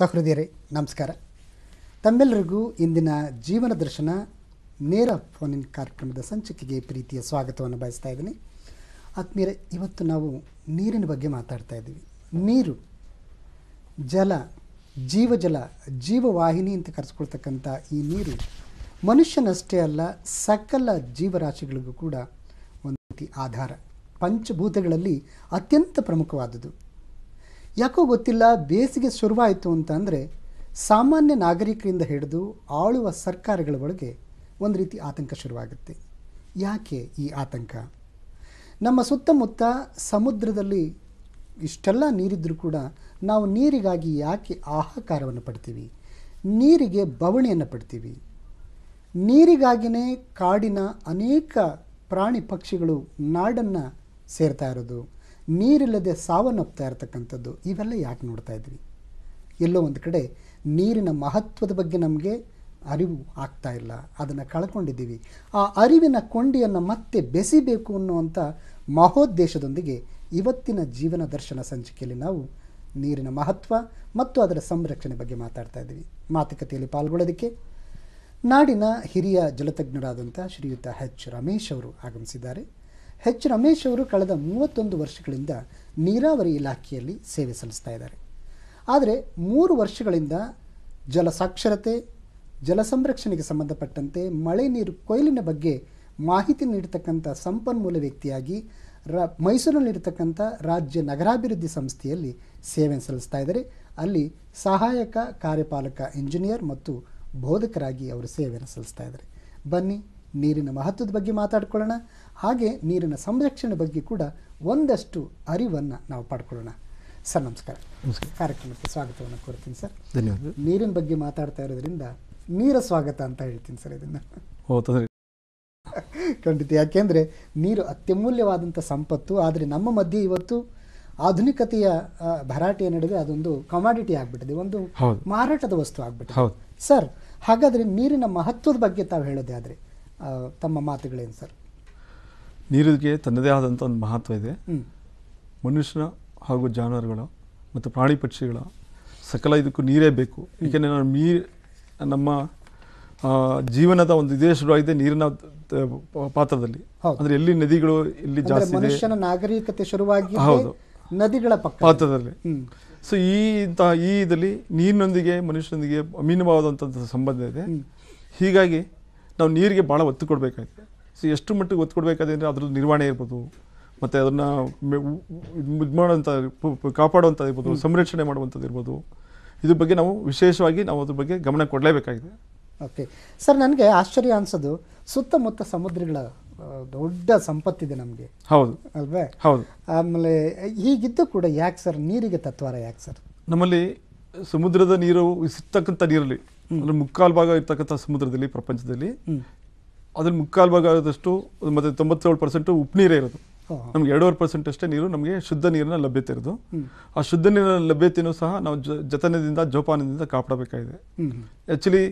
ಸಹೃದಯರೇ ನಮಸ್ಕಾರ ತಮ್ಮೆಲ್ಲರಿಗೂ ಇಂದಿನ ಜೀವನ ದರ್ಶನ ನೇರ ಫೋನ್ ಇನ್ ಕಾರ್ಯಕ್ರಮದ ಸಂಚಿಕೆಗೆ ಪ್ರೀತಿಯ ಸ್ವಾಗತವನ್ನು ಬಯಸ್ತಾ ಇದ್ದೀನಿ ಆತ್ಮೀಯರೇ ಇವತ್ತು ನಾವು ನೀರಿನ ಬಗ್ಗೆ ಮಾತಾಡ್ತಾ ಇದ್ದೀವಿ ನೀರು ಜಲ ಜೀವಜಲ ಜೀವವಾಹಿನಿ ಅಂತ ಕರೆಸ್ಕೊಳ್ತಕ್ಕಂಥ ಈ ನೀರು ಮನುಷ್ಯನಷ್ಟೇ ಅಲ್ಲ ಸಕಲ ಜೀವರಾಶಿಗಳಿಗೂ ಕೂಡ ಒಂದು ರೀತಿ ಆಧಾರ ಪಂಚಭೂತಗಳಲ್ಲಿ ಅತ್ಯಂತ ಪ್ರಮುಖವಾದುದು ಯಾಕೋ ಗೊತ್ತಿಲ್ಲ ಬೇಸಿಗೆ ಶುರುವಾಯಿತು ಅಂತ ಅಂದರೆ ಸಾಮಾನ್ಯ ನಾಗರಿಕರಿಂದ ಹಿಡಿದು ಆಳುವ ಸರ್ಕಾರಗಳ ಒಳಗೆ ಒಂದು ರೀತಿ ಆತಂಕ ಶುರುವಾಗುತ್ತೆ ಯಾಕೆ ಈ ಆತಂಕ ನಮ್ಮ ಸುತ್ತಮುತ್ತ ಸಮುದ್ರದಲ್ಲಿ ಇಷ್ಟೆಲ್ಲ ನೀರಿದ್ದರೂ ಕೂಡ ನಾವು ನೀರಿಗಾಗಿ ಯಾಕೆ ಆಹಾಕಾರವನ್ನು ಪಡ್ತೀವಿ ನೀರಿಗೆ ಬವಣೆಯನ್ನು ಪಡ್ತೀವಿ ನೀರಿಗಾಗಿಯೇ ಕಾಡಿನ ಅನೇಕ ಪ್ರಾಣಿ ಪಕ್ಷಿಗಳು ನಾಡನ್ನು ಸೇರ್ತಾ ಇರೋದು ನೀರಿಲ್ಲದೆ ಸಾವನ್ನಪ್ತಾ ಇರತಕ್ಕಂಥದ್ದು ಇವೆಲ್ಲ ಯಾಕೆ ನೋಡ್ತಾ ಇದ್ವಿ ಎಲ್ಲೋ ಒಂದು ಕಡೆ ನೀರಿನ ಮಹತ್ವದ ಬಗ್ಗೆ ನಮಗೆ ಅರಿವು ಆಗ್ತಾ ಇಲ್ಲ ಅದನ್ನು ಕಳ್ಕೊಂಡಿದ್ದೀವಿ ಆ ಅರಿವಿನ ಕೊಂಡಿಯನ್ನು ಮತ್ತೆ ಬೆಸಿಬೇಕು ಅನ್ನುವಂಥ ಮಹೋದ್ದೇಶದೊಂದಿಗೆ ಇವತ್ತಿನ ಜೀವನ ದರ್ಶನ ಸಂಚಿಕೆಯಲ್ಲಿ ನಾವು ನೀರಿನ ಮಹತ್ವ ಮತ್ತು ಅದರ ಸಂರಕ್ಷಣೆ ಬಗ್ಗೆ ಮಾತಾಡ್ತಾ ಇದ್ದೀವಿ ಮಾತುಕತೆಯಲ್ಲಿ ಪಾಲ್ಗೊಳ್ಳೋದಕ್ಕೆ ನಾಡಿನ ಹಿರಿಯ ಜಲತಜ್ಞರಾದಂಥ ಶ್ರೀಯುತ ಎಚ್ ರಮೇಶ್ ಅವರು ಆಗಮಿಸಿದ್ದಾರೆ ಎಚ್ ರಮೇಶ್ ಅವರು ಕಳೆದ ಮೂವತ್ತೊಂದು ವರ್ಷಗಳಿಂದ ನೀರಾವರಿ ಇಲಾಖೆಯಲ್ಲಿ ಸೇವೆ ಸಲ್ಲಿಸ್ತಾ ಇದ್ದಾರೆ ಆದರೆ ಮೂರು ವರ್ಷಗಳಿಂದ ಜಲ ಸಾಕ್ಷರತೆ ಜಲ ಸಂರಕ್ಷಣೆಗೆ ಸಂಬಂಧಪಟ್ಟಂತೆ ಮಳೆ ನೀರು ಕೊಯ್ಲಿನ ಬಗ್ಗೆ ಮಾಹಿತಿ ನೀಡತಕ್ಕಂಥ ಸಂಪನ್ಮೂಲ ವ್ಯಕ್ತಿಯಾಗಿ ರ ಮೈಸೂರಿನಲ್ಲಿರ್ತಕ್ಕಂಥ ರಾಜ್ಯ ನಗರಾಭಿವೃದ್ಧಿ ಸಂಸ್ಥೆಯಲ್ಲಿ ಸೇವೆ ಸಲ್ಲಿಸ್ತಾ ಇದ್ದಾರೆ ಅಲ್ಲಿ ಸಹಾಯಕ ಕಾರ್ಯಪಾಲಕ ಇಂಜಿನಿಯರ್ ಮತ್ತು ಬೋಧಕರಾಗಿ ಅವರು ಸೇವೆಯನ್ನು ಸಲ್ಲಿಸ್ತಾ ಇದ್ದಾರೆ ಬನ್ನಿ ನೀರಿನ ಮಹತ್ವದ ಬಗ್ಗೆ ಮಾತಾಡ್ಕೊಳ್ಳೋಣ ಹಾಗೆ ನೀರಿನ ಸಂರಕ್ಷಣೆ ಬಗ್ಗೆ ಕೂಡ ಒಂದಷ್ಟು ಅರಿವನ್ನು ನಾವು ಪಡ್ಕೊಳ್ಳೋಣ ಸರ್ ನಮಸ್ಕಾರ ಕಾರ್ಯಕ್ರಮಕ್ಕೆ ಸ್ವಾಗತವನ್ನು ಕೋರ್ತೀನಿ ಸರ್ ಧನ್ಯವಾದ ನೀರಿನ ಬಗ್ಗೆ ಮಾತಾಡ್ತಾ ಇರೋದ್ರಿಂದ ನೀರ ಸ್ವಾಗತ ಅಂತ ಹೇಳ್ತೀನಿ ಸರ್ ಇದನ್ನು ಖಂಡಿತ ಯಾಕೆಂದರೆ ನೀರು ಅತ್ಯಮೂಲ್ಯವಾದಂಥ ಸಂಪತ್ತು ಆದರೆ ನಮ್ಮ ಮಧ್ಯೆ ಇವತ್ತು ಆಧುನಿಕತೆಯ ಭರಾಟೆಯ ನಡುವೆ ಅದೊಂದು ಕಮಾಡಿಟಿ ಆಗ್ಬಿಟ್ಟಿದೆ ಒಂದು ಮಾರಾಟದ ವಸ್ತು ಆಗ್ಬಿಟ್ಟಿದೆ ಸರ್ ಹಾಗಾದರೆ ನೀರಿನ ಮಹತ್ವದ ಬಗ್ಗೆ ತಾವು ಹೇಳೋದೇ ಆದರೆ ತಮ್ಮ ಮಾತುಗಳೇನು ಸರ್ ನೀರಿಗೆ ತನ್ನದೇ ಆದಂಥ ಒಂದು ಮಹತ್ವ ಇದೆ ಮನುಷ್ಯನ ಹಾಗೂ ಜಾನುವಾರುಗಳ ಮತ್ತು ಪ್ರಾಣಿ ಪಕ್ಷಿಗಳ ಸಕಲ ಇದಕ್ಕೂ ನೀರೇ ಬೇಕು ಏಕೆಂದರೆ ನಾವು ನೀರು ನಮ್ಮ ಜೀವನದ ಒಂದು ಇದೇ ಶುರುವಾಗಿದೆ ನೀರಿನ ಪಾತ್ರದಲ್ಲಿ ಅಂದ್ರೆ ಎಲ್ಲಿ ನದಿಗಳು ಇಲ್ಲಿ ಜಾಸ್ತಿ ನಾಗರಿಕತೆ ಶುರುವಾಗಿ ಹೌದು ನದಿಗಳ ಪಾತ್ರದಲ್ಲಿ ಸೊ ಈ ಇಂತಹ ಈ ಇದರಲ್ಲಿ ನೀರಿನೊಂದಿಗೆ ಮನುಷ್ಯನೊಂದಿಗೆ ಅಮೀನವಾದಂಥ ಸಂಬಂಧ ಇದೆ ಹೀಗಾಗಿ ನಾವು ನೀರಿಗೆ ಭಾಳ ಒತ್ತು ಕೊಡಬೇಕಾಗಿದೆ ಸೊ ಎಷ್ಟು ಮಟ್ಟಿಗೆ ಒತ್ತು ಕೊಡಬೇಕಾದ್ರೆ ಅದ್ರದ್ದು ನಿರ್ವಹಣೆ ಇರ್ಬೋದು ಮತ್ತು ಅದನ್ನು ಇದು ಮಾಡೋಂಥ ಕಾಪಾಡುವಂಥದ್ದು ಇರ್ಬೋದು ಸಂರಕ್ಷಣೆ ಮಾಡುವಂಥದ್ದು ಇರ್ಬೋದು ಇದ್ರ ಬಗ್ಗೆ ನಾವು ವಿಶೇಷವಾಗಿ ನಾವು ಅದ್ರ ಬಗ್ಗೆ ಗಮನ ಕೊಡಲೇಬೇಕಾಗಿದೆ ಓಕೆ ಸರ್ ನನಗೆ ಆಶ್ಚರ್ಯ ಅನಿಸೋದು ಸುತ್ತಮುತ್ತ ಸಮುದ್ರಗಳ ದೊಡ್ಡ ಸಂಪತ್ತಿದೆ ನಮಗೆ ಹೌದು ಅಲ್ವೇ ಹೌದು ಆಮೇಲೆ ಹೀಗಿದ್ದು ಕೂಡ ಯಾಕೆ ಸರ್ ನೀರಿಗೆ ತತ್ವಾರ ಯಾಕೆ ಸರ್ ನಮ್ಮಲ್ಲಿ ಸಮುದ್ರದ ನೀರು ಸಿಗ್ತಕ್ಕಂಥ ನೀರಲ್ಲಿ ಅಂದರೆ ಮುಕ್ಕಾಲು ಭಾಗ ಇರ್ತಕ್ಕಂಥ ಸಮುದ್ರದಲ್ಲಿ ಪ್ರಪಂಚದಲ್ಲಿ ಅದ್ರ ಮುಕ್ಕಾಲು ಭಾಗ ಆದಷ್ಟು ಮತ್ತೆ ತೊಂಬತ್ತೇಳು ಪರ್ಸೆಂಟ್ ಉಪ್ಪು ನೀರೇ ಇರೋದು ನಮ್ಗೆ ಎರಡೂವರೆ ಪರ್ಸೆಂಟ್ ಅಷ್ಟೇ ನೀರು ನಮಗೆ ಶುದ್ಧ ನೀರಿನ ಲಭ್ಯತೆ ಇರೋದು ಆ ಶುದ್ಧ ನೀರಿನ ಲಭ್ಯತೆಯೂ ಸಹ ನಾವು ಜತನದಿಂದ ಜೋಪಾನದಿಂದ ಕಾಪಾಡಬೇಕಾಗಿದೆ ಆಕ್ಚುಲಿ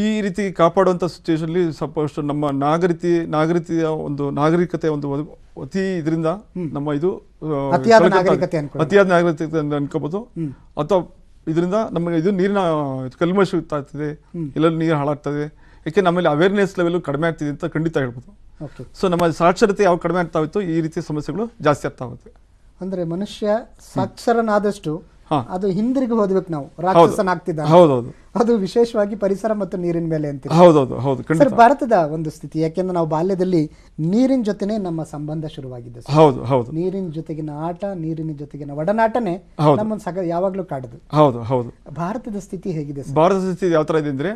ಈ ರೀತಿ ಕಾಪಾಡುವಂಥ ಸಿಚುವೇಶನಲ್ಲಿ ಸಪೋಸ್ಟ್ ನಮ್ಮ ನಾಗರಿತಿ ನಾಗರಿಕತೆಯ ಒಂದು ನಾಗರಿಕತೆ ಒಂದು ಅತಿ ಇದರಿಂದ ನಮ್ಮ ಇದು ಅತಿಯಾದ ನಾಗರಿಕತೆ ಅನ್ಕೋಬಹುದು ಅಥವಾ ಇದರಿಂದ ನಮಗೆ ಇದು ನೀರಿನ ಕಲ್ಮಶ ಎಲ್ಲರೂ ನೀರು ಹಾಳಾಗ್ತದೆ ಯಾಕೆ ನಮ್ಮಲ್ಲಿ ಅವೇರ್ನೆಸ್ ಲೆವೆಲ್ ಕಡಿಮೆ ಆಗ್ತಿದೆ ಅಂತ ಖಂಡಿತ ಹೇಳ್ಬೋದು ಸೊ ನಮ್ಮ ಸಾಕ್ಷರತೆ ಯಾವ ಕಡಿಮೆ ಆಗ್ತಾ ಹೋಯ್ತು ಈ ರೀತಿ ಸಮಸ್ಯೆಗಳು ಜಾಸ್ತಿ ಆಗ್ತಾ ಹೋಗುತ್ತೆ ಅಂದ್ರೆ ಮನುಷ್ಯ ಸಾಕ್ಷರನಾದಷ್ಟು ಅದು ಹಿಂದಿರುಗಿ ಹೋದ್ಬೇಕು ನಾವು ರಾಕ್ಷಸನಾಗ್ತಿದ್ದ ಹೌದು ಅದು ವಿಶೇಷವಾಗಿ ಪರಿಸರ ಮತ್ತು ನೀರಿನ ಮೇಲೆ ಅಂತ ಹೌದು ಹೌದು ಭಾರತದ ಒಂದು ಸ್ಥಿತಿ ಯಾಕೆಂದ್ರೆ ನಾವು ಬಾಲ್ಯದಲ್ಲಿ ನೀರಿನ ಜೊತೆನೆ ನಮ್ಮ ಸಂಬಂಧ ಶುರುವಾಗಿದೆ ಹೌದು ಹೌದು ನೀರಿನ ಜೊತೆಗಿನ ಆಟ ನೀರಿನ ಜೊತೆಗಿನ ಒಡನಾಟನೇ ನಮ್ಮ ಸಗ ಯಾವಾಗಲೂ ಕಾಡುದು ಹೌದು ಹೌದು ಭಾರತದ ಸ್ಥಿತಿ ಹೇಗಿದೆ ಭಾರತದ ಸ್ಥಿತಿ ಯಾವ ತರ ಇದೆ ಅಂದ್ರೆ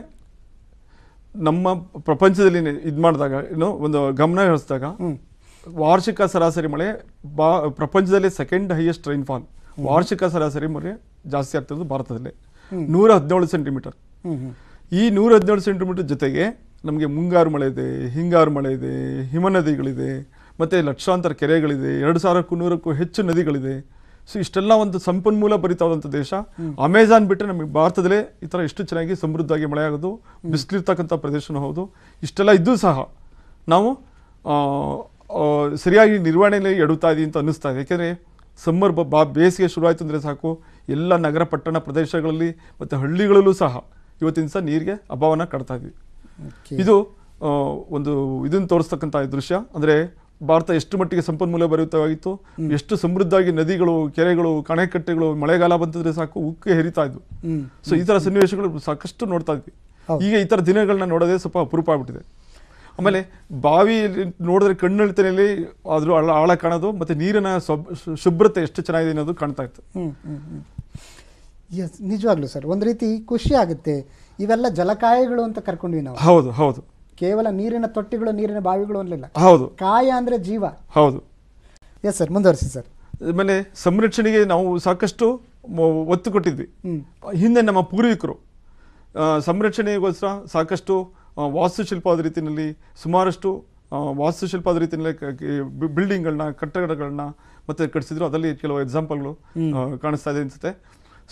ನಮ್ಮ ಪ್ರಪಂಚದಲ್ಲಿ ಇದು ಮಾಡಿದಾಗ ಏನು ಒಂದು ಗಮನ ಹರಿಸಿದಾಗ ವಾರ್ಷಿಕ ಸರಾಸರಿ ಮಳೆ ಬಾ ಪ್ರಪಂಚದಲ್ಲಿ ಸೆಕೆಂಡ್ ಹೈಯೆಸ್ಟ್ ರೈನ್ಫಾಲ್ ವಾರ್ಷಿಕ ಸರಾಸರಿ ಮಳೆ ಜಾಸ್ತಿ ಆಗ್ತಿರೋದು ಭಾರತದಲ್ಲಿ ನೂರ ಹದಿನೇಳು ಸೆಂಟಿಮೀಟರ್ ಈ ನೂರ ಹದಿನೇಳು ಸೆಂಟಿಮೀಟರ್ ಜೊತೆಗೆ ನಮಗೆ ಮುಂಗಾರು ಮಳೆ ಇದೆ ಹಿಂಗಾರು ಮಳೆ ಇದೆ ಹಿಮನದಿಗಳಿದೆ ಮತ್ತು ಲಕ್ಷಾಂತರ ಕೆರೆಗಳಿದೆ ಎರಡು ಸಾವಿರಕ್ಕೂ ನೂರಕ್ಕೂ ಹೆಚ್ಚು ನದಿಗಳಿದೆ ಸೊ ಇಷ್ಟೆಲ್ಲ ಒಂದು ಸಂಪನ್ಮೂಲ ಭರಿತವಾದಂಥ ದೇಶ ಅಮೆಝಾನ್ ಬಿಟ್ಟರೆ ನಮಗೆ ಭಾರತದಲ್ಲೇ ಈ ಥರ ಎಷ್ಟು ಚೆನ್ನಾಗಿ ಸಮೃದ್ಧವಾಗಿ ಮಳೆ ಆಗೋದು ಬಿಸಿಲಿರ್ತಕ್ಕಂಥ ಪ್ರದೇಶನೂ ಹೌದು ಇಷ್ಟೆಲ್ಲ ಇದ್ದೂ ಸಹ ನಾವು ಸರಿಯಾಗಿ ನಿರ್ವಹಣೆಯಲ್ಲಿ ಎಡುತ್ತಾ ಇದ್ದೀವಿ ಅಂತ ಅನ್ನಿಸ್ತಾ ಇದೆ ಯಾಕೆಂದರೆ ಸಮ್ಮರ್ ಬಾ ಬೇಸಿಗೆ ಶುರುವಾಯಿತು ಅಂದರೆ ಸಾಕು ಎಲ್ಲ ನಗರ ಪಟ್ಟಣ ಪ್ರದೇಶಗಳಲ್ಲಿ ಮತ್ತು ಹಳ್ಳಿಗಳಲ್ಲೂ ಸಹ ಇವತ್ತಿನ ಸಹ ನೀರಿಗೆ ಅಭಾವನ ಕಾಡ್ತಾ ಇದ್ವಿ ಇದು ಒಂದು ಇದನ್ನು ತೋರಿಸ್ತಕ್ಕಂಥ ದೃಶ್ಯ ಅಂದರೆ ಭಾರತ ಎಷ್ಟು ಮಟ್ಟಿಗೆ ಸಂಪನ್ಮೂಲ ಭರಿತವಾಗಿತ್ತು ಎಷ್ಟು ಸಮೃದ್ಧವಾಗಿ ನದಿಗಳು ಕೆರೆಗಳು ಕಣೆಕಟ್ಟೆಗಳು ಮಳೆಗಾಲ ಬಂತಂದ್ರೆ ಸಾಕು ಉಕ್ಕು ಹೆರಿತಾ ಇದ್ವು ಸೊ ಈ ಥರ ಸನ್ನಿವೇಶಗಳು ಸಾಕಷ್ಟು ನೋಡ್ತಾ ಇದ್ವಿ ಈಗ ಈ ಥರ ದಿನಗಳನ್ನ ನೋಡೋದೇ ಸ್ವಲ್ಪ ಅಪರೂಪ ಆಗ್ಬಿಟ್ಟಿದೆ ಆಮೇಲೆ ಬಾವಿ ನೋಡಿದ್ರೆ ಕಣ್ಣೆಳ್ತನಲ್ಲಿ ಆದರೂ ಆಳ ಆಳ ಕಾಣೋದು ಮತ್ತೆ ನೀರಿನ ಶುಭ್ರತೆ ಎಷ್ಟು ಚೆನ್ನಾಗಿದೆ ಅನ್ನೋದು ಕಾಣ್ತಾ ಇತ್ತು ಎಸ್ ನಿಜವಾಗ್ಲೂ ಸರ್ ಒಂದು ರೀತಿ ಖುಷಿ ಆಗುತ್ತೆ ಇವೆಲ್ಲ ಜಲಕಾಯಗಳು ಅಂತ ಕರ್ಕೊಂಡ್ವಿ ನಾವು ಹೌದು ಹೌದು ಕೇವಲ ನೀರಿನ ತೊಟ್ಟಿಗಳು ನೀರಿನ ಬಾವಿಗಳು ಅನ್ನಲಿಲ್ಲ ಹೌದು ಕಾಯ ಅಂದ್ರೆ ಜೀವ ಹೌದು ಎಸ್ ಸರ್ ಮುಂದುವರಿಸಿ ಸರ್ ಆಮೇಲೆ ಸಂರಕ್ಷಣೆಗೆ ನಾವು ಸಾಕಷ್ಟು ಒತ್ತು ಕೊಟ್ಟಿದ್ವಿ ಹಿಂದೆ ನಮ್ಮ ಪೂರ್ವಿಕರು ಸಂರಕ್ಷಣೆಗೋಸ್ಕರ ಸಾಕಷ್ಟು ವಾಸ್ತುಶಿಲ್ಪದ ರೀತಿಯಲ್ಲಿ ಸುಮಾರಷ್ಟು ವಾಸ್ತುಶಿಲ್ಪದ ರೀತಿಯಲ್ಲಿ ಬಿಲ್ಡಿಂಗ್ಗಳನ್ನ ಕಟ್ಟಡಗಳನ್ನ ಮತ್ತೆ ಕಟ್ಟಿಸಿದ್ರು ಅದರಲ್ಲಿ ಕೆಲವು ಎಕ್ಸಾಂಪಲ್ಗಳು ಕಾಣಿಸ್ತಾ ಇದೆ ಅನಿಸುತ್ತೆ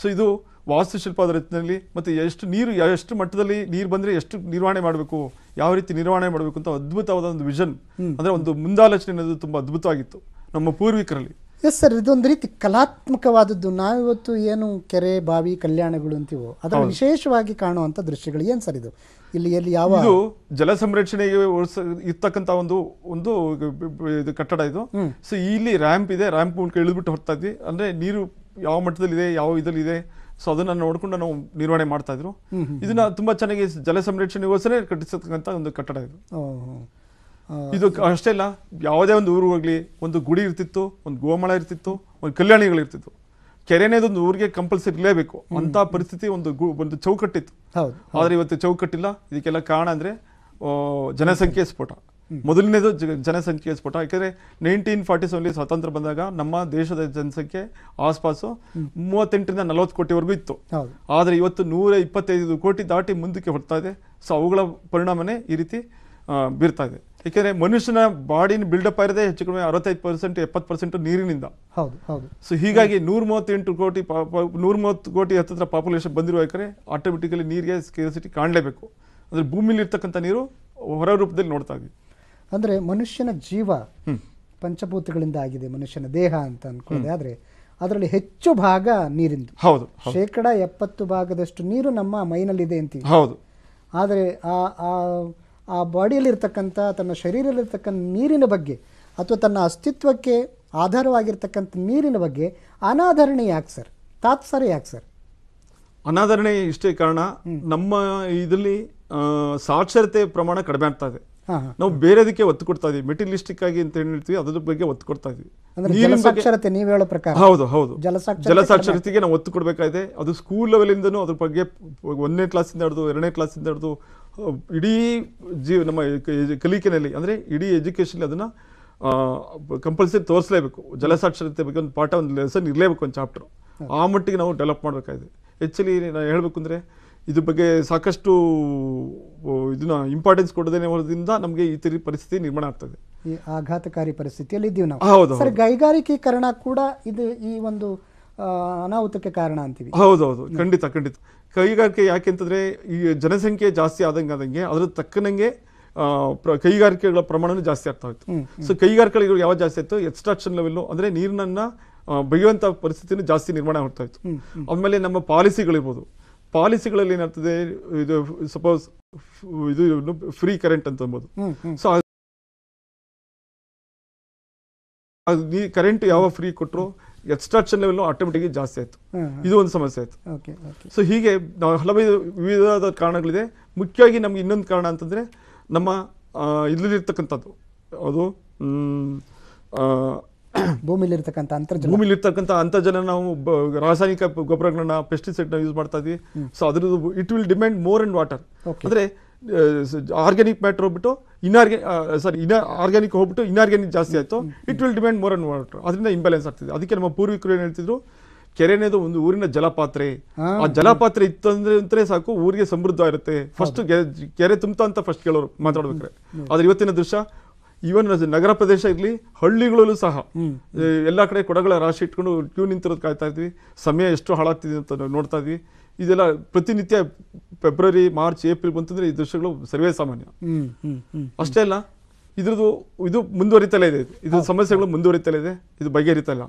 ಸೊ ಇದು ವಾಸ್ತುಶಿಲ್ಪದ ರೀತಿಯಲ್ಲಿ ಮತ್ತು ಎಷ್ಟು ನೀರು ಎಷ್ಟು ಮಟ್ಟದಲ್ಲಿ ನೀರು ಬಂದರೆ ಎಷ್ಟು ನಿರ್ವಹಣೆ ಮಾಡಬೇಕು ಯಾವ ರೀತಿ ನಿರ್ವಹಣೆ ಮಾಡಬೇಕು ಅಂತ ಅದ್ಭುತವಾದ ಒಂದು ವಿಷನ್ ಅಂದ್ರೆ ಒಂದು ಮುಂದಾಲೋಚನೆ ಅನ್ನೋದು ತುಂಬಾ ಅದ್ಭುತವಾಗಿತ್ತು ನಮ್ಮ ಪೂರ್ವಿಕರಲ್ಲಿ ಎಸ್ ಸರ್ ಇದೊಂದು ರೀತಿ ಕಲಾತ್ಮಕವಾದದ್ದು ನಾವಿವತ್ತು ಏನು ಕೆರೆ ಬಾವಿ ಕಲ್ಯಾಣಗಳು ಅಂತೀವೋ ಅದರ ವಿಶೇಷವಾಗಿ ಕಾಣುವಂತ ದೃಶ್ಯಗಳು ಏನು ಸರ್ ಇದು ಇಲ್ಲಿ ಎಲ್ಲಿ ಯಾವ ಜಲ ಸಂರಕ್ಷಣೆಗೆ ಇರ್ತಕ್ಕಂಥ ಒಂದು ಒಂದು ಇದು ಕಟ್ಟಡ ಇದು ಸೊ ಇಲ್ಲಿ ರ್ಯಾಂಪ್ ಇದೆ ರ್ಯಾಂಪ್ ಮೂಲಕ ಇಳಿದ್ಬಿಟ್ಟು ಹೊರ್ತಾ ಇದ್ವಿ ಅಂದ್ರೆ ನೀರು ಯಾವ ಮಟ್ಟದಲ್ಲಿದೆ ಯಾವ ಇದರಲ್ಲಿದೆ ಸೊ ಅದನ್ನ ನೋಡ್ಕೊಂಡು ನಾವು ನಿರ್ವಹಣೆ ಮಾಡ್ತಾ ಇದ್ರು ಇದನ್ನ ತುಂಬಾ ಚೆನ್ನಾಗಿ ಜಲ ಸಂರಕ್ಷಣೆ ಯೋಜನೆ ಕಟ್ಟಿಸತಕ್ಕಂತ ಒಂದು ಕಟ್ಟಡ ಇದು ಇದು ಅಷ್ಟೇ ಇಲ್ಲ ಯಾವುದೇ ಒಂದು ಊರು ಹೋಗ್ಲಿ ಒಂದು ಗುಡಿ ಇರ್ತಿತ್ತು ಒಂದು ಗೋಮಳ ಇರ್ತಿತ್ತು ಒಂದು ಕಲ್ಯಾಣಿಗಳು ಇರ್ತಿತ್ತು ಕೆರೆನೇದೊಂದು ಊರಿಗೆ ಕಂಪಲ್ಸರಿ ಇರಲೇಬೇಕು ಅಂತ ಪರಿಸ್ಥಿತಿ ಒಂದು ಒಂದು ಚೌಕಟ್ಟಿತ್ತು ಆದ್ರೆ ಇವತ್ತು ಚೌಕಟ್ಟಿಲ್ಲ ಇದಕ್ಕೆಲ್ಲ ಕಾರಣ ಅಂದ್ರೆ ಜನಸಂಖ್ಯೆ ಸ್ಫೋಟ ಮೊದಲನೇದು ಜನಸಂಖ್ಯೆ ಸ್ಫೋಟ ಯಾಕೆಂದರೆ ನೈನ್ಟೀನ್ ಫಾರ್ಟಿ ಸೆವೆನ್ಲಿ ಸ್ವಾತಂತ್ರ್ಯ ಬಂದಾಗ ನಮ್ಮ ದೇಶದ ಜನಸಂಖ್ಯೆ ಆಸ್ಪಾಸು ಮೂವತ್ತೆಂಟರಿಂದ ನಲವತ್ತು ಕೋಟಿವರೆಗೂ ಇತ್ತು ಆದರೆ ಇವತ್ತು ನೂರ ಇಪ್ಪತ್ತೈದು ಕೋಟಿ ದಾಟಿ ಮುಂದಕ್ಕೆ ಹೊರ್ತಾ ಇದೆ ಸೊ ಅವುಗಳ ಪರಿಣಾಮನೇ ಈ ರೀತಿ ಬೀರ್ತಾ ಇದೆ ಏಕೆಂದರೆ ಮನುಷ್ಯನ ಬಾಡಿನ ಬಿಲ್ಡಪ್ ಆಗಿದೆ ಹೆಚ್ಚು ಕಡಿಮೆ ಅರವತ್ತೈದು ಪರ್ಸೆಂಟ್ ಎಪ್ಪತ್ತು ಪರ್ಸೆಂಟ್ ನೀರಿನಿಂದ ಹೌದು ಹೌದು ಸೊ ಹೀಗಾಗಿ ನೂರ ಮೂವತ್ತೆಂಟು ಕೋಟಿ ನೂರ ಮೂವತ್ತು ಕೋಟಿ ಹತ್ತಿರ ಪಾಪ್ಯುಲೇಷನ್ ಯಾಕಂದ್ರೆ ಆಟೋಮೆಟಿಕಲಿ ನೀರಿಗೆ ಸ್ಕೇರ್ಸಿಟಿ ಕಾಣಲೇಬೇಕು ಅಂದರೆ ಭೂಮಿಲಿರ್ತಕ್ಕಂಥ ನೀರು ಹೊರ ರೂಪದಲ್ಲಿ ನೋಡ್ತಾ ಇದ್ವಿ ಅಂದರೆ ಮನುಷ್ಯನ ಜೀವ ಪಂಚಭೂತಗಳಿಂದ ಆಗಿದೆ ಮನುಷ್ಯನ ದೇಹ ಅಂತ ಅನ್ಕೊಂಡಿದೆ ಆದರೆ ಅದರಲ್ಲಿ ಹೆಚ್ಚು ಭಾಗ ನೀರಿಂದು ಹೌದು ಶೇಕಡ ಎಪ್ಪತ್ತು ಭಾಗದಷ್ಟು ನೀರು ನಮ್ಮ ಮೈನಲ್ಲಿದೆ ಅಂತೀವಿ ಹೌದು ಆದರೆ ಆ ಆ ಬಾಡಿಯಲ್ಲಿರ್ತಕ್ಕಂಥ ತನ್ನ ಶರೀರದಲ್ಲಿರ್ತಕ್ಕಂಥ ನೀರಿನ ಬಗ್ಗೆ ಅಥವಾ ತನ್ನ ಅಸ್ತಿತ್ವಕ್ಕೆ ಆಧಾರವಾಗಿರ್ತಕ್ಕಂಥ ನೀರಿನ ಬಗ್ಗೆ ಅನಾಧರಣೆ ಯಾಕೆ ಸರ್ ತಾತ್ಸಾರ ಯಾಕೆ ಸರ್ ಅನಾಧರಣೆ ಇಷ್ಟೇ ಕಾರಣ ನಮ್ಮ ಇದರಲ್ಲಿ ಸಾಕ್ಷರತೆ ಪ್ರಮಾಣ ಕಡಿಮೆ ಆಗ್ತಾ ಇದೆ ನಾವು ಬೇರೆದಕ್ಕೆ ಒತ್ತು ಕೊಡ್ತಾ ಇದೀವಿ ಮೆಟೀರಿಯಲಿಸ್ಟಿಕ್ ಆಗಿ ಅಂತ ಹೇಳ್ತೀವಿ ಅದ್ರ ಬಗ್ಗೆ ಒತ್ತು ಕೊಡ್ತಾ ಇದೀವಿ ಜಲ ಸಾಕ್ಷರತೆ ನೀವು ಹೇಳೋ ಪ್ರಕಾರ ಹೌದು ಹೌದು ನಾವು ಒತ್ತು ಕೊಡಬೇಕಾಗಿದೆ ಅದು ಸ್ಕೂಲ್ ಲೆವೆಲಿಂದನೂ ಅದ್ರ ಬಗ್ಗೆ ಒಂದನೇ ಕ್ಲಾಸಿಂದ ಹಿಡಿದು ಎರಡನೇ ಕ್ಲಾಸಿಂದ ಹಿಡಿದು ಇಡೀ ಜೀವ ನಮ್ಮ ಕಲಿಕೆನಲ್ಲಿ ಅಂದ್ರೆ ಇಡೀ ಅದನ್ನ ಅದನ್ನು ಕಂಪಲ್ಸರಿ ತೋರಿಸಲೇಬೇಕು ಜಲಸಾಕ್ಷರತೆ ಬಗ್ಗೆ ಒಂದು ಪಾಠ ಒಂದು ಲೆಸನ್ ಇರಲೇಬೇಕು ಒಂದು ಚಾಪ್ಟರ್ ಆ ಮಟ್ಟಿಗೆ ನಾವು ಡೆವಲಪ್ ಮಾಡಬೇಕಾಗಿದೆ ಆ್ಯಕ್ಚುಲಿ ನಾನು ಹೇಳಬೇಕು ಅಂದರೆ ಇದ್ರ ಬಗ್ಗೆ ಸಾಕಷ್ಟು ಇದನ್ನ ಇಂಪಾರ್ಟೆನ್ಸ್ ಕೊಡದೇನೆ ಹೊರದಿಂದ ನಮಗೆ ಈ ತರ ಪರಿಸ್ಥಿತಿ ನಿರ್ಮಾಣ ಆಗ್ತದೆ ಈ ಆಘಾತಕಾರಿ ಪರಿಸ್ಥಿತಿಯಲ್ಲಿ ಇದ್ದೀವಿ ನಾವು ಸರ್ ಕೈಗಾರಿಕೀಕರಣ ಕೂಡ ಇದು ಈ ಒಂದು ಅನಾಹುತಕ್ಕೆ ಕಾರಣ ಅಂತೀವಿ ಹೌದೌದು ಖಂಡಿತ ಖಂಡಿತ ಕೈಗಾರಿಕೆ ಅಂತಂದರೆ ಈ ಜನಸಂಖ್ಯೆ ಜಾಸ್ತಿ ಆದಂಗೆ ಆದಂಗೆ ಅದರ ತಕ್ಕನಂಗೆ ಕೈಗಾರಿಕೆಗಳ ಪ್ರಮಾಣನೂ ಜಾಸ್ತಿ ಆಗ್ತಾ ಹೋಯ್ತು ಸೊ ಕೈಗಾರಿಕೆಗಳು ಯಾವಾಗ ಜಾಸ್ತಿ ಆಯಿತು ಎಕ್ಸ್ಟ್ರಾಕ್ಷನ್ ಲೆವೆಲ್ಲು ಅಂದರೆ ನೀರನ್ನ ಬಗೆಯುವಂಥ ಪರಿಸ್ಥಿತಿನೂ ಜಾಸ್ತಿ ನಿರ್ಮಾಣ ಆಗ್ತಾ ಇತ್ತು ಆಮೇಲೆ ನಮ್ಮ ಪಾಲಿಸಿಗಳಿರ್ಬೋದು ಪಾಲಿಸಿಗಳಲ್ಲಿ ಏನಾಗ್ತದೆ ಇದು ಸಪೋಸ್ ಇದು ಫ್ರೀ ಕರೆಂಟ್ ಅಂತ ಅನ್ಬೋದು ಸೊ ನೀ ಕರೆಂಟ್ ಯಾವ ಫ್ರೀ ಕೊಟ್ಟರು ಎಕ್ಸ್ಟ್ರಾಕ್ಷನ್ ಲೆವೆಲ್ ಆಟೋಮೆಟಿಕ್ ಜಾಸ್ತಿ ಆಯಿತು ಇದು ಒಂದು ಸಮಸ್ಯೆ ಆಯ್ತು ಸೊ ಹೀಗೆ ನಾವು ವಿವಿಧವಾದ ಕಾರಣಗಳಿದೆ ಮುಖ್ಯವಾಗಿ ನಮ್ಗೆ ಇನ್ನೊಂದು ಕಾರಣ ಅಂತಂದರೆ ನಮ್ಮ ಇಲ್ಲಿರ್ತಕ್ಕಂಥದ್ದು ಅದು ಭೂಮಿಲಿರ್ತಕ್ಕಂಥ ಅಂತರ್ಜಲ ಭೂಮಿಲಿರ್ತಕ್ಕಂಥ ನಾವು ರಾಸಾಯನಿಕ ಗೊಬ್ಬರಗಳನ್ನ ಪೆಸ್ಟಿಸೈಡ್ನ ಯೂಸ್ ಮಾಡ್ತಾ ಇದ್ವಿ ಸೊ ಅದ್ರದ್ದು it will demand more and water ಅಂದ್ರೆ ಆರ್ಗ್ಯಾನಿಕ್ ಮ್ಯಾಟರ್ ಹೋಗ್ಬಿಟ್ಟು ಇನ್ಆರ್ಗೆ ಸಾರಿ ಇನ್ ಆರ್ಗ್ಯಾನಿಕ್ ಹೋಗ್ಬಿಟ್ಟು ಇನ್ಆರ್ಗ್ಯಾನಿಕ್ ಜಾಸ್ತಿ ಆಯಿತು it will demand more and water ಅದರಿಂದ ಇಂಬ್ಯಾಲೆನ್ಸ್ ಆಗ್ತಿದೆ ಅದಕ್ಕೆ ನಮ್ಮ ಪೂರ್ವಿಕರು ಏನು ಹೇಳ್ತಿದ್ರು ಕೆರೆನೇದು ಒಂದು ಊರಿನ ಜಲಪಾತ್ರೆ ಆ ಜಲಪಾತ್ರೆ ಇತ್ತು ಅಂದ್ರೆ ಸಾಕು ಊರಿಗೆ ಸಮೃದ್ಧ ಇರುತ್ತೆ ಫಸ್ಟ್ ಕೆರೆ ತುಂಬ ಅಂತ ಫಸ್ಟ್ ಕೇಳೋರು ಮಾತಾಡ್ಬೇಕ್ರೆ ಆದ್ರೆ ಇವತ್ತಿನ ದೃಶ್ಯ ಈವನ್ ನಗರ ಪ್ರದೇಶ ಇರಲಿ ಹಳ್ಳಿಗಳಲ್ಲೂ ಸಹ ಎಲ್ಲ ಕಡೆ ಕೊಡಗಳ ರಾಶಿ ಇಟ್ಕೊಂಡು ಕ್ಯೂ ನಿಂತಿರೋದು ಕಾಯ್ತಾ ಇದ್ವಿ ಸಮಯ ಎಷ್ಟು ಹಾಳಾಗ್ತಿದೆ ಅಂತ ನೋಡ್ತಾ ಇದ್ವಿ ಇದೆಲ್ಲ ಪ್ರತಿನಿತ್ಯ ಫೆಬ್ರವರಿ ಮಾರ್ಚ್ ಏಪ್ರಿಲ್ ಬಂತಂದ್ರೆ ಈ ದೃಶ್ಯಗಳು ಸರ್ವೇ ಸಾಮಾನ್ಯ ಅಷ್ಟೇ ಅಲ್ಲ ಇದ್ರದ್ದು ಇದು ಮುಂದುವರಿತಲೇ ಇದೆ ಇದು ಸಮಸ್ಯೆಗಳು ಮುಂದುವರಿತಲೇ ಇದೆ ಇದು ಬಗೆಹರಿತಲ್ಲ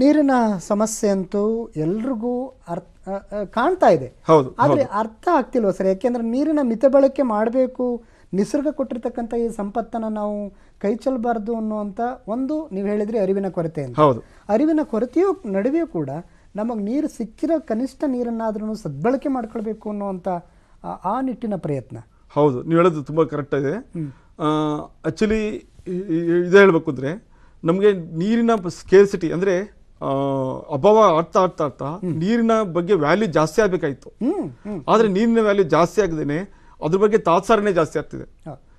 ನೀರಿನ ಸಮಸ್ಯೆ ಅಂತೂ ಎಲ್ರಿಗೂ ಅರ್ಥ ಕಾಣ್ತಾ ಇದೆ ಹೌದು ಆದರೆ ಅರ್ಥ ಆಗ್ತಿಲ್ವ ಸರ್ ಯಾಕೆಂದ್ರೆ ನೀರಿನ ಮಿತ ಬಳಕೆ ಮಾಡಬೇಕು ನಿಸರ್ಗ ಕೊಟ್ಟಿರ್ತಕ್ಕಂಥ ಈ ಸಂಪತ್ತನ್ನು ನಾವು ಕೈ ಚೆಲ್ಲಬಾರ್ದು ಅನ್ನುವಂಥ ಒಂದು ನೀವು ಹೇಳಿದರೆ ಅರಿವಿನ ಕೊರತೆ ಅಂತ ಹೌದು ಅರಿವಿನ ಕೊರತೆಯೂ ನಡುವೆಯೂ ಕೂಡ ನಮಗೆ ನೀರು ಸಿಕ್ಕಿರೋ ಕನಿಷ್ಠ ನೀರನ್ನಾದ್ರೂ ಸದ್ಬಳಕೆ ಮಾಡ್ಕೊಳ್ಬೇಕು ಅನ್ನುವಂಥ ಆ ನಿಟ್ಟಿನ ಪ್ರಯತ್ನ ಹೌದು ನೀವು ಹೇಳೋದು ತುಂಬ ಕರೆಕ್ಟ್ ಇದೆ ಆ್ಯಕ್ಚುಲಿ ಇದು ಹೇಳಬೇಕು ಅಂದರೆ ನಮಗೆ ನೀರಿನ ಸ್ಕೇರ್ಸಿಟಿ ಅಂದರೆ ಅಭಾವ ಆಡ್ತಾ ಆಡ್ತಾ ಆಡ್ತಾ ನೀರಿನ ಬಗ್ಗೆ ವ್ಯಾಲ್ಯೂ ಜಾಸ್ತಿ ಆಗಬೇಕಾಯಿತು ಆದರೆ ನೀರಿನ ವ್ಯಾಲ್ಯೂ ಜಾಸ್ತಿ ಆಗದೇನೆ ಅದ್ರ ಬಗ್ಗೆ ತಾತ್ಸಾರನೇ ಜಾಸ್ತಿ ಆಗ್ತಿದೆ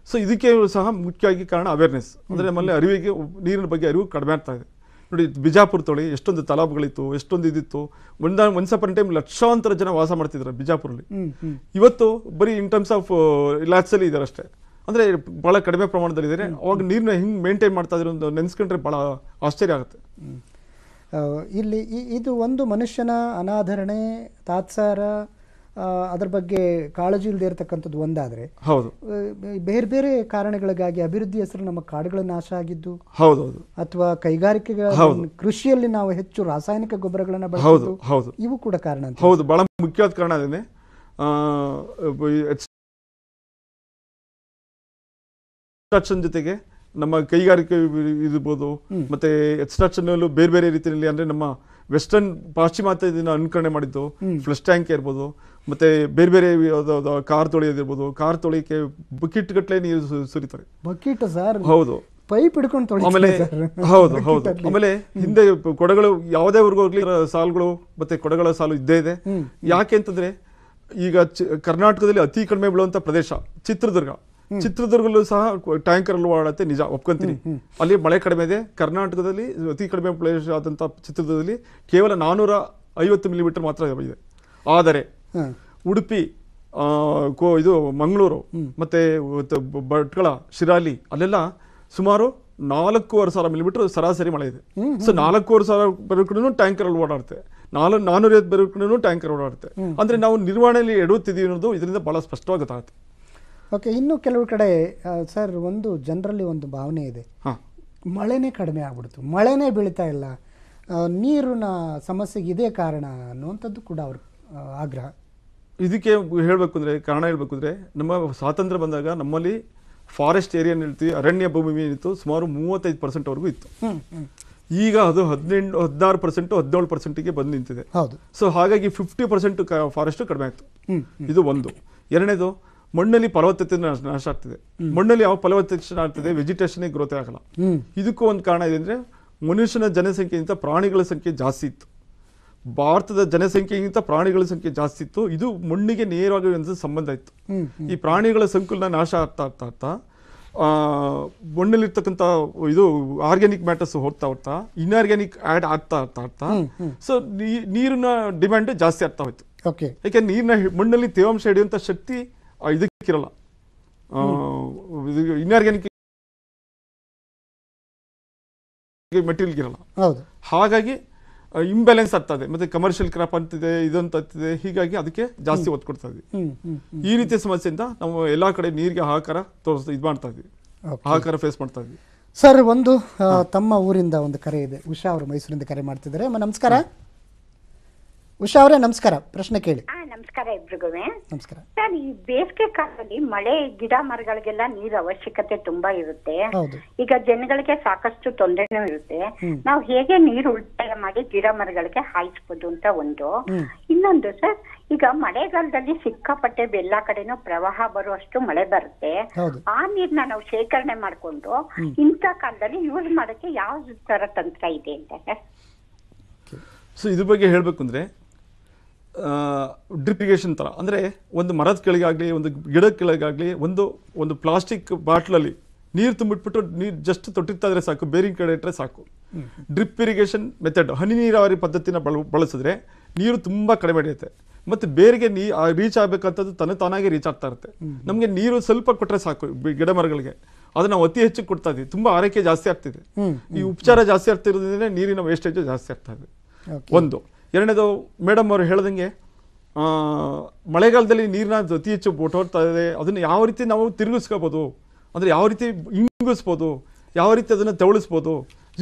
ಸೊ ಇದಕ್ಕೆ ಸಹ ಮುಖ್ಯವಾಗಿ ಕಾರಣ ಅವೇರ್ನೆಸ್ ಅಂದರೆ ನಮ್ಮಲ್ಲಿ ಅರಿವಿಗೆ ನೀರಿನ ಬಗ್ಗೆ ಅರಿವು ಕಡಿಮೆ ಆಗ್ತಾ ಇದೆ ನೋಡಿ ಬಿಜಾಪುರ ತೊಳಿ ಎಷ್ಟೊಂದು ತಲಾಬ್ಗಳಿತ್ತು ಎಷ್ಟೊಂದು ಇದಿತ್ತು ಒಂದ ಒಂದು ಟೈಮ್ ಲಕ್ಷಾಂತರ ಜನ ವಾಸ ಮಾಡ್ತಿದ್ರು ಬಿಜಾಪುರಲ್ಲಿ ಇವತ್ತು ಬರೀ ಇನ್ ಟರ್ಮ್ಸ್ ಆಫ್ ಅಲ್ಲಿ ಇದ್ದಾರೆ ಅಷ್ಟೇ ಅಂದರೆ ಭಾಳ ಕಡಿಮೆ ಪ್ರಮಾಣದಲ್ಲಿ ಇದ್ದಾರೆ ಅವಾಗ ನೀರನ್ನ ಹಿಂಗೆ ಮೇಂಟೈನ್ ಮಾಡ್ತಾ ಇದ್ರೆ ಒಂದು ನೆನೆಸ್ಕೊಂಡ್ರೆ ಭಾಳ ಆಶ್ಚರ್ಯ ಆಗುತ್ತೆ ಇಲ್ಲಿ ಇದು ಒಂದು ಮನುಷ್ಯನ ಅನಾಧರಣೆ ತಾತ್ಸಾರ ಅದರ ಬಗ್ಗೆ ಕಾಳಜಿ ಇಲ್ಲದೆ ಇರತಕ್ಕಂಥದ್ದು ಒಂದಾದ್ರೆ ಹೌದು ಬೇರೆ ಬೇರೆ ಕಾರಣಗಳಿಗಾಗಿ ಅಭಿವೃದ್ಧಿ ಹೆಸರು ನಮ್ಮ ಕಾಡುಗಳ ನಾಶ ಆಗಿದ್ದು ಹೌದು ಅಥವಾ ಕೈಗಾರಿಕೆಗಳ ಕೃಷಿಯಲ್ಲಿ ನಾವು ಹೆಚ್ಚು ರಾಸಾಯನಿಕ ಗೊಬ್ಬರಗಳನ್ನ ಬಳಸೋದು ಹೌದು ಇವು ಕೂಡ ಕಾರಣ ಹೌದು ಬಹಳ ಮುಖ್ಯವಾದ ಕಾರಣ ಅದೇ ಎಕ್ಸ್ಟ್ರಾಕ್ಷನ್ ಜೊತೆಗೆ ನಮ್ಮ ಕೈಗಾರಿಕೆ ಇರ್ಬೋದು ಮತ್ತೆ ಎಕ್ಸ್ಟ್ರಾಕ್ಷನ್ ಬೇರೆ ಬೇರೆ ರೀತಿಯಲ್ಲಿ ಅಂದ್ರೆ ನಮ್ಮ ವೆಸ್ಟರ್ನ್ ಪಾಶ್ಚಿಮಾತ್ಯ ದಿನ ಅನುಕರಣೆ ಮಾಡಿದ್ದು ಫ್ಲಶ್ ಟ್ಯಾಂಕ್ ಇರ್ಬೋದು ಮತ್ತೆ ಬೇರೆ ಬೇರೆ ಕಾರ್ ತೊಳೆಯೋದಿರ್ಬೋದು ಕಾರ್ ತೊಳೆಯಕ್ಕೆ ಬಕೆಟ್ ಗಟ್ಟಲೆ ನೀರು ಸುರಿತಾರೆ ಬಕೆಟ್ ಸರ್ ಹೌದು ಪೈಪ್ ಹಿಡ್ಕೊಂಡು ಆಮೇಲೆ ಹೌದು ಹೌದು ಆಮೇಲೆ ಹಿಂದೆ ಕೊಡಗಳು ಯಾವುದೇ ಹೋಗ್ಲಿ ಸಾಲುಗಳು ಮತ್ತೆ ಕೊಡಗಳ ಸಾಲು ಇದ್ದೇ ಇದೆ ಯಾಕೆ ಅಂತಂದ್ರೆ ಈಗ ಕರ್ನಾಟಕದಲ್ಲಿ ಅತಿ ಕಡಿಮೆ ಬೀಳುವಂತ ಪ್ರದೇಶ ಚಿತ್ರದುರ್ಗ ಚಿತ್ರದುರ್ಗಲ್ಲೂ ಸಹ ಟ್ಯಾಂಕರ್ ಅಲ್ಲಿ ಓಡಾಡುತ್ತೆ ನಿಜ ಒಪ್ಕೊಂತೀನಿ ಅಲ್ಲಿ ಮಳೆ ಕಡಿಮೆ ಇದೆ ಕರ್ನಾಟಕದಲ್ಲಿ ಅತಿ ಕಡಿಮೆ ಪ್ಲೇಸ್ ಆದಂತಹ ಚಿತ್ರದುರ್ಗದಲ್ಲಿ ಕೇವಲ ನಾನೂರ ಐವತ್ತು ಮಿಲಿಮೀಟರ್ ಮಾತ್ರ ಇದೆ ಆದರೆ ಉಡುಪಿ ಕೋ ಇದು ಮಂಗಳೂರು ಮತ್ತೆ ಭಟ್ಗಳ ಶಿರಾಲಿ ಅಲ್ಲೆಲ್ಲ ಸುಮಾರು ನಾಲ್ಕೂವರೆ ಸಾವಿರ ಮಿಲಿಮೀಟರ್ ಸರಾಸರಿ ಮಳೆ ಇದೆ ಸೊ ನಾಲ್ಕೂವರೆ ಸಾವಿರ ಬರೋಕ್ಕೂ ಟ್ಯಾಂಕರ್ ಅಲ್ಲಿ ಓಡಾಡುತ್ತೆ ನಾಲ್ಕು ನಾನ್ನೂರೈವತ್ತು ಬರೋಕ್ಕೂ ಟ್ಯಾಂಕರ್ ಓಡಾಡುತ್ತೆ ಅಂದರೆ ನಾವು ನಿರ್ವಹಣೆಯಲ್ಲಿ ಎಡುತ್ತಿದ್ದೀವಿ ಅನ್ನೋದು ಇದರಿಂದ ಬಹಳ ಸ್ಪಷ್ಟವಾಗಿ ಗೊತ್ತಾಗುತ್ತೆ ಓಕೆ ಇನ್ನು ಕೆಲವು ಕಡೆ ಸರ್ ಒಂದು ಜನರಲ್ಲಿ ಒಂದು ಭಾವನೆ ಇದೆ ಮಳೆನೇ ಕಡಿಮೆ ಆಗ್ಬಿಡ್ತು ಮಳೆನೇ ಬೀಳ್ತಾ ಇಲ್ಲ ನೀರಿನ ಸಮಸ್ಯೆಗೆ ಇದೇ ಕಾರಣ ಅನ್ನುವಂಥದ್ದು ಕೂಡ ಅವ್ರ ಆಗ್ರಹ ಇದಕ್ಕೆ ಹೇಳಬೇಕು ಅಂದರೆ ಕಾರಣ ಹೇಳಬೇಕು ಅಂದರೆ ನಮ್ಮ ಸ್ವಾತಂತ್ರ್ಯ ಬಂದಾಗ ನಮ್ಮಲ್ಲಿ ಫಾರೆಸ್ಟ್ ಏರಿಯಾ ಹೇಳ್ತೀವಿ ಅರಣ್ಯ ಭೂಮಿ ಏನಿತ್ತು ಸುಮಾರು ಮೂವತ್ತೈದು ಪರ್ಸೆಂಟ್ವರೆಗೂ ಇತ್ತು ಈಗ ಅದು ಹದಿನೆಂಟು ಹದಿನಾರು ಪರ್ಸೆಂಟು ಹದಿನೇಳು ಪರ್ಸೆಂಟಿಗೆ ಬಂದು ನಿಂತಿದೆ ಹೌದು ಸೊ ಹಾಗಾಗಿ ಫಿಫ್ಟಿ ಪರ್ಸೆಂಟ್ ಫಾರೆಸ್ಟ್ ಕಡಿಮೆ ಆಯಿತು ಇದು ಒಂದು ಎರಡನೇದು ಮಣ್ಣಲ್ಲಿ ಫಲವತ್ತತೆ ನಾಶ ಆಗ್ತಿದೆ ಮಣ್ಣಲ್ಲಿ ಯಾವ ಫಲವತ್ತತೆ ಆಗ್ತಿದೆ ವೆಜಿಟೇಷನ್ ಗ್ರೋತ್ ಆಗಲ್ಲ ಇದಕ್ಕೂ ಒಂದು ಕಾರಣ ಇದೆ ಮನುಷ್ಯನ ಜನಸಂಖ್ಯೆಗಿಂತ ಪ್ರಾಣಿಗಳ ಸಂಖ್ಯೆ ಜಾಸ್ತಿ ಇತ್ತು ಭಾರತದ ಜನಸಂಖ್ಯೆಗಿಂತ ಪ್ರಾಣಿಗಳ ಸಂಖ್ಯೆ ಜಾಸ್ತಿ ಇತ್ತು ಇದು ಮಣ್ಣಿಗೆ ನೇರವಾಗಿ ಸಂಬಂಧ ಇತ್ತು ಈ ಪ್ರಾಣಿಗಳ ಸಂಕುಲನ ನಾಶ ಆಗ್ತಾ ಆಗ್ತಾ ಆಗ್ತಾ ಮಣ್ಣಲ್ಲಿರ್ತಕ್ಕಂಥ ಇದು ಆರ್ಗ್ಯಾನಿಕ್ ಮ್ಯಾಟರ್ಸ್ ಹೋಗ್ತಾ ಹೋಗ್ತಾ ಇನ್ಆರ್ಗ್ಯಾನಿಕ್ ಆ್ಯಡ್ ಆಗ್ತಾ ಆಗ್ತಾ ಆಗ್ತಾ ಸೊ ನೀರಿನ ಡಿಮ್ಯಾಂಡ್ ಜಾಸ್ತಿ ಆಗ್ತಾ ಹೋಯ್ತು ಯಾಕೆಂದ್ರೆ ನೀರಿನ ಮಣ್ಣಲ್ಲಿ ತೇವಾಂಶ ಹಿಡಿಯುವಂಥ ಶಕ್ತಿ ಇದಕ್ಕಿರಲ್ಲ ಇನ್ಆರ್ಗ್ಯಾನಿಕ್ ಹೌದು ಹಾಗಾಗಿ ಇಂಬ್ಯಾಲೆನ್ಸ್ ಆಗ್ತದೆ ಮತ್ತೆ ಕಮರ್ಷಿಯಲ್ ಕ್ರಾಪ್ ಅಂತಿದೆ ಇದಂತ ಹೀಗಾಗಿ ಅದಕ್ಕೆ ಜಾಸ್ತಿ ಒತ್ತು ಕೊಡ್ತಾ ಇದ್ವಿ ಈ ರೀತಿಯ ಸಮಸ್ಯೆಯಿಂದ ನಾವು ಎಲ್ಲಾ ಕಡೆ ನೀರಿಗೆ ಆಕಾರ ತೋರಿಸ್ತಾ ಇದು ಮಾಡ್ತಾ ಇದ್ವಿ ಹಾಕಾರ ಫೇಸ್ ಮಾಡ್ತಾ ಇದ್ವಿ ಸರ್ ಒಂದು ತಮ್ಮ ಊರಿಂದ ಒಂದು ಕರೆ ಇದೆ ಉಷಾ ಅವರು ಮೈಸೂರಿಂದ ಕರೆ ಮಾಡ್ತಿದ್ದಾರೆ ನಮಸ್ಕಾರ ಉಷಾ ಅವರೇ ನಮಸ್ಕಾರ ಪ್ರಶ್ನೆ ಕೇಳಿ ನಮಸ್ಕಾರ ಇಬ್ರಿಗೂ ಸರ್ ಈ ಬೇಸಿಗೆ ಕಾಲದಲ್ಲಿ ಮಳೆ ಗಿಡ ಮರಗಳಿಗೆಲ್ಲ ನೀರ್ ಅವಶ್ಯಕತೆ ತುಂಬಾ ಇರುತ್ತೆ ಈಗ ಜನಗಳಿಗೆ ಸಾಕಷ್ಟು ತೊಂದರೆನೂ ಇರುತ್ತೆ ನಾವು ಹೇಗೆ ನೀರು ಉಳಿತಾಯ ಮಾಡಿ ಗಿಡ ಮರಗಳಿಗೆ ಹಾಯಿಸ್ಬೋದು ಅಂತ ಒಂದು ಇನ್ನೊಂದು ಸರ್ ಈಗ ಮಳೆಗಾಲದಲ್ಲಿ ಸಿಕ್ಕಾಪಟ್ಟೆ ಎಲ್ಲಾ ಕಡೆನೂ ಪ್ರವಾಹ ಬರುವಷ್ಟು ಮಳೆ ಬರುತ್ತೆ ಆ ನೀರ್ನ ನಾವು ಶೇಖರಣೆ ಮಾಡ್ಕೊಂಡು ಇಂಥ ಕಾಲದಲ್ಲಿ ಯೂಸ್ ಮಾಡಕ್ಕೆ ಯಾವ ತರ ತಂತ್ರ ಇದೆ ಅಂತ ಸರ್ ಸೊ ಇದ್ರ ಬಗ್ಗೆ ಹೇಳ್ಬೇಕು ಡ್ರಿಪಿಗೇಷನ್ ಥರ ಅಂದರೆ ಒಂದು ಮರದ ಕೆಳಗಾಗಲಿ ಒಂದು ಗಿಡ ಕೆಳಗಾಗಲಿ ಒಂದು ಒಂದು ಪ್ಲಾಸ್ಟಿಕ್ ಬಾಟ್ಲಲ್ಲಿ ನೀರು ತುಂಬಿಟ್ಬಿಟ್ಟು ನೀರು ಜಸ್ಟ್ ತೊಟ್ಟಿರ್ತಾ ಸಾಕು ಬೇರಿನ ಕಡೆ ಇಟ್ಟರೆ ಸಾಕು ಡ್ರಿಪ್ ಇರಿಗೇಷನ್ ಮೆಥಡ್ ಹನಿ ನೀರಾವರಿ ಪದ್ಧತಿನ ಬಳ ಬಳಸಿದ್ರೆ ನೀರು ತುಂಬ ಕಡಿಮೆ ಹಿಡಿಯುತ್ತೆ ಮತ್ತು ಬೇರಿಗೆ ನೀ ರೀಚ್ ಆಗಬೇಕಂತದ್ದು ತನ್ನ ತಾನಾಗೆ ರೀಚ್ ಆಗ್ತಾ ಇರುತ್ತೆ ನಮಗೆ ನೀರು ಸ್ವಲ್ಪ ಕೊಟ್ಟರೆ ಸಾಕು ಗಿಡ ಮರಗಳಿಗೆ ಅದನ್ನು ನಾವು ಅತಿ ಹೆಚ್ಚು ಕೊಡ್ತಾ ಇದ್ದೀವಿ ತುಂಬ ಆರೈಕೆ ಜಾಸ್ತಿ ಆಗ್ತಿದೆ ಈ ಉಪಚಾರ ಜಾಸ್ತಿ ಆಗ್ತಿರೋದ್ರಿಂದ ನೀರಿನ ವೇಸ್ಟೇಜು ಜಾಸ್ತಿ ಆಗ್ತಾ ಇದೆ ಒಂದು ಎರಡನೇದು ಮೇಡಮ್ ಅವರು ಹೇಳ್ದಂಗೆ ಮಳೆಗಾಲದಲ್ಲಿ ನೀರನ್ನ ಅತಿ ಹೆಚ್ಚು ಹೋಗ್ತಾ ಇದೆ ಅದನ್ನು ಯಾವ ರೀತಿ ನಾವು ತಿರುಗಿಸ್ಕೋಬೋದು ಅಂದರೆ ಯಾವ ರೀತಿ ಇಂಗಿಸ್ಬೋದು ಯಾವ ರೀತಿ ಅದನ್ನು ತೆವಳಿಸ್ಬೋದು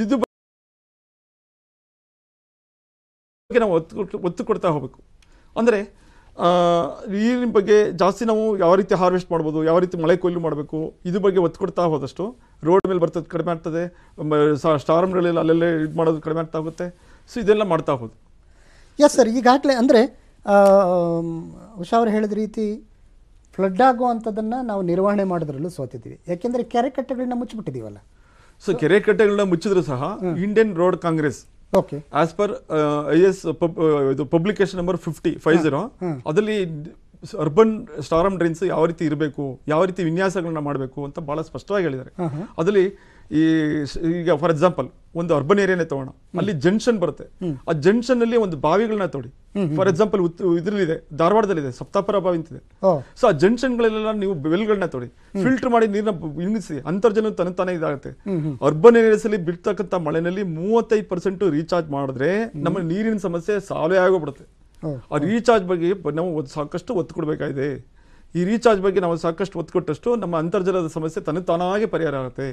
ಇದ್ರ ಬಗ್ಗೆ ನಾವು ಒತ್ತು ಕೊಟ್ಟು ಒತ್ತು ಕೊಡ್ತಾ ಹೋಗಬೇಕು ಅಂದರೆ ನೀರಿನ ಬಗ್ಗೆ ಜಾಸ್ತಿ ನಾವು ಯಾವ ರೀತಿ ಹಾರ್ವೆಸ್ಟ್ ಮಾಡ್ಬೋದು ಯಾವ ರೀತಿ ಮಳೆ ಕೊಯ್ಲು ಮಾಡಬೇಕು ಇದು ಬಗ್ಗೆ ಒತ್ತು ಕೊಡ್ತಾ ಹೋದಷ್ಟು ರೋಡ್ ಮೇಲೆ ಬರ್ತದೆ ಕಡಿಮೆ ಆಗ್ತದೆ ಸ್ಟಾರ್ಮ್ಗಳಲ್ಲಿ ಅಲ್ಲೆಲ್ಲೇ ಇದು ಮಾಡೋದು ಕಡಿಮೆ ಆಗ್ತಾ ಹೋಗುತ್ತೆ ಸೊ ಇದೆಲ್ಲ ಮಾಡ್ತಾ ಹೋದು ಎಸ್ ಸರ್ ಈಗಾಗಲೇ ಅಂದರೆ ಉಷಾ ಅವರು ಹೇಳಿದ ರೀತಿ ಫ್ಲಡ್ ಆಗುವಂಥದ್ದನ್ನು ನಾವು ನಿರ್ವಹಣೆ ಮಾಡೋದ್ರಲ್ಲೂ ಸೋತಿದ್ದೀವಿ ಯಾಕೆಂದರೆ ಕೆರೆ ಕಟ್ಟೆಗಳನ್ನ ಮುಚ್ಚಿಬಿಟ್ಟಿದ್ದೀವಲ್ಲ ಸೊ ಕೆರೆ ಕಟ್ಟೆಗಳನ್ನ ಮುಚ್ಚಿದ್ರು ಸಹ Indian road congress okay as per I S ಇದು publication number fifty five zero ಅದರಲ್ಲಿ ಅರ್ಬನ್ ಸ್ಟಾರಮ್ ಡ್ರೈನ್ಸ್ ಯಾವ ರೀತಿ ಇರಬೇಕು ಯಾವ ರೀತಿ ವಿನ್ಯಾಸಗಳನ್ನ ಮಾಡಬೇಕು ಅಂತ ಬಹಳ ಸ್ಪಷ್ಟವಾಗಿ ಹೇಳಿದ್ದಾರೆ ಅದರಲ್ಲಿ ಈ ಈಗ ಫಾರ್ ಎಕ್ಸಾಂಪಲ್ ಒಂದು ಅರ್ಬನ್ ಏರಿಯಾನೇ ತಗೋಣ ಅಲ್ಲಿ ಜಂಕ್ಷನ್ ಬರುತ್ತೆ ಆ ಜಂಕ್ಷನ್ ಅಲ್ಲಿ ಒಂದು ಬಾವಿಗಳನ್ನ ತೋಡಿ ಫಾರ್ ಎಕ್ಸಾಂಪಲ್ ಇದ್ರಲ್ಲಿದೆ ಇದೆ ಸಪ್ತಾಪುರ ಬಾವಿ ಅಂತಿದೆ ಸೊ ಆ ಜಂಕ್ಷನ್ಗಳೆಲ್ಲ ನೀವು ಬೆಲ್ಗಳನ್ನ ತೋಡಿ ಫಿಲ್ಟರ್ ಮಾಡಿ ನೀರ್ನ ಇಂಗಿಸಿ ಅಂತರ್ಜಲ ತನ್ನ ತಾನೇ ಇದಾಗುತ್ತೆ ಅರ್ಬನ್ ಏರಿಯಾಸ್ ಅಲ್ಲಿ ಬಿಡ್ತಕ್ಕಂಥ ಮಳೆನಲ್ಲಿ ಮೂವತ್ತೈದು ಪರ್ಸೆಂಟ್ ರೀಚಾರ್ಜ್ ಮಾಡಿದ್ರೆ ನಮ್ಮ ನೀರಿನ ಸಮಸ್ಯೆ ಸಾಲೇ ಆಗೋಗ್ಬಿಡುತ್ತೆ ಆ ರೀಚಾರ್ಜ್ ಬಗ್ಗೆ ನಾವು ಸಾಕಷ್ಟು ಒತ್ತು ಕೊಡ್ಬೇಕಾಗಿದೆ ಈ ರೀಚಾರ್ಜ್ ಬಗ್ಗೆ ನಾವು ಸಾಕಷ್ಟು ಒತ್ತು ಕೊಟ್ಟಷ್ಟು ನಮ್ಮ ಅಂತರ್ಜಲದ ಸಮಸ್ಯೆ ತನ್ನ ತಾನಾಗೆ ಪರಿಹಾರ ಆಗುತ್ತೆ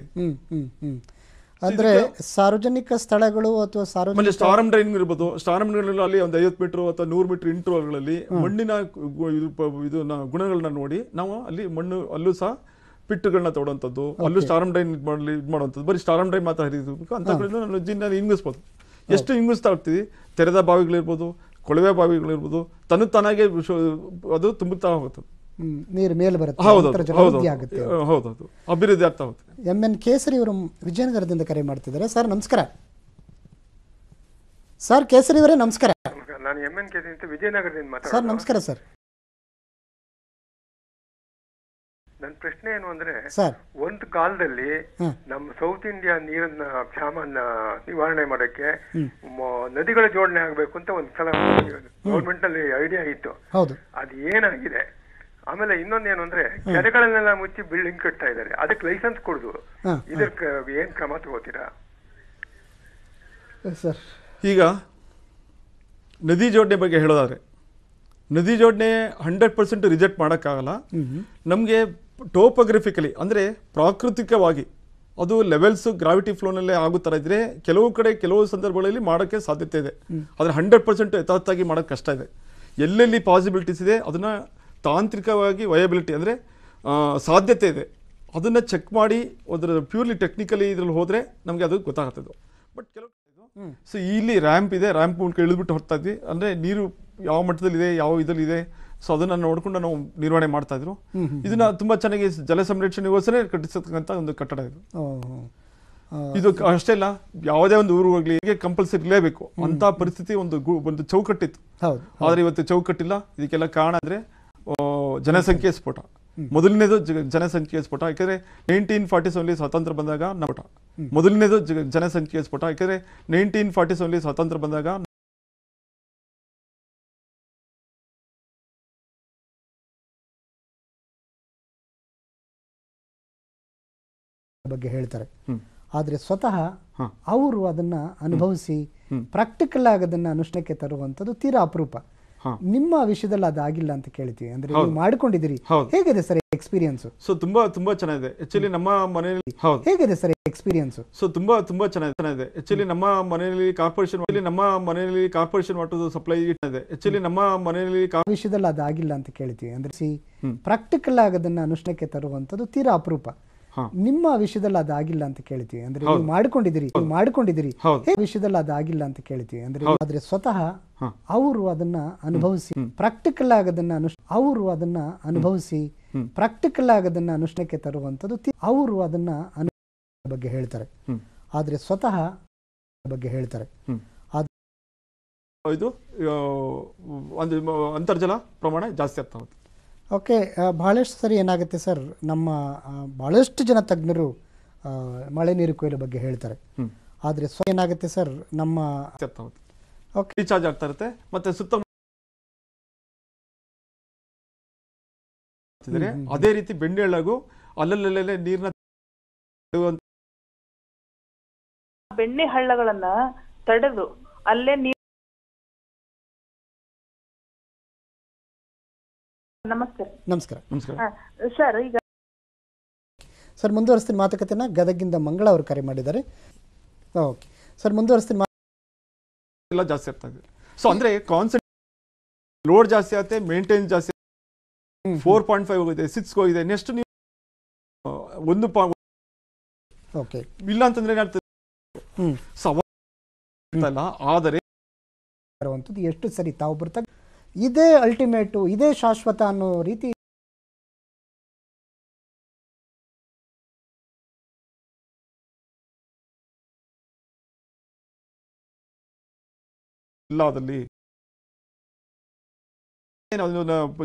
ಅಂದ್ರೆ ಸಾರ್ವಜನಿಕ ಸ್ಥಳಗಳು ಅಥವಾ ಸಾರ್ವಜನಿಕ ಸ್ಟಾರಮ್ ಡ್ರೈನ್ ಇರ್ಬೋದು ಸ್ಟಾರಮ್ ಅಲ್ಲಿ ಒಂದು ಐವತ್ತು ಮೀಟರ್ ಅಥವಾ ನೂರು ಮೀಟರ್ ಇಂಟರ್ವಲ್ಗಳಲ್ಲಿ ಮಣ್ಣಿನ ಇದು ಗುಣಗಳನ್ನ ನೋಡಿ ನಾವು ಅಲ್ಲಿ ಮಣ್ಣು ಅಲ್ಲೂ ಸಹ ಪಿಟ್ಟುಗಳನ್ನ ತೋಡುವಂಥದ್ದು ಅಲ್ಲೂ ಸ್ಟಾರಮ್ ಡ್ರೈನ್ ಇದು ಮಾಡಲಿ ಇದು ಮಾಡುವಂಥದ್ದು ಬರೀ ಸ್ಟಾರಮ್ ಡ್ರೈನ್ ಮಾತ್ರ ಹರಿದಿರ್ಬೇಕು ಅಂತ ನಾನು ಜಿನ್ನ ಹಿಂಗಿಸ್ಬೋದು ಎಷ್ಟು ಹಿಂಗಿಸ್ತಾ ಇರ್ತೀವಿ ತೆರೆದ ಬಾವಿಗಳಿರ್ಬೋದು ಕೊಳವೆ ಬಾವಿಗಳಿರ್ಬೋದು ತನ್ನ ತಾನಾಗೆ ಅದು ತುಂಬುತ್ತಾ ಹೋಗುತ್ತೆ ನೀರು ಮೇಲೆ ಬರುತ್ತೆ ಅಭಿವೃದ್ಧಿ ಆಗ್ತಾ ಹೋಗುತ್ತೆ ಎಂ ಎನ್ ಕೇಸರಿ ಅವರು ವಿಜಯನಗರದಿಂದ ಕರೆ ಮಾಡ್ತಿದ್ದಾರೆ ಸರ್ ನಮಸ್ಕಾರ ಸರ್ ಕೇಸರಿ ಅವರೇ ನಮಸ್ಕಾರ ನಾನು ಎಂ ಎನ್ ಕೇಸರಿ ಅಂತ ವಿಜಯನಗರದಿಂದ ಸರ್ ನಮಸ್ಕಾರ ಸರ್ ನನ್ನ ಪ್ರಶ್ನೆ ಏನು ಅಂದ್ರೆ ಒಂದು ಕಾಲದಲ್ಲಿ ನಮ್ಮ ಸೌತ್ ಇಂಡಿಯಾ ನೀರನ್ನ ಕ್ಷಾಮನ್ನ ನಿವಾರಣೆ ಮಾಡಕ್ಕೆ ನದಿಗಳ ಜೋಡಣೆ ಆಗ್ಬೇಕು ಅಂತ ಒಂದ್ಸಲ ಗೌರ್ಮೆಂಟ್ ಅಲ್ಲಿ ಐಡಿಯಾ ಇತ್ತು ಅದು ಏನಾಗಿದೆ ಆಮೇಲೆ ಇನ್ನೊಂದು ಏನು ಅಂದ್ರೆ ಕೆರೆಗಳನ್ನೆಲ್ಲ ಮುಚ್ಚಿ ಬಿಲ್ಡಿಂಗ್ ಕಟ್ತಾ ಇದ್ದಾರೆ ಅದಕ್ಕೆ ಲೈಸೆನ್ಸ್ ಕೊಡುದು ಇದಕ್ಕೆ ಏನ್ ಕ್ರಮ ತಗೋತೀರಾ ಸರ್ ಈಗ ನದಿ ಜೋಡಣೆ ಬಗ್ಗೆ ಹೇಳೋದಾದ್ರೆ ನದಿ ಜೋಡಣೆ ಹಂಡ್ರೆಡ್ ಪರ್ಸೆಂಟ್ ರಿಜೆಕ್ಟ್ ಮಾಡೋಕ್ಕಾಗಲ್ಲ ನಮಗೆ ಟೋಪೋಗ್ರಫಿಕಲಿ ಅಂದರೆ ಪ್ರಾಕೃತಿಕವಾಗಿ ಅದು ಲೆವೆಲ್ಸು ಗ್ರಾವಿಟಿ ಫ್ಲೋನಲ್ಲೇ ಆಗೋ ಥರ ಇದ್ದರೆ ಕೆಲವು ಕಡೆ ಕೆಲವು ಸಂದರ್ಭಗಳಲ್ಲಿ ಮಾಡೋಕ್ಕೆ ಸಾಧ್ಯತೆ ಇದೆ ಆದರೆ ಹಂಡ್ರೆಡ್ ಪರ್ಸೆಂಟ್ ಯಥಾರ್ಥಾಗಿ ಮಾಡೋಕ್ಕೆ ಕಷ್ಟ ಇದೆ ಎಲ್ಲೆಲ್ಲಿ ಪಾಸಿಬಿಲಿಟೀಸ್ ಇದೆ ಅದನ್ನು ತಾಂತ್ರಿಕವಾಗಿ ವಯಬಿಲಿಟಿ ಅಂದರೆ ಸಾಧ್ಯತೆ ಇದೆ ಅದನ್ನು ಚೆಕ್ ಮಾಡಿ ಅದರ ಪ್ಯೂರ್ಲಿ ಟೆಕ್ನಿಕಲಿ ಇದ್ರಲ್ಲಿ ಹೋದರೆ ನಮಗೆ ಅದು ಗೊತ್ತಾಗುತ್ತದೆ ಬಟ್ ಕೆಲವು ಸೊ ಇಲ್ಲಿ ರ್ಯಾಂಪ್ ಇದೆ ರ್ಯಾಂಪ್ ಮೂಲಕ ಇಳಿದ್ಬಿಟ್ಟು ಹೋಗ್ತಾ ಇದ್ವಿ ಅಂದರೆ ನೀರು ಯಾವ ಮಟ್ಟದಲ್ಲಿದೆ ಯಾವ ಇದೆ ಸೊ ಅದನ್ನು ನೋಡಿಕೊಂಡು ನಾವು ನಿರ್ವಹಣೆ ಮಾಡ್ತಾ ಇದ್ರು ಇದನ್ನ ತುಂಬಾ ಚೆನ್ನಾಗಿ ಜಲ ಸಂರಕ್ಷಣೆಗೋಸ್ಕರ ಕಟ್ಟಿಸತಕ್ಕಂಥ ಒಂದು ಕಟ್ಟಡ ಇದು ಇದು ಅಷ್ಟೇ ಇಲ್ಲ ಯಾವುದೇ ಒಂದು ಊರು ಹೋಗ್ಲಿ ಕಂಪಲ್ಸರಿ ಇರಲೇಬೇಕು ಅಂತ ಪರಿಸ್ಥಿತಿ ಒಂದು ಒಂದು ಚೌಕಟ್ಟಿತ್ತು ಆದರೆ ಇವತ್ತು ಚೌಕಟ್ಟಿಲ್ಲ ಇದಕ್ಕೆಲ್ಲ ಕಾರಣ ಅಂದರೆ ಜನಸಂಖ್ಯೆ ಸ್ಫೋಟ ಮೊದಲನೇದು ಜನಸಂಖ್ಯೆ ಸ್ಫೋಟ ಯಾಕೆಂದರೆ ನೈನ್ಟೀನ್ ಫಾರ್ಟಿ ಸೆವೆನ್ಲಿ ಸ್ವಾತಂತ್ರ್ಯ ಬಂದಾಗ ಸ್ಫೋಟ ಮೊದಲನೇದು ಜನಸಂಖ್ಯೆ ಸ್ಫೋಟ ಯಾಕೆಂದರೆ ನೈನ್ಟೀನ್ ಫಾರ್ಟಿ ಸೆವೆನ್ಲಿ ಸ್ವಾತಂತ್ರ್ಯ ಬಂದಾಗ ಬಗ್ಗೆ ಹೇಳ್ತಾರೆ ಆದ್ರೆ ಸ್ವತಃ ಅವರು ಅದನ್ನ ಅನುಭವಿಸಿ ಪ್ರಾಕ್ಟಿಕಲ್ ಆಗಿ ಅದನ್ನ ಅನುಷ್ಠಾನಕ್ಕೆ ತರುವಂತದ್ದು ತೀರಾ ಅಪರೂಪ ನಿಮ್ಮ ವಿಷಯದಲ್ಲಿ ಅದಾಗಿಲ್ಲ ಅಂತ ಕೇಳ್ತೀವಿ ಅಂದ್ರೆ ನೀವು ಮಾಡ್ಕೊಂಡಿದ್ದೀರಿ ಹೇಗಿದೆ ಸರ್ ಎಕ್ಸ್ಪೀರಿಯನ್ಸ್ ಸೊ ತುಂಬಾ ತುಂಬಾ ಚೆನ್ನಾಗಿದೆ ಆಕ್ಚುಲಿ ನಮ್ಮ ಮನೆಯಲ್ಲಿ ಹೇಗಿದೆ ಸರ್ ಎಕ್ಸ್ಪೀರಿಯನ್ಸ್ ಸೊ ತುಂಬಾ ತುಂಬಾ ಚೆನ್ನಾಗಿದೆ ಆಕ್ಚುಲಿ ನಮ್ಮ ಮನೆಯಲ್ಲಿ ಕಾರ್ಪೊರೇಷನ್ ನಮ್ಮ ಮನೆಯಲ್ಲಿ ಕಾರ್ಪೊರೇಷನ್ ಮಾಡೋದು ಸಪ್ಲೈ ಇದೆ ಆಕ್ಚುಲಿ ನಮ್ಮ ಮನೆಯಲ್ಲಿ ವಿಷಯದಲ್ಲಿ ಅದಾಗಿಲ್ಲ ಅಂತ ಕೇಳ್ತೀವಿ ಅಂದ್ರೆ ಸಿ ಪ್ರಾಕ್ಟಿಕಲ್ ಆಗೋದನ್ನ ಅನುಷ್ಠಾನಕ್ಕೆ ತರುವಂತದ್ದು ತೀರಾ ಅಪರೂಪ ನಿಮ್ಮ ವಿಷಯದಲ್ಲಿ ಅದಾಗಿಲ್ಲ ಅಂತ ಕೇಳ್ತೀವಿ ಅಂದ್ರೆ ನೀವು ಮಾಡ್ಕೊಂಡಿದ್ದೀರಿ ಮಾಡ್ಕೊಂಡಿದ್ದೀರಿ ವಿಷಯದಲ್ಲಿ ಅದಾಗಿಲ್ಲ ಅಂತ ಕೇಳ್ತೀವಿ ಅಂದ್ರೆ ಆದ್ರೆ ಸ್ವತಃ ಅವರು ಅದನ್ನ ಅನುಭವಿಸಿ ಪ್ರಾಕ್ಟಿಕಲ್ ಆಗದನ್ನ ಅನುಷ್ ಅವರು ಅದನ್ನ ಅನುಭವಿಸಿ ಪ್ರಾಕ್ಟಿಕಲ್ ಆಗದನ್ನ ಅನುಷ್ಠಾನಕ್ಕೆ ತರುವಂತದ್ದು ಅವರು ಅದನ್ನ ಅನು ಬಗ್ಗೆ ಹೇಳ್ತಾರೆ ಆದ್ರೆ ಸ್ವತಃ ಬಗ್ಗೆ ಹೇಳ್ತಾರೆ ಇದು ಒಂದು ಅಂತರ್ಜಲ ಪ್ರಮಾಣ ಜಾಸ್ತಿ ಆಗ್ತಾ ಓಕೆ ಬಹಳಷ್ಟು ಸರಿ ಏನಾಗುತ್ತೆ ಸರ್ ನಮ್ಮ ಬಹಳಷ್ಟು ಜನ ತಜ್ಞರು ಮಳೆ ನೀರು ಕೊಯ್ಲು ಬಗ್ಗೆ ಹೇಳ್ತಾರೆ ಆದ್ರೆ ಸ್ವ ಏನಾಗುತ್ತೆ ಸರ್ ನಮ್ಮ ರೀಚಾರ್ಜ್ ಆಗ್ತಾ ಇರುತ್ತೆ ಮತ್ತೆ ಸುತ್ತ ಅದೇ ರೀತಿ ಬೆಣ್ಣೆಳ್ಳಾಗು ಅಲ್ಲಲ್ಲೇ ನೀರಿನ ಬೆಣ್ಣೆ ಹಳ್ಳಗಳನ್ನ ತಡೆದು ಅಲ್ಲೇ ನೀರು ನಮಸ್ಕಾರ ನಮಸ್ಕಾರ ನಮಸ್ಕಾರ ಸರ್ ಈಗ ಸರ್ ಮುಂದುವರಿಸ್ತೀನಿ ಮಾತುಕತೆನ ಗದಗಿಂದ ಮಂಗಳ ಅವರು ಕರೆ ಮಾಡಿದ್ದಾರೆ ಓಕೆ ಸರ್ ಮುಂದುವರಿಸ್ತೀನಿ ಎಲ್ಲ ಜಾಸ್ತಿ ಆಗ್ತಾ ಇದೆ ಸೊ ಅಂದ್ರೆ ಕಾನ್ಸೆಂಟ್ ಲೋಡ್ ಜಾಸ್ತಿ ಆಗುತ್ತೆ ಮೇಂಟೆನೆನ್ಸ್ ಜಾಸ್ತಿ ಫೋರ್ ಪಾಯಿಂಟ್ ಫೈವ್ ಹೋಗಿದೆ ಸಿಕ್ಸ್ ಹೋಗಿದೆ ನೆಕ್ಸ್ಟ್ ನೀವು ಒಂದು ಪಾ ಓಕೆ ಇಲ್ಲ ಅಂತಂದ್ರೆ ಏನಾಗ್ತದೆ ಆದರೆ ಎಷ್ಟು ಸರಿ ತಾವು ಬರ್ತಾ ಇದೇ ಅಲ್ಟಿಮೇಟು ಇದೇ ಶಾಶ್ವತ ಅನ್ನೋ ರೀತಿ ಇಲ್ಲ ಅದರಲ್ಲಿ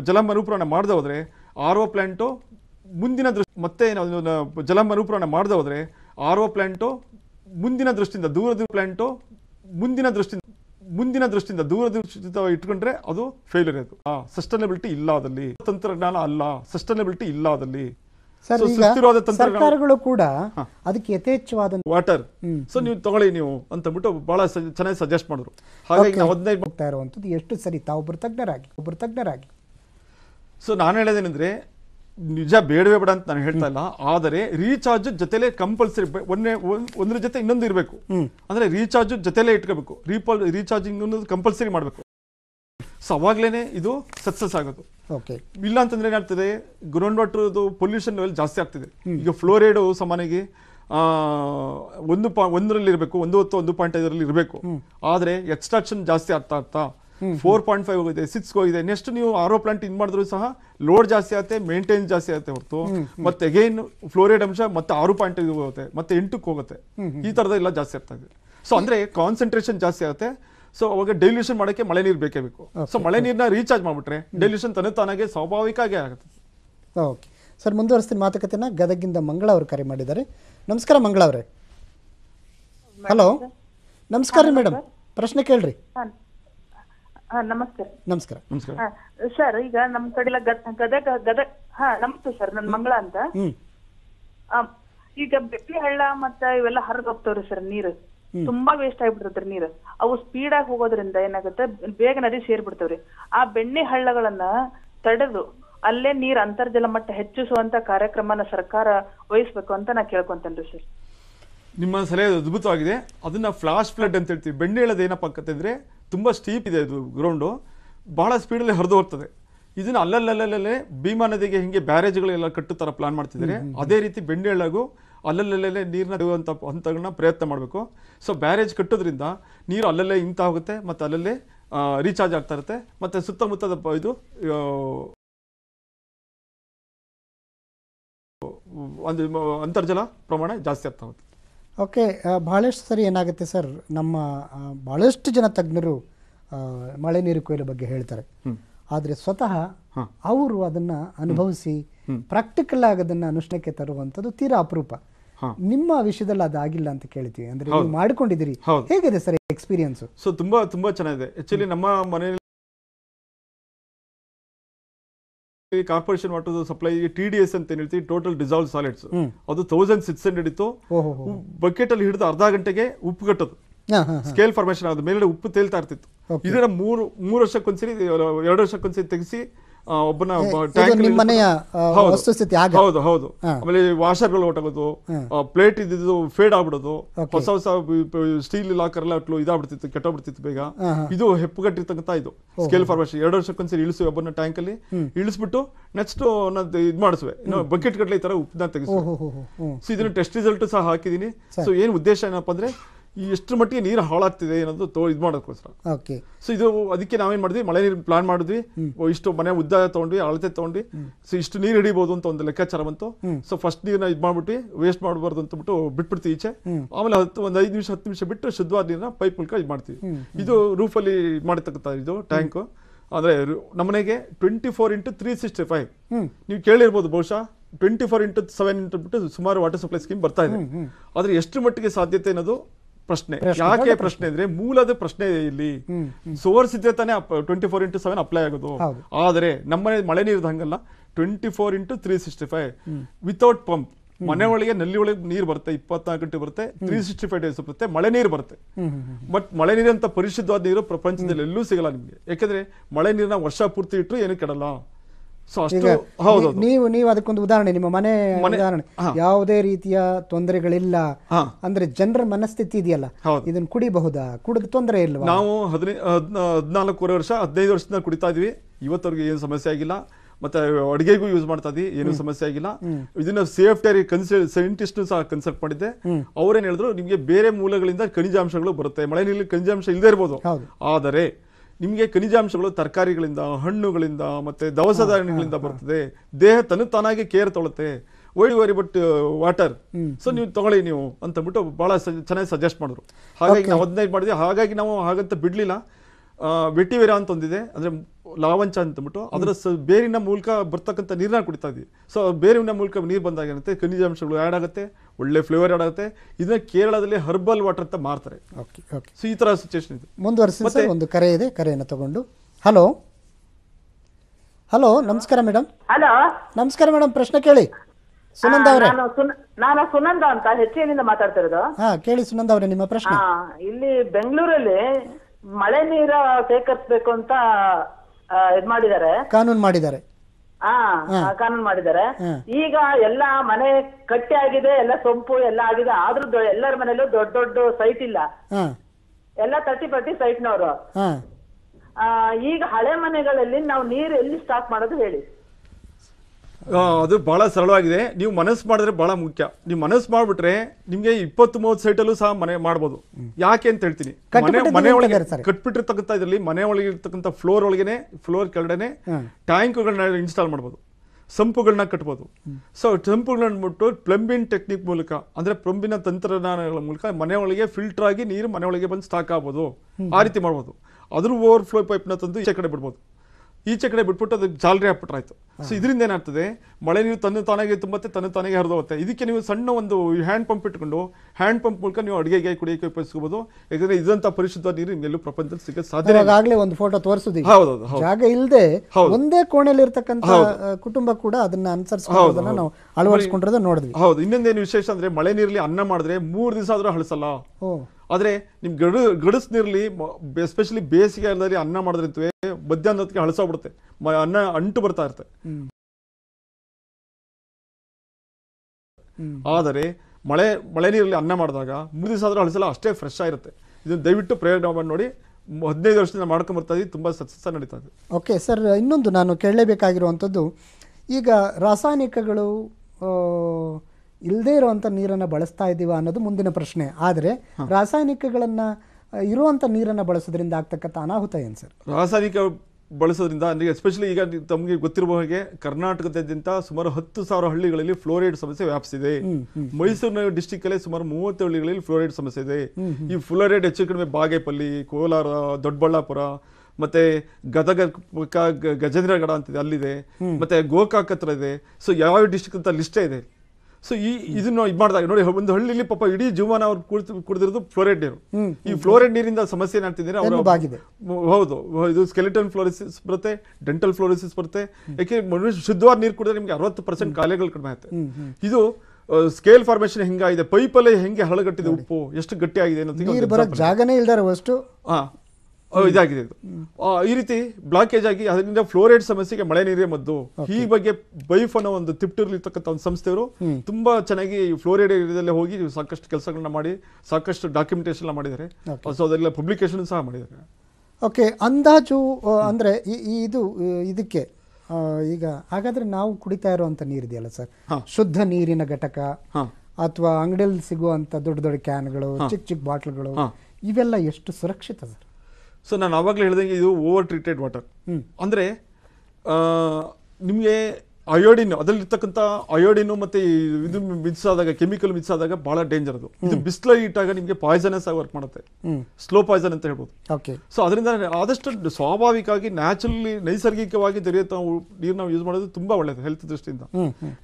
ಜಲ ಮರುಪೂರಣ ಮಾಡದೆ ಹೋದ್ರೆ ಆರ್ ಒ ಪ್ಲ್ಯಾಂಟು ಮುಂದಿನ ದೃಷ್ಟಿ ಮತ್ತೆ ನಾವು ಜಲ ಮರುಪೂರಣ ಮಾಡದೆ ಹೋದ್ರೆ ಆರ್ ಒ ಪ್ಲ್ಯಾಂಟು ಮುಂದಿನ ದೃಷ್ಟಿಯಿಂದ ದೂರದ ಪ್ಲ್ಯಾಂಟು ಮುಂದಿನ ದೃಷ್ಟಿಯಿಂದ ಮುಂದಿನ ದೃಷ್ಟಿಯಿಂದ ದೂರದೃಷ್ಟಿಯಿಂದ ಇಟ್ಕೊಂಡ್ರೆ ಅದು ಫೇಲ್ಯೂರ್ ಅದು ಸಸ್ಟೈನಬಿಲಿಟಿ ಇಲ್ಲ ಅದರಲ್ಲಿ ತಂತ್ರಜ್ಞಾನ ಅಲ್ಲ ಸಸ್ಟೈನಬಿಲಿಟಿ ಇಲ್ಲ ಅದರಲ್ಲಿ ಸರ್ ಸರ್ಕಾರಗಳು ಕೂಡ ಅದಕ್ಕೆ ಯಥೇಚ್ಛವಾದ ವಾಟರ್ ಸೊ ನೀವು ತಗೊಳ್ಳಿ ನೀವು ಅಂತ ಬಿಟ್ಟು ಬಹಳ ಚೆನ್ನಾಗಿ ಸಜೆಸ್ಟ್ ಮಾಡಿದ್ರು ಹಾಗಾಗಿ ನಾವು ಹದಿನೈದು ಹೋಗ್ತಾ ಇರುವಂಥದ್ದು ಎಷ್ಟು ಸರಿ ತಾವು ತಜ್ಞರಾಗಿ ಒಬ್ಬರು ತಜ್ಞರಾಗಿ ಸೊ ನಾನು ಹೇಳೋದೇನೆಂದ್ರೆ ನಿಜ ಬೇಡವೇ ಬೇಡ ಅಂತ ನಾನು ಹೇಳ್ತಾ ಇಲ್ಲ ಆದರೆ ರೀಚಾರ್ಜ್ ಜೊತೆಲೆ ಕಂಪಲ್ಸರಿ ಒಂದೇ ಒಂದ್ರ ಜೊತೆ ಇನ್ನೊಂದು ಇರಬೇಕು ಅಂದ್ರೆ ರೀಚಾರ್ಜ್ ಜೊತೆಲೆ ಇಟ್ಕೋಬೇಕು ರೀಪಾಲ್ ರೀಚಾರ್ಜಿಂಗ್ ಅನ್ನೋದು ಕಂಪಲ್ಸರಿ ಮಾಡಬೇಕು ಸೊ ಅವಾಗ್ಲೇನೆ ಇದು ಸಕ್ಸಸ್ ಆಗೋದು ಓಕೆ ಇಲ್ಲ ಅಂತಂದ್ರೆ ಏನಾಗ್ತದೆ ಗ್ರೌಂಡ್ ವಾಟರ್ ಪೊಲ್ಯೂಷನ್ ಲೆವೆಲ್ ಜಾಸ್ತಿ ಆಗ್ತಿದೆ ಈಗ ಫ್ಲೋರೈಡು ಸಮಾನಾಗಿ ಒಂದು ಒಂದರಲ್ಲಿ ಇರಬೇಕು ಒಂದು ಹೊತ್ತು ಒಂದು ಪಾಯಿಂಟ್ ಐದರಲ್ಲಿ ಇರಬೇಕು ಆದರೆ ಎಕ್ಸ್ಟ್ರಾಕ್ಷನ್ ಜಾಸ್ತಿ ಆಗ್ತಾ ಆಗ್ತಾ ಫೋರ್ ಪಾಯಿಂಟ್ ಫೈವ್ ಹೋಗಿದೆ ಸಿಕ್ಸ್ ಹೋಗಿದೆ ನೆಕ್ಸ್ಟ್ ನೀವು ಆರೋ ಪ್ಲಾಂಟ್ ಇನ್ ಮಾಡಿದ್ರು ಸಹ ಲೋಡ್ ಜಾಸ್ತಿ ಆಗುತ್ತೆ ಮೇಂಟೈನ್ ಜಾಸ್ತಿ ಆಗುತ್ತೆ ಹೊರತು ಮತ್ತೆ ಅಗೈನ್ ಫ್ಲೋರೈಡ್ ಅಂಶ ಮತ್ತೆ ಆರು ಪಾಯಿಂಟ್ ಹೋಗುತ್ತೆ ಮತ್ತೆ ಎಂಟಕ್ಕೆ ಹೋಗುತ್ತೆ ಈ ತರದ ಎಲ್ಲ ಜಾಸ್ತಿ ಆಗ್ತಾ ಇದೆ ಸೊ ಅಂದ್ರೆ ಕಾನ್ಸಂಟ್ರೇಷನ್ ಜಾಸ್ತಿ ಆಗುತ್ತೆ ಸೊ ಅವಾಗ ಡೈಲ್ಯೂಷನ್ ಮಾಡೋಕ್ಕೆ ಮಳೆ ನೀರು ಬೇಕೇ ಬೇಕು ಸೊ ಮಳೆ ನೀರನ್ನ ರೀಚಾರ್ಜ್ ಮಾಡಿಬಿಟ್ರೆ ಡೈಲ್ಯೂಷನ್ ತನ್ನ ತಾನಾಗೆ ಸ್ವಾಭಾವಿಕ ಆಗೇ ಆಗುತ್ತೆ ಓಕೆ ಸರ್ ಮುಂದುವರಿಸ್ತೀನಿ ಮಾತುಕತೆನ ಗದಗಿಂದ ಮಂಗಳ ಅವರು ಕರೆ ಮಾಡಿದ್ದಾರೆ ನಮಸ್ಕಾರ ಮಂಗಳ ಅವರೇ ಹಲೋ ನಮಸ್ಕಾರ ರೀ ಮೇಡಮ್ ಪ್ರಶ್ನೆ ಕೇಳ್ರಿ ನಮಸ್ತೆ ನಮಸ್ಕಾರ ನಮಸ್ಕಾರ ಸರ್ ಈಗ ನಮ್ ಕಡೆಲ್ಲ ಗದಗ ಗದಗ ಹಾ ನಮಸ್ತೆ ಸರ್ ನನ್ ಮಂಗಳ ಅಂತ ಈಗ ಬೆಟ್ಟಿ ಹಳ್ಳ ಮತ್ತ ಇವೆಲ್ಲ ಹರಿದೋಗ್ತಾವ್ರಿ ಸರ್ ನೀರು ತುಂಬಾ ವೇಸ್ಟ್ ಆಗ್ಬಿಡ್ತೈತ್ರಿ ನೀರ್ ಅವು ಸ್ಪೀಡ್ ಆಗಿ ಹೋಗೋದ್ರಿಂದ ಏನಾಗುತ್ತೆ ಬೇಗ ನದಿ ಬಿಡ್ತಾವ್ರಿ ಆ ಬೆಣ್ಣೆ ಹಳ್ಳಗಳನ್ನ ತಡೆದು ಅಲ್ಲೇ ನೀರ್ ಅಂತರ್ಜಲ ಮಟ್ಟ ಹೆಚ್ಚಿಸುವಂತ ಕಾರ್ಯಕ್ರಮನ ಸರ್ಕಾರ ವಹಿಸ್ಬೇಕು ಅಂತ ನಾ ಕೇಳ್ಕೊಂತೇನ್ರಿ ಸರ್ ನಿಮ್ಮ ಸಲಹೆ ಅದ್ಭುತವಾಗಿದೆ ಅದನ್ನ ಫ್ಲಾಶ್ ಫ್ಲಡ್ ಅಂತ ಹೇಳ್ತೀವಿ ಬೆಣ್ಣೆ ಹೇಳೋದು ಏನಪ್ಪ ಅಂತಂದ್ರೆ ತುಂಬಾ ಸ್ಟೀಪ್ ಇದೆ ಇದು ಗ್ರೌಂಡು ಬಹಳ ಸ್ಪೀಡಲ್ಲಿ ಹರಿದು ಹೋಗ್ತದೆ ಇದನ್ನ ಅಲ್ಲಲ್ಲಲ್ಲೇ ಭೀಮಾ ನದಿಗೆ ಹಿಂಗೆ ಬ್ಯಾರೇಜ್ಗಳೆಲ್ಲ ತರ ಪ್ಲಾನ್ ಮಾಡ್ತಿದ್ದಾರೆ ಅದೇ ರೀತಿ ಬೆಣ್ಣೆ ಅಲ್ಲಲ್ಲೇ ನೀರನ್ನ ತೆಗೆಯುವಂಥ ಹಂತಗಳನ್ನ ಪ್ರಯತ್ನ ಮಾಡಬೇಕು ಸೊ ಬ್ಯಾರೇಜ್ ಕಟ್ಟೋದ್ರಿಂದ ನೀರು ಅಲ್ಲಲ್ಲೇ ಇಂತ ಹೋಗುತ್ತೆ ಮತ್ತು ಅಲ್ಲಲ್ಲೇ ರೀಚಾರ್ಜ್ ಆಗ್ತಾ ಇರುತ್ತೆ ಮತ್ತು ಸುತ್ತಮುತ್ತದ ಇದು ಒಂದು ಅಂತರ್ಜಲ ಪ್ರಮಾಣ ಜಾಸ್ತಿ ಆಗ್ತಾ ಹೋಗುತ್ತೆ ಓಕೆ ಭಾಳಷ್ಟು ಸರಿ ಏನಾಗುತ್ತೆ ಸರ್ ನಮ್ಮ ಭಾಳಷ್ಟು ಜನ ತಜ್ಞರು ಮಳೆ ನೀರು ಕೊಯ್ಲು ಬಗ್ಗೆ ಹೇಳ್ತಾರೆ ಆದರೆ ಸ್ವತಃ ಅವರು ಅದನ್ನು ಅನುಭವಿಸಿ ಪ್ರಾಕ್ಟಿಕಲ್ ಆಗಿ ಅದನ್ನು ಅನುಷ್ಠಾನಕ್ಕೆ ತರುವಂಥದ್ದು ತೀರಾ ಅಪರೂಪ ನಿಮ್ಮ ವಿಷಯದಲ್ಲಿ ಅದಾಗಿಲ್ಲ ಅಂತ ಕೇಳ್ತೀವಿ ಅಂದ್ರೆ ನೀವು ಮಾಡ್ಕೊಂಡಿದ್ದೀರಿ ಹೇಗಿದೆ ಸರ್ ಎಕ್ಸ್ಪೀರಿಯನ್ಸ್ ಸೊ ತುಂಬಾ ತುಂಬಾ ಚೆನ್ನಾಗಿದೆ ಆಕ್ಚುಲಿ ನಮ್ಮ ಮನೆಯಲ್ಲಿ corporation water supply T D S ಅಂತ ಹೇಳ್ತೀವಿ ಟೋಟಲ್ ಡಿಸಾಲ್ವ್ ಸಾಲಿಡ್ಸ್ ಅದು ತೌಸಂಡ್ ಸಿಕ್ಸ್ ಹಂಡ್ರೆಡ್ ಇತ್ತು ಬಕೆಟ್ ಅಲ್ಲಿ ಹಿಡಿದು ಅರ್ಧ ಗಂಟೆಗೆ ಉಪ್ಪು ಕಟ್ಟೋದು ಸ್ಕೇಲ್ ಫಾರ್ಮೇಷನ್ ಆದ ಮೇಲ್ಗಡೆ ಉಪ್ಪು ತೇಲ್ತಾ ಇರ್ತಿತ್ತು ಇದನ್ನ ಮೂರು ಮೂರು ವರ್ಷಕ್ಕೊಂದ್ಸರಿ ಎರಡು ವರ್ಷಕ್ಕೊಂದ್ಸರಿ ತೆಗೆಸಿ ಒಬ್ಬನ ನಿಮ್ಮ ಮನೆಯ ಹೌದು ಹೌದು ಆಮೇಲೆ ವಾಷರ್ಗಳು ಹೊಟ್ಟೋಗೋದು ಪ್ಲೇಟ್ ಇದ್ದಿದ್ದು ಫೇಡ್ ಆಗ್ಬಿಡೋದು ಹೊಸ ಹೊಸ ಸ್ಟೀಲ್ ಲಾಕರ್ ಎಲ್ಲ ಅಟ್ಲು ಇದಾಗ್ಬಿಡ್ತಿತ್ತು ಕೆಟ್ಟೋಗ್ಬಿಡ್ತಿತ್ತು ಬೇಗ ಇದು ಹೆಪ್ಪುಗಟ್ಟಿರ್ತಕ್ಕಂಥ ಇದು ಸ್ಕೇಲ್ ಫಾರ್ಮೇಶನ್ ಎರಡು ವರ್ಷಕ್ಕೊಂದ್ಸರಿ ಇಳಿಸುವೆ ಒಬ್ಬನ ಟ್ಯಾಂಕ್ ಅಲ್ಲಿ ಇಳಿಸ್ಬಿಟ್ಟು ನೆಕ್ಸ್ಟ್ ನಾನು ಇದು ಮಾಡಿಸುವೆ ಬಕೆಟ್ ಗಟ್ಟಲೆ ಈ ತರ ಉಪ್ಪನ್ನ ತೆಗೆಸುವ ಸೊ ಇದನ್ನ ಟೆಸ್ಟ್ ರಿಸಲ್ಟ್ ಸಹ ಹಾಕಿದೀನಿ ಸೊ ಏನ್ ಉದ್ದೇಶ ಏನಪ್ಪಾ ಅಂದ್ರೆ ಈ ಎಷ್ಟು ಮಟ್ಟಿಗೆ ನೀರು ಹಾಳಾಗ್ತಿದೆ ಅನ್ನೋದು ತೋ ಇದು ಮಾಡೋಕ್ಕೋಸ್ಕರ ಓಕೆ ಸೊ ಇದು ಅದಕ್ಕೆ ನಾವೇನು ಮಾಡಿದ್ವಿ ಮಳೆ ನೀರು ಪ್ಲಾನ್ ಮಾಡಿದ್ವಿ ಇಷ್ಟು ಮನೆ ಉದ್ದ ತೊಗೊಂಡ್ವಿ ಅಳತೆ ತೊಗೊಂಡ್ವಿ ಸೊ ಇಷ್ಟು ನೀರು ಹಿಡಿಬೋದು ಅಂತ ಒಂದು ಲೆಕ್ಕಾಚಾರ ಬಂತು ಸೊ ಫಸ್ಟ್ ನೀರನ್ನ ಇದು ಮಾಡ್ಬಿಟ್ಟು ವೇಸ್ಟ್ ಮಾಡಬಾರ್ದು ಅಂತ ಬಿಟ್ಬಿಡ್ತೀವಿ ಈಚೆ ಆಮೇಲೆ ಹತ್ತು ಒಂದು ಐದು ನಿಮಿಷ ಹತ್ತು ನಿಮಿಷ ಬಿಟ್ಟು ಶುದ್ಧವಾದ ನೀರನ್ನ ಪೈಪ್ ಮೂಲಕ ಇದು ಮಾಡ್ತೀವಿ ಇದು ರೂಫಲ್ಲಿ ಇದು ಮಾಡತಕ್ಕಂಥ ಇದು ಟ್ಯಾಂಕು ಅಂದರೆ ನಮ್ಮನೆಗೆ twenty four into three sixty five ನೀವು ಕೇಳಿರ್ಬೋದು ಬಹುಶಃ twenty four into seven into ಬಿಟ್ಟು ಸುಮಾರು ವಾಟರ್ ಸಪ್ಲೈ ಸ್ಕೀಮ್ ಬರ್ತಾ ಇದೆ ಆದರೆ ಎಷ್ಟು ಮಟ್ಟಿಗೆ ಸಾಧ್ಯತೆ ಅನ್ನೋದು ಪ್ರಶ್ನೆ ಯಾಕೆ ಪ್ರಶ್ನೆ ಇದ್ರೆ ಮೂಲದ ಪ್ರಶ್ನೆ ಇದೆ ಇಲ್ಲಿ ಸೋರ್ಸ್ ಇದ್ರೆ ತಾನೇ twenty four into seven apply ಆಗೋದು ಆದರೆ ನಮ್ಮನೆ ಮಳೆ ನೀರು ಹಂಗಲ್ಲ twenty four into three sixty five without pump ಮನೆ ಒಳಗೆ ನಲ್ಲಿ ಒಳಗೆ ನೀರು ಬರುತ್ತೆ ಇಪ್ಪತ್ನಾಲ್ಕು ಗಂಟೆ ಬರುತ್ತೆ ತ್ರೀ ಸಿಕ್ಸ್ಟಿ ಫೈವ್ ಡೇಸ್ ಬರುತ್ತೆ ಮಳೆ ನೀರು ಬರುತ್ತೆ ಬಟ್ ಮಳೆ ನೀರಂತ ಪರಿಶುದ್ಧವಾದ ನೀರು ಪ್ರಪಂಚದಲ್ಲಿ ಎಲ್ಲೂ ಸಿಗಲ್ಲ ನಿಮಗೆ ಯಾಕಂದ್ರೆ ಮಳೆ ನೀರನ್ನ ವರ್ಷ ಪೂರ್ತಿ ಇಟ್ಟರು ಏನು ಕೆಡಲ್ಲ ಹೌದು ನೀವು ನೀವು ಅದಕ್ಕೊಂದು ಉದಾಹರಣೆ ನಿಮ್ಮ ಮನೆ ಉದಾಹರಣೆ ಯಾವುದೇ ರೀತಿಯ ತೊಂದರೆಗಳಿಲ್ಲ ಅಂದ್ರೆ ಜನರ ಮನಸ್ಥಿತಿ ಇದೆಯಲ್ಲ ಇದನ್ನು ಕುಡಿಬಹುದಾ ಕುಡಿದ ತೊಂದರೆ ಇಲ್ಲ ನಾವು ಹದಿನಾಲ್ಕೂವರೆ ವರ್ಷ ಹದಿನೈದು ವರ್ಷದಿಂದ ಕುಡಿತಾ ಇದೀವಿ ಇವತ್ತವರೆಗೂ ಏನು ಸಮಸ್ಯೆ ಆಗಿಲ್ಲ ಮತ್ತೆ ಅಡುಗೆಗೂ ಯೂಸ್ ಮಾಡ್ತಾ ಇದ್ವಿ ಏನು ಸಮಸ್ಯೆ ಆಗಿಲ್ಲ ಇದನ್ನ ಸೇಫ್ಟಿ ಸೈಂಟಿಸ್ಟ್ ಸಹ ಕನ್ಸಲ್ಟ್ ಮಾಡಿದ್ದೆ ಅವ್ರೇನ್ ಹೇಳಿದ್ರು ನಿಮಗೆ ಬೇರೆ ಮೂಲಗಳಿಂದ ಖನಿಜಾಂಶಗಳು ಬರುತ್ತೆ ಮಳೆ ನೀರಲ್ಲಿ ಖನಿಜಾಂಶ ಇಲ್ಲದೆ ಇರ್ಬೋದು ಆದರೆ ನಿಮಗೆ ಖನಿಜಾಂಶಗಳು ತರಕಾರಿಗಳಿಂದ ಹಣ್ಣುಗಳಿಂದ ಮತ್ತು ದವಸ ಧಾನ್ಯಗಳಿಂದ ಬರ್ತದೆ ದೇಹ ತನ್ನ ತಾನಾಗೆ ಕೇರ್ ತೊಳುತ್ತೆ worry worry but water so ನೀವು ತಗೊಳ್ಳಿ ನೀವು ಅಂತ ಅಂದ್ಬಿಟ್ಟು ಭಾಳ ಚೆನ್ನಾಗಿ ಸಜೆಸ್ಟ್ ಮಾಡಿದ್ರು ಹಾಗಾಗಿ ನಾವು ಹದಿನೈದು ಮಾಡಿದ್ವಿ ಹಾಗಾಗಿ ನಾವು ಹಾಗಂತ ಬಿಡಲಿಲ್ಲ ವೆಟಿವೇರಾ ಅಂತ ಒಂದಿದೆ ಅಂದರೆ ಲಾವಂಚ ಅಂತಂದ್ಬಿಟ್ಟು ಅದರ ಸ ಬೇರಿನ ಮೂಲಕ ಬರ್ತಕ್ಕಂಥ ನೀರನ್ನ ಕುಡಿತಾ ಇದ್ವಿ ಸೊ ಬೇರಿನ ಮೂಲಕ ನೀರು ಬಂದಾಗ ಏನಂತೆ ಖನಿಜಾಂಶಗಳು ಆ್ಯಡ್ ಆಗುತ್ತೆ ಒಳ್ಳೆ ಫ್ಲೇವರ್ ಆಗುತ್ತೆ ಇದನ್ನ ಕೇರಳದಲ್ಲಿ ಹರ್ಬಲ್ ವಾಟರ್ ಅಂತ ಮಾರ್ತಾರೆ ಓಕೆ ಓಕೆ ಸೊ ಈ ತರ ಸಿಚುವೇಶನ್ ಇದೆ ಮುಂದುವರೆಸಿ ಒಂದು ಕರೆ ಇದೆ ಕರೆಯನ್ನು ತಗೊಂಡು ಹಲೋ ಹಲೋ ನಮಸ್ಕಾರ ಮೇಡಮ್ ಹಲೋ ನಮಸ್ಕಾರ ಮೇಡಮ್ ಪ್ರಶ್ನೆ ಕೇಳಿ ಸುನಂದ ಅವರೇ ನಾನು ಸುನಂದ ಅಂತ ಹೆಚ್ಚಿನಿಂದ ಮಾತಾಡ್ತಿರೋದು ಹಾ ಕೇಳಿ ಸುನಂದ ಅವರೇ ನಿಮ್ಮ ಪ್ರಶ್ನೆ ಇಲ್ಲಿ ಬೆಂಗಳೂರಲ್ಲಿ ಮಳೆ ನೀರ ಶೇಖರಿಸಬೇಕು ಅಂತ ಇದ್ ಮಾಡಿದ್ದಾರೆ ಕಾನೂನು ಮಾಡಿದ್ದಾರೆ ಆ ಕಾನೂನು ಮಾಡಿದ್ದಾರೆ ಈಗ ಎಲ್ಲ ಮನೆ ಕಟ್ಟಿ ಆಗಿದೆ ಎಲ್ಲ ಸೊಂಪು ಎಲ್ಲ ಆಗಿದೆ ಆದ್ರೂ ಎಲ್ಲರ ಮನೇಲೂ ದೊಡ್ಡ ದೊಡ್ಡ ಸೈಟ್ ಇಲ್ಲ ಎಲ್ಲ ತರ್ಟಿ ಫರ್ಟಿ ಸೈಟ್ನವರು ಈಗ ಹಳೆ ಮನೆಗಳಲ್ಲಿ ನಾವು ನೀರು ಎಲ್ಲಿ ಸ್ಟಾಕ್ ಮಾಡೋದು ಹೇಳಿ ಅದು ಬಹಳ ಸರಳವಾಗಿದೆ ನೀವು ಮನಸ್ಸು ಮಾಡಿದ್ರೆ ಬಹಳ ಮುಖ್ಯ ನೀವು ಮನಸ್ಸು ಮಾಡ್ಬಿಟ್ರೆ ನಿಮಗೆ ಇಪ್ಪತ್ತು ಮೂವತ್ತು ಸೈಟಲ್ಲೂ ಸಹ ಮನೆ ಮಾಡ್ಬೋದು ಯಾಕೆ ಅಂತ ಹೇಳ್ತೀನಿ ಮನೆ ಕಟ್ಬಿಟ್ಟಿರ್ತಕ್ಕಂಥ ಇದರಲ್ಲಿ ಮನೆ ಒಳಗೆ ಇರ್ತಕ್ಕಂಥ ಫ್ಲೋರ್ ಒಳಗೇನೆ ಫ್ಲೋರ್ ಕೆಳಗಡೆ ಟ್ಯಾಂಕ್ಗಳನ್ನ ಇನ್ಸ್ಟಾಲ್ ಮಾಡ್ಬೋದು ಸಂಪುಗಳನ್ನ ಕಟ್ಬೋದು ಸೊ ಸಂಪುಗಳನ್ನ ಬಿಟ್ಟು ಪ್ಲಂಬಿಂಗ್ ಟೆಕ್ನಿಕ್ ಮೂಲಕ ಅಂದ್ರೆ ಪ್ಲಂಬಿನ ತಂತ್ರಜ್ಞಾನಗಳ ಮೂಲಕ ಮನೆ ಒಳಗೆ ಫಿಲ್ಟರ್ ಆಗಿ ನೀರು ಮನೆ ಒಳಗೆ ಬಂದು ಸ್ಟಾಕ್ ಆಗ್ಬೋದು ಆ ರೀತಿ ಮಾಡ್ಬೋದು ಅದ್ರ ಓವರ್ಫ್ಲೋ ಪೈಪ್ನ ತಂದು ಈಚೆ ಕಡೆ ಬಿಡ್ಬೋದು ಈಚೆ ಕಡೆ ಬಿಟ್ಬಿಟ್ಟು ಅದಕ್ಕೆ ಜಾಲರಿ ಹಾಕ್ಬಿಟ್ರಾಯ್ತು ಸೊ ಇದರಿಂದ ಏನಾಗ್ತದೆ ಮಳೆ ನೀರು ತನ್ನ ತಾನಾಗೆ ತುಂಬತ್ತೆ ತನ್ನ ತಾನಾಗೆ ಹೋಗುತ್ತೆ ಇದಕ್ಕೆ ನೀವು ಸಣ್ಣ ಒಂದು ಹ್ಯಾಂಡ್ ಪಂಪ್ ಇಟ್ಕೊಂಡು ಹ್ಯಾಂಡ್ ಪಂಪ್ ಮೂಲಕ ನೀವು ಅಡುಗೆಗೆ ಕುಡಿಯೋಕೆ ಉಪಯೋಗಿಸ್ಕೋಬಹುದು ಯಾಕಂದ್ರೆ ಇದಂತ ಪರಿಶುದ್ಧ ನೀರು ಎಲ್ಲೂ ಪ್ರಪಂಚದಲ್ಲಿ ಸಿಗೋ ಸಾಧ್ಯ ಆಗಲೇ ಒಂದು ಫೋಟೋ ತೋರಿಸಿದ್ವಿ ಹೌದು ಜಾಗ ಇಲ್ಲದೆ ಒಂದೇ ಕೋಣೆಯಲ್ಲಿ ಇರತಕ್ಕಂತ ಕುಟುಂಬ ಕೂಡ ಅದನ್ನ ಅನುಸರಿಸೋದನ್ನ ನಾವು ಅಳವಡಿಸ್ಕೊಂಡಿರೋದನ್ನ ನೋಡಿದ್ವಿ ಹೌದು ಇನ್ನೊಂದೇನು ವಿಶೇಷ ಅಂದ್ರೆ ಮಳೆ ನೀರಲ್ಲಿ ಅನ್ನ ಮಾಡಿದ್ರೆ ಮೂರು ದಿವಸ ಆದ್ರೂ ಹಳಸಲ್ಲ ಆದರೆ ನಿಮ್ಮ ಗಡು ಗಡಿಸ್ನಿರಲಿ ಎಸ್ಪೆಷಲಿ ಬೇಸಿಗೆ ಅನ್ನೋದ್ರಲ್ಲಿ ಅನ್ನ ಮಾಡಿದ್ರೆ ಮಧ್ಯಾಹ್ನ ಹೊತ್ತಿಗೆ ಮ ಅನ್ನ ಅಂಟು ಬರ್ತಾ ಇರುತ್ತೆ ಆದರೆ ಮಳೆ ಮಳೆ ನೀರಲ್ಲಿ ಅನ್ನ ಮಾಡಿದಾಗ ಮೂರು ದಿವಸ ಆದರೂ ಹಳಸಲ್ಲ ಅಷ್ಟೇ ಫ್ರೆಶ್ ಆಗಿರುತ್ತೆ ಇದನ್ನು ದಯವಿಟ್ಟು ಪ್ರಯೋಗ ಮಾಡಿ ನೋಡಿ ಹದಿನೈದು ವರ್ಷದಿಂದ ಮಾಡ್ಕೊಂಬರ್ತಾ ಇದ್ದೀವಿ ತುಂಬ ಸಕ್ಸಸ್ ನಡೀತಾ ಇದೆ ಓಕೆ ಸರ್ ಇನ್ನೊಂದು ನಾನು ಕೇಳಲೇಬೇಕಾಗಿರುವಂಥದ್ದು ಈಗ ರಾಸಾಯನಿಕಗಳು ಇಲ್ಲದೇ ಇರುವಂಥ ನೀರನ್ನು ಬಳಸ್ತಾ ಇದ್ದೀವ ಅನ್ನೋದು ಮುಂದಿನ ಪ್ರಶ್ನೆ ಆದರೆ ರಾಸಾಯನಿಕಗಳನ್ನು ಇರುವಂಥ ನೀರನ್ನು ಬಳಸೋದ್ರಿಂದ ಆಗ್ತಕ್ಕಂಥ ಅನಾಹುತ ಏನು ಸರ್ ರಾಸಾಯನಿಕ ಬಳಸೋದ್ರಿಂದ ಅಂದರೆ ಎಸ್ಪೆಷಲಿ ಈಗ ತಮಗೆ ಗೊತ್ತಿರುವ ಹಾಗೆ ಕರ್ನಾಟಕದಾದ್ಯಂತ ಸುಮಾರು ಹತ್ತು ಸಾವಿರ ಹಳ್ಳಿಗಳಲ್ಲಿ ಫ್ಲೋರೈಡ್ ಸಮಸ್ಯೆ ವ್ಯಾಪಿಸಿದೆ ಮೈಸೂರಿನ ಡಿಸ್ಟಿಕ್ ಅಲ್ಲಿ ಸುಮಾರು ಮೂವತ್ತು ಹಳ್ಳಿಗಳಲ್ಲಿ ಫ್ಲೋರೈಡ್ ಸಮಸ್ಯೆ ಇದೆ ಈ ಫ್ಲೋರೈಡ್ ಹೆಚ್ಚು ಕಡಿಮೆ ಬಾಗೇಪಲ್ಲಿ ಕೋಲಾರ ದೊಡ್ಡಬಳ್ಳಾಪುರ ಮತ್ತೆ ಗದಗ ಗಜೇಂದ್ರಗಡ ಅಂತಿದೆ ಅಲ್ಲಿದೆ ಮತ್ತೆ ಗೋಕಾಕ್ ಹತ್ರ ಇದೆ ಸೊ ಯಾವ ಡಿಸ್ಟಿಕ್ ಅಂತ ಲಿಸ್ಟೇ ಇದೆ ಸೊ ಈ ಇದನ್ನ ಇದು ಮಾಡಿದಾಗ ನೋಡಿ ಒಂದು ಹಳ್ಳಿಲಿ ಪಾಪ ಇಡೀ ಜೀವನ ಅವ್ರು ಕುಡಿದಿರೋದು ಫ್ಲೋರೈಡ್ ನೀರು ಈ ಫ್ಲೋರೈಡ್ ನೀರಿಂದ ಸಮಸ್ಯೆ ಏನಾಗ್ತಿದ್ರೆ ಅವರು ಹೌದು ಇದು ಸ್ಕೆಲಿಟನ್ ಫ್ಲೋರಿಸಿಸ್ ಬರುತ್ತೆ ಡೆಂಟಲ್ ಫ್ಲೋರಿಸಿಸ್ ಬರುತ್ತೆ ಯಾಕೆ ಮನುಷ್ಯ ಶುದ್ಧವಾದ ನೀರು ಕುಡಿದ್ರೆ ನಿಮಗೆ ಅರವತ್ತು ಪರ್ಸೆಂಟ್ ಕಾಯಿಲೆಗಳು ಕಡಿಮೆ ಆಯ್ತು ಇದು ಸ್ಕೇಲ್ ಫಾರ್ಮೇಶನ್ ಹೆಂಗಾಗಿದೆ ಪೈಪಲ್ಲೇ ಹೆಂಗೆ ಹಳಗಟ್ಟಿದೆ ಉಪ್ಪು ಎಷ್ಟು ಗಟ್ಟಿ ಆಗಿದೆ ಜಾಗನೇ ಇಲ್ದಾರ ಅಷ್ಟು ಇದಾಗಿದೆ ಈ ರೀತಿ ಬ್ಲಾಕೇಜ್ ಆಗಿ ಅದರಿಂದ ಫ್ಲೋರೈಡ್ ಸಮಸ್ಯೆಗೆ ಮಳೆ ನೀರೇ ಮದ್ದು ಈ ಬಗ್ಗೆ ಬೈಫ್ ಅನ್ನೋ ಒಂದು ತಿಪ್ಟಿರ್ಲಿರ್ತಕ್ಕಂಥ ಒಂದು ಸಂಸ್ಥೆಯವರು ತುಂಬಾ ಚೆನ್ನಾಗಿ ಫ್ಲೋರೈಡ್ ಏರಿಯಾದಲ್ಲಿ ಹೋಗಿ ಸಾಕಷ್ಟು ಕೆಲಸಗಳನ್ನ ಮಾಡಿ ಸಾಕಷ್ಟು ಡಾಕ್ಯುಮೆಂಟೇಷನ್ ಮಾಡಿದ್ದಾರೆ ಸೊ ಅದೆಲ್ಲ ಪಬ್ಲಿಕೇಶನ್ ಸಹ ಮಾಡಿದ್ದಾರೆ ಓಕೆ ಅಂದಾಜು ಅಂದರೆ ಇದು ಇದಕ್ಕೆ ಈಗ ಹಾಗಾದ್ರೆ ನಾವು ಕುಡಿತಾ ಇರುವಂತ ನೀರಿದೆಯಲ್ಲ ಸರ್ ಶುದ್ಧ ನೀರಿನ ಘಟಕ ಅಥವಾ ಅಂಗಡಿಯಲ್ಲಿ ಸಿಗುವಂತ ದೊಡ್ಡ ದೊಡ್ಡ ಕ್ಯಾನ್ಗಳು ಚಿಕ್ಕ ಚಿಕ್ಕ ಬಾಟ್ಲ್ಗಳು ಇವೆಲ್ಲ ಎಷ್ಟು ಸುರಕ್ಷಿತ ಸರ್ ಸೊ ನಾನು ಆವಾಗಲೇ ಹೇಳಿದಂಗೆ ಇದು ಓವರ್ ಟ್ರೀಟೆಡ್ ವಾಟರ್ ಅಂದರೆ ನಿಮಗೆ ಅಯೋಡಿನ್ ಅದರಲ್ಲಿರ್ತಕ್ಕಂಥ ಅಯೋಡಿನು ಮತ್ತು ಇದು ಮಿಕ್ಸ್ ಆದಾಗ ಕೆಮಿಕಲ್ ಮಿಕ್ಸ್ ಆದಾಗ ಭಾಳ ಡೇಂಜರ್ ಅದು ಇದು ಬಿಸ್ಲಲ್ಲಿ ಇಟ್ಟಾಗ ನಿಮಗೆ ಪಾಯ್ಸನಸ್ ಆಗಿ ವರ್ಕ್ ಮಾಡುತ್ತೆ ಸ್ಲೋ ಪಾಯ್ಸನ್ ಅಂತ ಹೇಳ್ಬೋದು ಓಕೆ ಸೊ ಅದರಿಂದ ಆದಷ್ಟು ಸ್ವಾಭಾವಿಕವಾಗಿ ನ್ಯಾಚುರಲಿ ನೈಸರ್ಗಿಕವಾಗಿ ದೊರೆಯುತ್ತ ನೀರು ನಾವು ಯೂಸ್ ಮಾಡೋದು ತುಂಬ ಒಳ್ಳೆಯದು ಹೆಲ್ತ್ ದೃಷ್ಟಿಯಿಂದ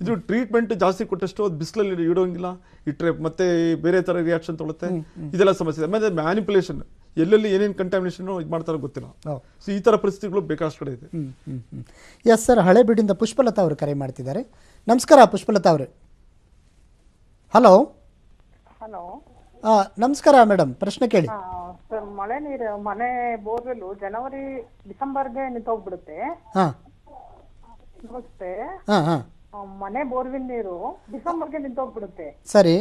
ಇದು ಟ್ರೀಟ್ಮೆಂಟ್ ಜಾಸ್ತಿ ಕೊಟ್ಟಷ್ಟು ಅದು ಬಿಸ್ಲಲ್ಲಿ ಇಡೋಂಗಿಲ್ಲ ಇಟ್ಟರೆ ಮತ್ತೆ ಬೇರೆ ಥರ ರಿಯಾಕ್ಷನ್ ತೊಳುತ್ತೆ ಇದೆಲ್ಲ ಸಮಸ್ಯೆ ಇದೆ ಮ್ಯಾನಿಪುಲೇಷನ್ ಎಲ್ಲೆಲ್ಲಿ ಏನೇನು ಕಂಟಾಮಿನೇಷನ್ ಇದು ಮಾಡ್ತಾರೋ ಗೊತ್ತಿಲ್ಲ ಸೊ ಈ ಥರ ಪರಿಸ್ಥಿತಿಗಳು ಬೇಕಾದಷ್ಟು ಕಡೆ ಇದೆ ಎಸ್ ಸರ್ ಹಳೆಬೀಡಿಂದ ಪುಷ್ಪಲತಾ ಅವರು ಕರೆ ಮಾಡ್ತಿದ್ದಾರೆ ನಮಸ್ಕಾರ ಪುಷ್ಪಲತಾ ಅವರೇ ಹಲೋ ಹಲೋ ನಮಸ್ಕಾರ ಮೇಡಮ್ ಪ್ರಶ್ನೆ ಕೇಳಿ ಸರ್ ಮಳೆ ನೀರು ಮನೆ ಬೋರ್ವೆಲ್ ಜನವರಿ ಡಿಸೆಂಬರ್ಗೆ ನಿಂತೋಗ್ಬಿಡುತ್ತೆ ನಮಸ್ತೆ ಮನೆ ಬೋರ್ವೆಲ್ ನೀರು ಡಿಸೆಂಬರ್ಗೆ ನಿಂತೋಗ್ಬಿಡುತ್ತೆ ಸರಿ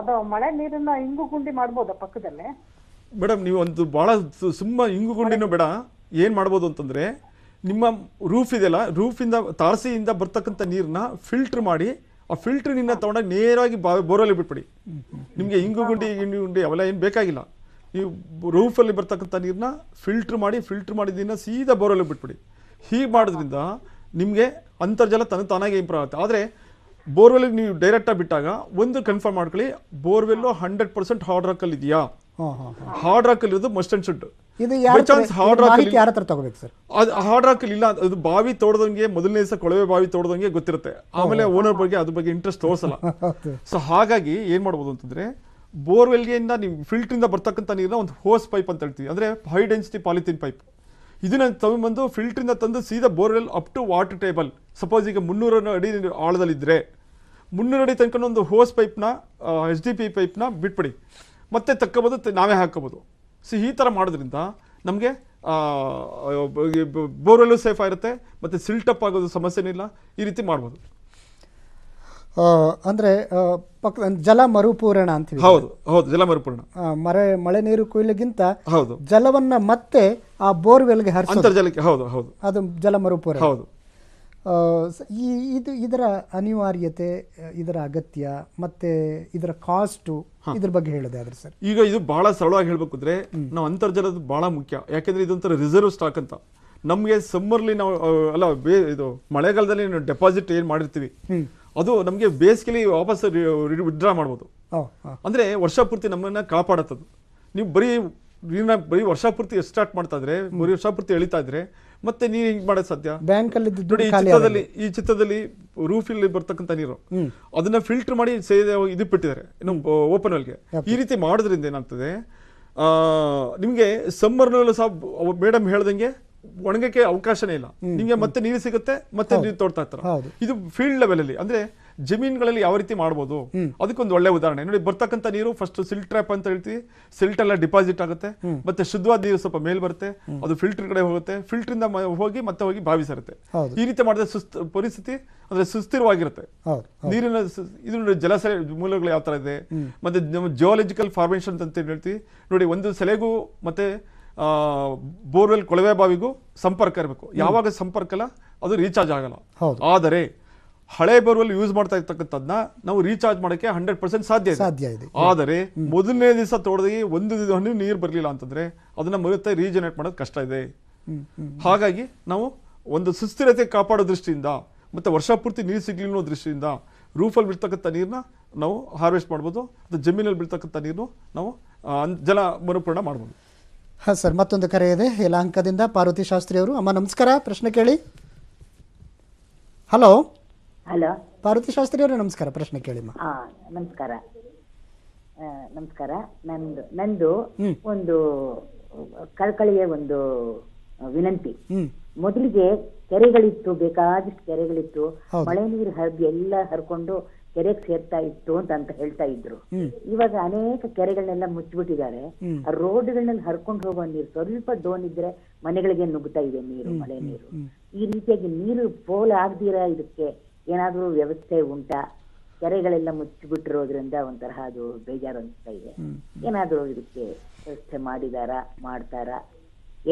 ಅದು ಮಳೆ ನೀರನ್ನ ಇಂಗು ಗುಂಡಿ ಮಾಡ್ಬೋದಾ ಪಕ್ಕದಲ್ಲೇ ಮೇಡಮ್ ನೀವು ಒಂದು ಭಾಳ ಸುಮ್ಮ ಹಿಂಗುಕೊಂಡಿನೂ ಬೇಡ ಏನು ಮಾಡ್ಬೋದು ಅಂತಂದರೆ ನಿಮ್ಮ ರೂಫ್ ಇದೆಯಲ್ಲ ರೂಫಿಂದ ತಾರಸಿಯಿಂದ ಬರ್ತಕ್ಕಂಥ ನೀರನ್ನ ಫಿಲ್ಟ್ರ್ ಮಾಡಿ ಆ ಫಿಲ್ಟ್ರ್ ನಿನ್ನ ತೊಗೊಂಡಾಗ ನೇರವಾಗಿ ಬಾ ಬೋರಲ್ಲಿ ಬಿಟ್ಬಿಡಿ ನಿಮಗೆ ಹಿಂಗು ಗುಂಡಿ ಗುಂಡಿ ಅವೆಲ್ಲ ಏನು ಬೇಕಾಗಿಲ್ಲ ನೀವು ರೂಫಲ್ಲಿ ಬರ್ತಕ್ಕಂಥ ನೀರನ್ನ ಫಿಲ್ಟ್ರ್ ಮಾಡಿ ಫಿಲ್ಟ್ರ್ ಮಾಡಿದ್ದನ್ನು ಸೀದಾ ಬೋರಲ್ಲಿ ಬಿಟ್ಬಿಡಿ ಹೀಗೆ ಮಾಡೋದ್ರಿಂದ ನಿಮಗೆ ಅಂತರ್ಜಲ ತನ್ನ ತಾನಾಗೆ ಇಂಪ್ರೂವ್ ಆಗುತ್ತೆ ಆದರೆ ಬೋರ್ವೆಲ್ಗೆ ನೀವು ಡೈರೆಕ್ಟಾಗಿ ಬಿಟ್ಟಾಗ ಒಂದು ಕನ್ಫರ್ಮ್ ಮಾಡ್ಕೊಳ್ಳಿ borewell hundred percent hard hard rock ಇರೋದು ಮಸ್ಟ್ ಅಂಡ್ ಶುಡ್ ಇದು ಹಾರ್ಡ್ ರಾಕ್ ತಗೋಬೇಕು ಸರ್ ಅದು ಹಾರ್ಡ್ ಇಲ್ಲ ಅದು ಬಾವಿ ತೋಡ್ದಂಗೆ ಮೊದಲನೇ ದಿವಸ ಕೊಳವೆ ಬಾವಿ ತೋಡದಂಗೆ ಗೊತ್ತಿರುತ್ತೆ ಆಮೇಲೆ ಓನರ್ ಬಗ್ಗೆ ಅದ್ರ ಬಗ್ಗೆ ಇಂಟ್ರೆಸ್ಟ್ ತೋರಿಸಲ್ಲ ಸೊ ಹಾಗಾಗಿ ಏನ್ ಮಾಡ್ಬೋದು ಅಂತಂದ್ರೆ ಬೋರ್ವೆಲ್ಗೆ ನೀವು ಇಂದ ಬರ್ತಕ್ಕಂತ ನೀರನ್ನ ಒಂದು ಹೋಸ್ ಪೈಪ್ ಅಂತ ಹೇಳ್ತೀವಿ ಅಂದ್ರೆ ಹೈ ಡೆನ್ಸಿಟಿ ಪಾಲಿಥಿನ್ ಪೈಪ್ ಇದನ್ನ ತಗೊಂಡ್ಬಂದು ಇಂದ ತಂದು ಸೀದಾ borewell up to water table suppose ಈಗ ಮುನ್ನೂರ ಅಡಿ ಆಳದಲ್ಲಿದ್ದರೆ ಮುನ್ನೂರ ಅಡಿ ತನಕ ಒಂದು ಹೋಸ್ ನ ಎಚ್ ಡಿ ಪಿ ನ ಬಿಟ್ಬಿಡಿ ಮತ್ತೆ ತಕ್ಕಬೋದು ನಾವೇ ಹಾಕ್ಕೋಬೋದು ಸೊ ಈ ಥರ ಮಾಡೋದ್ರಿಂದ ನಮಗೆ ಬೋರ್ವೆಲ್ಲು ಸೇಫ್ ಆಗಿರುತ್ತೆ ಮತ್ತು ಸಿಲ್ಟಪ್ ಆಗೋದು ಸಮಸ್ಯೆನಿಲ್ಲ ಈ ರೀತಿ ಮಾಡ್ಬೋದು ಅಂದರೆ ಪಕ್ಕ ಜಲ ಮರುಪೂರಣ ಅಂತೀವಿ ಹೌದು ಹೌದು ಜಲ ಮರುಪೂರಣ ಮರೆ ಮಳೆ ನೀರು ಕೊಯ್ಲಿಗಿಂತ ಹೌದು ಜಲವನ್ನು ಮತ್ತೆ ಆ ಬೋರ್ವೆಲ್ಗೆ ಹರಿಸಿ ಅಂತರ್ಜಲಕ್ಕೆ ಹೌದು ಹೌದು ಅದು ಜಲ ಮರುಪೂರಣ ಹೌದು ಈ ಇದು ಇದರ ಅನಿವಾರ್ಯತೆ ಇದರ ಅಗತ್ಯ ಮತ್ತೆ ಇದರ ಕಾಸ್ಟು ಇದ್ರ ಬಗ್ಗೆ ಹೇಳಿದೆ ಆದ್ರೆ ಸರ್ ಈಗ ಇದು ಬಹಳ ಸರಳವಾಗಿ ಹೇಳ್ಬೇಕು ಅಂದ್ರೆ ನಾವು ಅಂತರ್ಜಲದ ಬಹಳ ಮುಖ್ಯ ಯಾಕೆಂದ್ರೆ ಇದೊಂಥರ ರಿಸರ್ವ್ ಸ್ಟಾಕ್ ಅಂತ ನಮಗೆ ಸಮ್ಮರ್ಲಿ ನಾವು ಅಲ್ಲ ಬೇ ಇದು ಮಳೆಗಾಲದಲ್ಲಿ ಡೆಪಾಸಿಟ್ ಏನು ಮಾಡಿರ್ತೀವಿ ಅದು ನಮಗೆ ಬೇಸಿಗೆಲಿ ವಾಪಸ್ ವಿಡ್ರಾ ಮಾಡ್ಬೋದು ಅಂದ್ರೆ ವರ್ಷ ಪೂರ್ತಿ ನಮ್ಮನ್ನ ಕಾಪಾಡತ್ತದು ನೀವು ಬರೀ ನೀರನ್ನ ಬರೀ ವರ್ಷ ಪೂರ್ತಿ ಸ್ಟಾರ್ಟ್ ಮಾಡ್ತಾ ಇದ್ರೆ ಬರೀ ವರ್ಷ ಪೂರ್ತಿ ಎಳಿತಾ ಇದ್ರೆ ಮತ್ತೆ ನೀರು ಹಿಂಗ್ ಮಾಡೋದು ಸಾಧ್ಯ ನೋಡಿ ಈ ಚಿತ್ರದಲ್ಲಿ ಈ ಚಿತ್ರದಲ್ಲಿ ಇಲ್ಲಿ ಬರ್ತಕ್ಕಂಥ ನೀರು ಅದನ್ನ ಫಿಲ್ಟರ್ ಮಾಡಿ ಇದು ಬಿಟ್ಟಿದ್ದಾರೆ ಇನ್ನು ಓಪನ್ ವೆಲ್ಗೆ ಈ ರೀತಿ ಮಾಡೋದ್ರಿಂದ ಏನಾಗ್ತದೆ ನಿಮಗೆ ಸಮ್ಮರ್ನಲ್ಲೂ ಸಹ ಮೇಡಮ್ ಹೇಳ್ದಂಗೆ ಒಣಗಕ್ಕೆ ಅವಕಾಶನೇ ಇಲ್ಲ ನಿಮ್ಗೆ ಮತ್ತೆ ನೀರು ಸಿಗುತ್ತೆ ಮತ್ತೆ ನೀರು ತೋಡ್ತಾ ಇರ್ತಾರ ಇದು ಫೀಲ್ಡ್ ಅಲ್ಲಿ ಅಂದ್ರೆ ಜಮೀನುಗಳಲ್ಲಿ ಯಾವ ರೀತಿ ಮಾಡ್ಬೋದು ಅದಕ್ಕೊಂದು ಒಳ್ಳೆ ಉದಾಹರಣೆ ನೋಡಿ ಬರ್ತಕ್ಕಂಥ ನೀರು ಫಸ್ಟ್ ಸಿಲ್ಟ್ ಟ್ರ್ಯಾಪ್ ಅಂತ ಹೇಳ್ತೀವಿ ಸಿಲ್ಟ್ ಎಲ್ಲ ಡಿಪಾಸಿಟ್ ಆಗುತ್ತೆ ಮತ್ತೆ ಶುದ್ಧವಾದ ನೀರು ಸ್ವಲ್ಪ ಮೇಲ್ ಬರುತ್ತೆ ಅದು ಫಿಲ್ಟರ್ ಕಡೆ ಹೋಗುತ್ತೆ ಫಿಲ್ಟರ್ ಇಂದ ಹೋಗಿ ಮತ್ತೆ ಹೋಗಿ ಬಾವಿ ಈ ರೀತಿ ಮಾಡಿದ್ರೆ ಸುಸ್ತ ಪರಿಸ್ಥಿತಿ ಅಂದ್ರೆ ಸುಸ್ಥಿರವಾಗಿರುತ್ತೆ ನೀರಿನ ಇದು ನೋಡಿ ಜಲಾಶಯ ಮೂಲಗಳು ಯಾವ ತರ ಇದೆ ಮತ್ತೆ ನಮ್ಮ ಜಿಯಾಲಜಿಕಲ್ ಫಾರ್ಮೇಶನ್ ಅಂತ ಹೇಳ್ತೀವಿ ನೋಡಿ ಒಂದು ಸೆಲೆಗೂ ಮತ್ತೆ ಬೋರ್ವೆಲ್ ಕೊಳವೆ ಬಾವಿಗೂ ಸಂಪರ್ಕ ಇರಬೇಕು ಯಾವಾಗ ಸಂಪರ್ಕ ಇಲ್ಲ ಅದು ರೀಚಾರ್ಜ್ ಆಗಲ್ಲ ಆದರೆ ಹಳೆ ಬರುವಲ್ಲಿ ಯೂಸ್ ಮಾಡ್ತಾ ಇರ್ತಕ್ಕಂಥದ್ನ ನಾವು ರೀಚಾರ್ಜ್ ಮಾಡಕ್ಕೆ ಹಂಡ್ರೆಡ್ ಪರ್ಸೆಂಟ್ ಸಾಧ್ಯ ಸಾಧ್ಯ ಇದೆ ಆದರೆ ಮೊದಲನೇ ದಿವಸ ತೋಡದಿ ಒಂದು ದಿನ ನೀರು ಬರಲಿಲ್ಲ ಅಂತಂದ್ರೆ ಅದನ್ನ ಮತ್ತೆ ರೀಜನರೇಟ್ ಮಾಡೋದು ಕಷ್ಟ ಇದೆ ಹಾಗಾಗಿ ನಾವು ಒಂದು ಸುಸ್ಥಿರತೆ ಕಾಪಾಡೋ ದೃಷ್ಟಿಯಿಂದ ಮತ್ತೆ ವರ್ಷ ಪೂರ್ತಿ ನೀರು ಸಿಗಲಿ ಅನ್ನೋ ದೃಷ್ಟಿಯಿಂದ ರೂಫಲ್ಲಿ ಬಿಡ್ತಕ್ಕಂಥ ನೀರನ್ನ ನಾವು ಹಾರ್ವೆಸ್ಟ್ ಮಾಡ್ಬೋದು ಅಥವಾ ಜಮೀನಲ್ಲಿ ಬಿಡ್ತಕ್ಕಂಥ ನೀರನ್ನು ನಾವು ಜಲ ಮರುಪೂರ್ಣ ಮಾಡ್ಬೋದು ಹಾಂ ಸರ್ ಮತ್ತೊಂದು ಕರೆ ಇದೆ ಯಲಾಂಕದಿಂದ ಪಾರ್ವತಿ ಶಾಸ್ತ್ರಿ ಅವರು ಅಮ್ಮ ನಮಸ್ಕಾರ ಪ್ರಶ್ನೆ ಕೇಳಿ ಹಲೋ ಹಲೋ ಪಾರ್ವತಿ ಶಾಸ್ತ್ರಿ ಅವರೇ ನಮಸ್ಕಾರ ಪ್ರಶ್ನೆ ಕೇಳಿಮ್ಮ ನಮಸ್ಕಾರ ನಮಸ್ಕಾರ ನಂದು ನಂದು ಒಂದು ಕಳಕಳಿಯ ಒಂದು ವಿನಂತಿ ಮೊದಲಿಗೆ ಕೆರೆಗಳಿತ್ತು ಬೇಕಾದಷ್ಟು ಕೆರೆಗಳಿತ್ತು ಮಳೆ ನೀರು ಹರಿದು ಎಲ್ಲ ಹರ್ಕೊಂಡು ಕೆರೆಗೆ ಸೇರ್ತಾ ಇತ್ತು ಅಂತ ಅಂತ ಹೇಳ್ತಾ ಇದ್ರು ಇವಾಗ ಅನೇಕ ಕೆರೆಗಳನ್ನೆಲ್ಲ ಮುಚ್ಚಿಬಿಟ್ಟಿದ್ದಾರೆ ರೋಡ್ಗಳನ್ನ ಹರ್ಕೊಂಡು ಹೋಗುವ ನೀರು ಸ್ವಲ್ಪ ಡೋನ್ ಇದ್ರೆ ಮನೆಗಳಿಗೆ ನುಗ್ತಾ ಇದೆ ನೀರು ಮಳೆ ನೀರು ಈ ರೀತಿಯಾಗಿ ನೀರು ಪೋಲ್ ಆಗದಿರ ಇದಕ್ಕೆ ಏನಾದರೂ ವ್ಯವಸ್ಥೆ ಉಂಟಾ ಕೆರೆಗಳೆಲ್ಲ ಮುಚ್ಚಿಬಿಟ್ಟಿರೋದ್ರಿಂದ ಒಂಥರ ಅದು ಬೇಜಾರು ಅನಿಸ್ತಾ ಇದೆ ಏನಾದರೂ ಇದಕ್ಕೆ ವ್ಯವಸ್ಥೆ ಮಾಡಿದಾರಾ ಮಾಡ್ತಾರಾ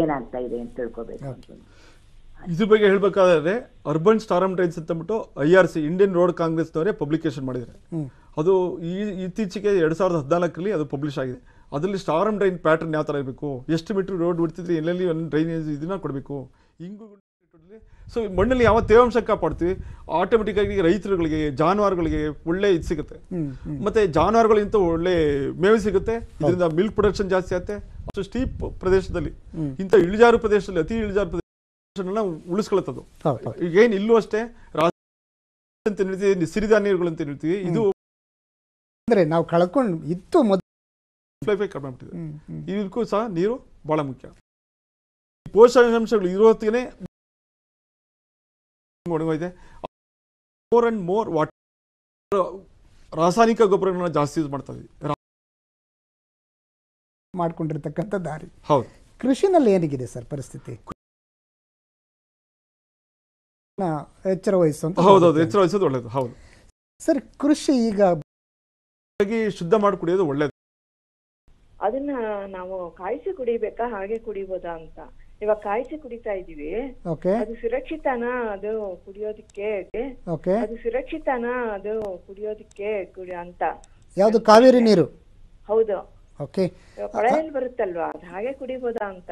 ಏನಾಗ್ತಾ ಇದೆ ಅಂತ ತಿಳ್ಕೊಬೇಕು ಇದ್ರ ಬಗ್ಗೆ ಹೇಳ್ಬೇಕಾದ್ರೆ ಅರ್ಬನ್ ಸ್ಟಾರಮ್ ಟ್ರೈನ್ಸ್ ಅಂತಬಿಟ್ಟು I R C Indian road ಕಾಂಗ್ರೆಸ್ನವರೇ ಪಬ್ಲಿಕೇಶನ್ ಮಾಡಿದ್ದಾರೆ ಅದು ಈ ಇತ್ತೀಚೆಗೆ ಎರಡು ಸಾವಿರದ ಹದಿನಾಲ್ಕರಲ್ಲಿ ಅದು ಪಬ್ಲಿಷ್ ಆಗಿದೆ ಅದರಲ್ಲಿ ಸ್ಟಾರಮ್ ಟ್ರೈನ್ ಪ್ಯಾಟರ್ನ್ ಯಾವ ತರ ಇರಬೇಕು ಎಷ್ಟು ಮೀಟ್ರ್ ರೋಡ್ ಬಿಡ್ತಿದ್ರೆ ಎಲ್ಲೆಲ್ಲಿ ಒಂದು ಡ್ರೈನೇಜ್ ಇದನ್ನ ಕೊಡಬೇಕು ಹಿಂಗೂ ಸೊ ಮಣ್ಣಲ್ಲಿ ಯಾವ ತೇವಾಂಶ ಕಾಪಾಡ್ತೀವಿ ಆಗಿ ರೈತರುಗಳಿಗೆ ಜಾನುವಾರುಗಳಿಗೆ ಒಳ್ಳೆ ಇದು ಸಿಗುತ್ತೆ ಮತ್ತೆ ಜಾನುವಾರುಗಳಿಂತ ಒಳ್ಳೆ ಮೇವು ಸಿಗುತ್ತೆ ಇದರಿಂದ ಮಿಲ್ಕ್ ಪ್ರೊಡಕ್ಷನ್ ಜಾಸ್ತಿ ಆಗುತ್ತೆ ಸೊ ಸ್ಟೀಪ್ ಪ್ರದೇಶದಲ್ಲಿ ಇಂಥ ಇಳಿಜಾರು ಪ್ರದೇಶದಲ್ಲಿ ಅತಿ ಇಳಿಜಾರು ಪ್ರದೇಶ ಉಳಿಸ್ಕೊಳ್ತದ್ದು ಏನು ಇಲ್ಲೂ ಅಷ್ಟೇ ಅಂತ ಸಿರಿಧಾನ್ಯಗಳು ಅಂತ ಹೇಳ್ತೀವಿ ಇದು ಅಂದ್ರೆ ನಾವು ಕಳ್ಕೊಂಡು ಇತ್ತು ಮೊದಲು ಕಡಿಮೆ ಆಗ್ಬಿಟ್ಟಿದೆ ಇದಕ್ಕೂ ಸಹ ನೀರು ಬಹಳ ಮುಖ್ಯ ಪೋಷಕಾಂಶಗಳು ಹೊತ್ತಿಗೆ ನೋಡೋದೆ ಮೋರ್ ಅಂಡ್ ಮೋರ್ ವಾಟರ್ ರಾಸಾಯನಿಕ ಗೊಬ್ಬರಗಳನ್ನ ಜಾಸ್ತಿ ಯೂಸ್ ಮಾಡ್ತಾ ಇದ್ದೀವಿ ಮಾಡ್ಕೊಂಡಿರ್ತಕ್ಕಂಥ ದಾರಿ ಹೌದು ಕೃಷಿನಲ್ಲಿ ಏನಿಗಿದೆ ಸರ್ ಪರಿಸ್ಥಿತಿ ಎಚ್ಚರ ವಹಿಸೋದು ಹೌದೌದು ಎಚ್ಚರ ವಹಿಸೋದು ಒಳ್ಳೇದು ಹೌದು ಸರ್ ಕೃಷಿ ಈಗ ಶುದ್ಧ ಮಾಡಿ ಕುಡಿಯೋದು ಒಳ್ಳೇದು ಅದನ್ನ ನಾವು ಕಾಯಿಸಿ ಕುಡಿಬೇಕಾ ಹಾಗೆ ಕುಡಿಬೋದಾ ಅಂತ ಇವಾಗ ಕಾಯಿಸಿ ಕುಡಿತಾ ಇದೀವಿ ಓಕೆ ಅದು ಸುರಕ್ಷಿತನಾ ಅದು ಕುಡಿಯೋದಿಕ್ಕೆ ಓಕೆ ಅದು ಸುರಕ್ಷಿತನಾ ಅದು ಕುಡಿಯೋದಿಕ್ಕೆ ಕುಡಿ ಅಂತ ಯಾವುದು ಕಾವೇರಿ ನೀರು ಹೌದು ಓಕೆ ಕೊಳೆಯಲ್ಲಿ ಬರುತ್ತಲ್ವಾ ಅದು ಹಾಗೆ ಕುಡಿಬೋದಾ ಅಂತ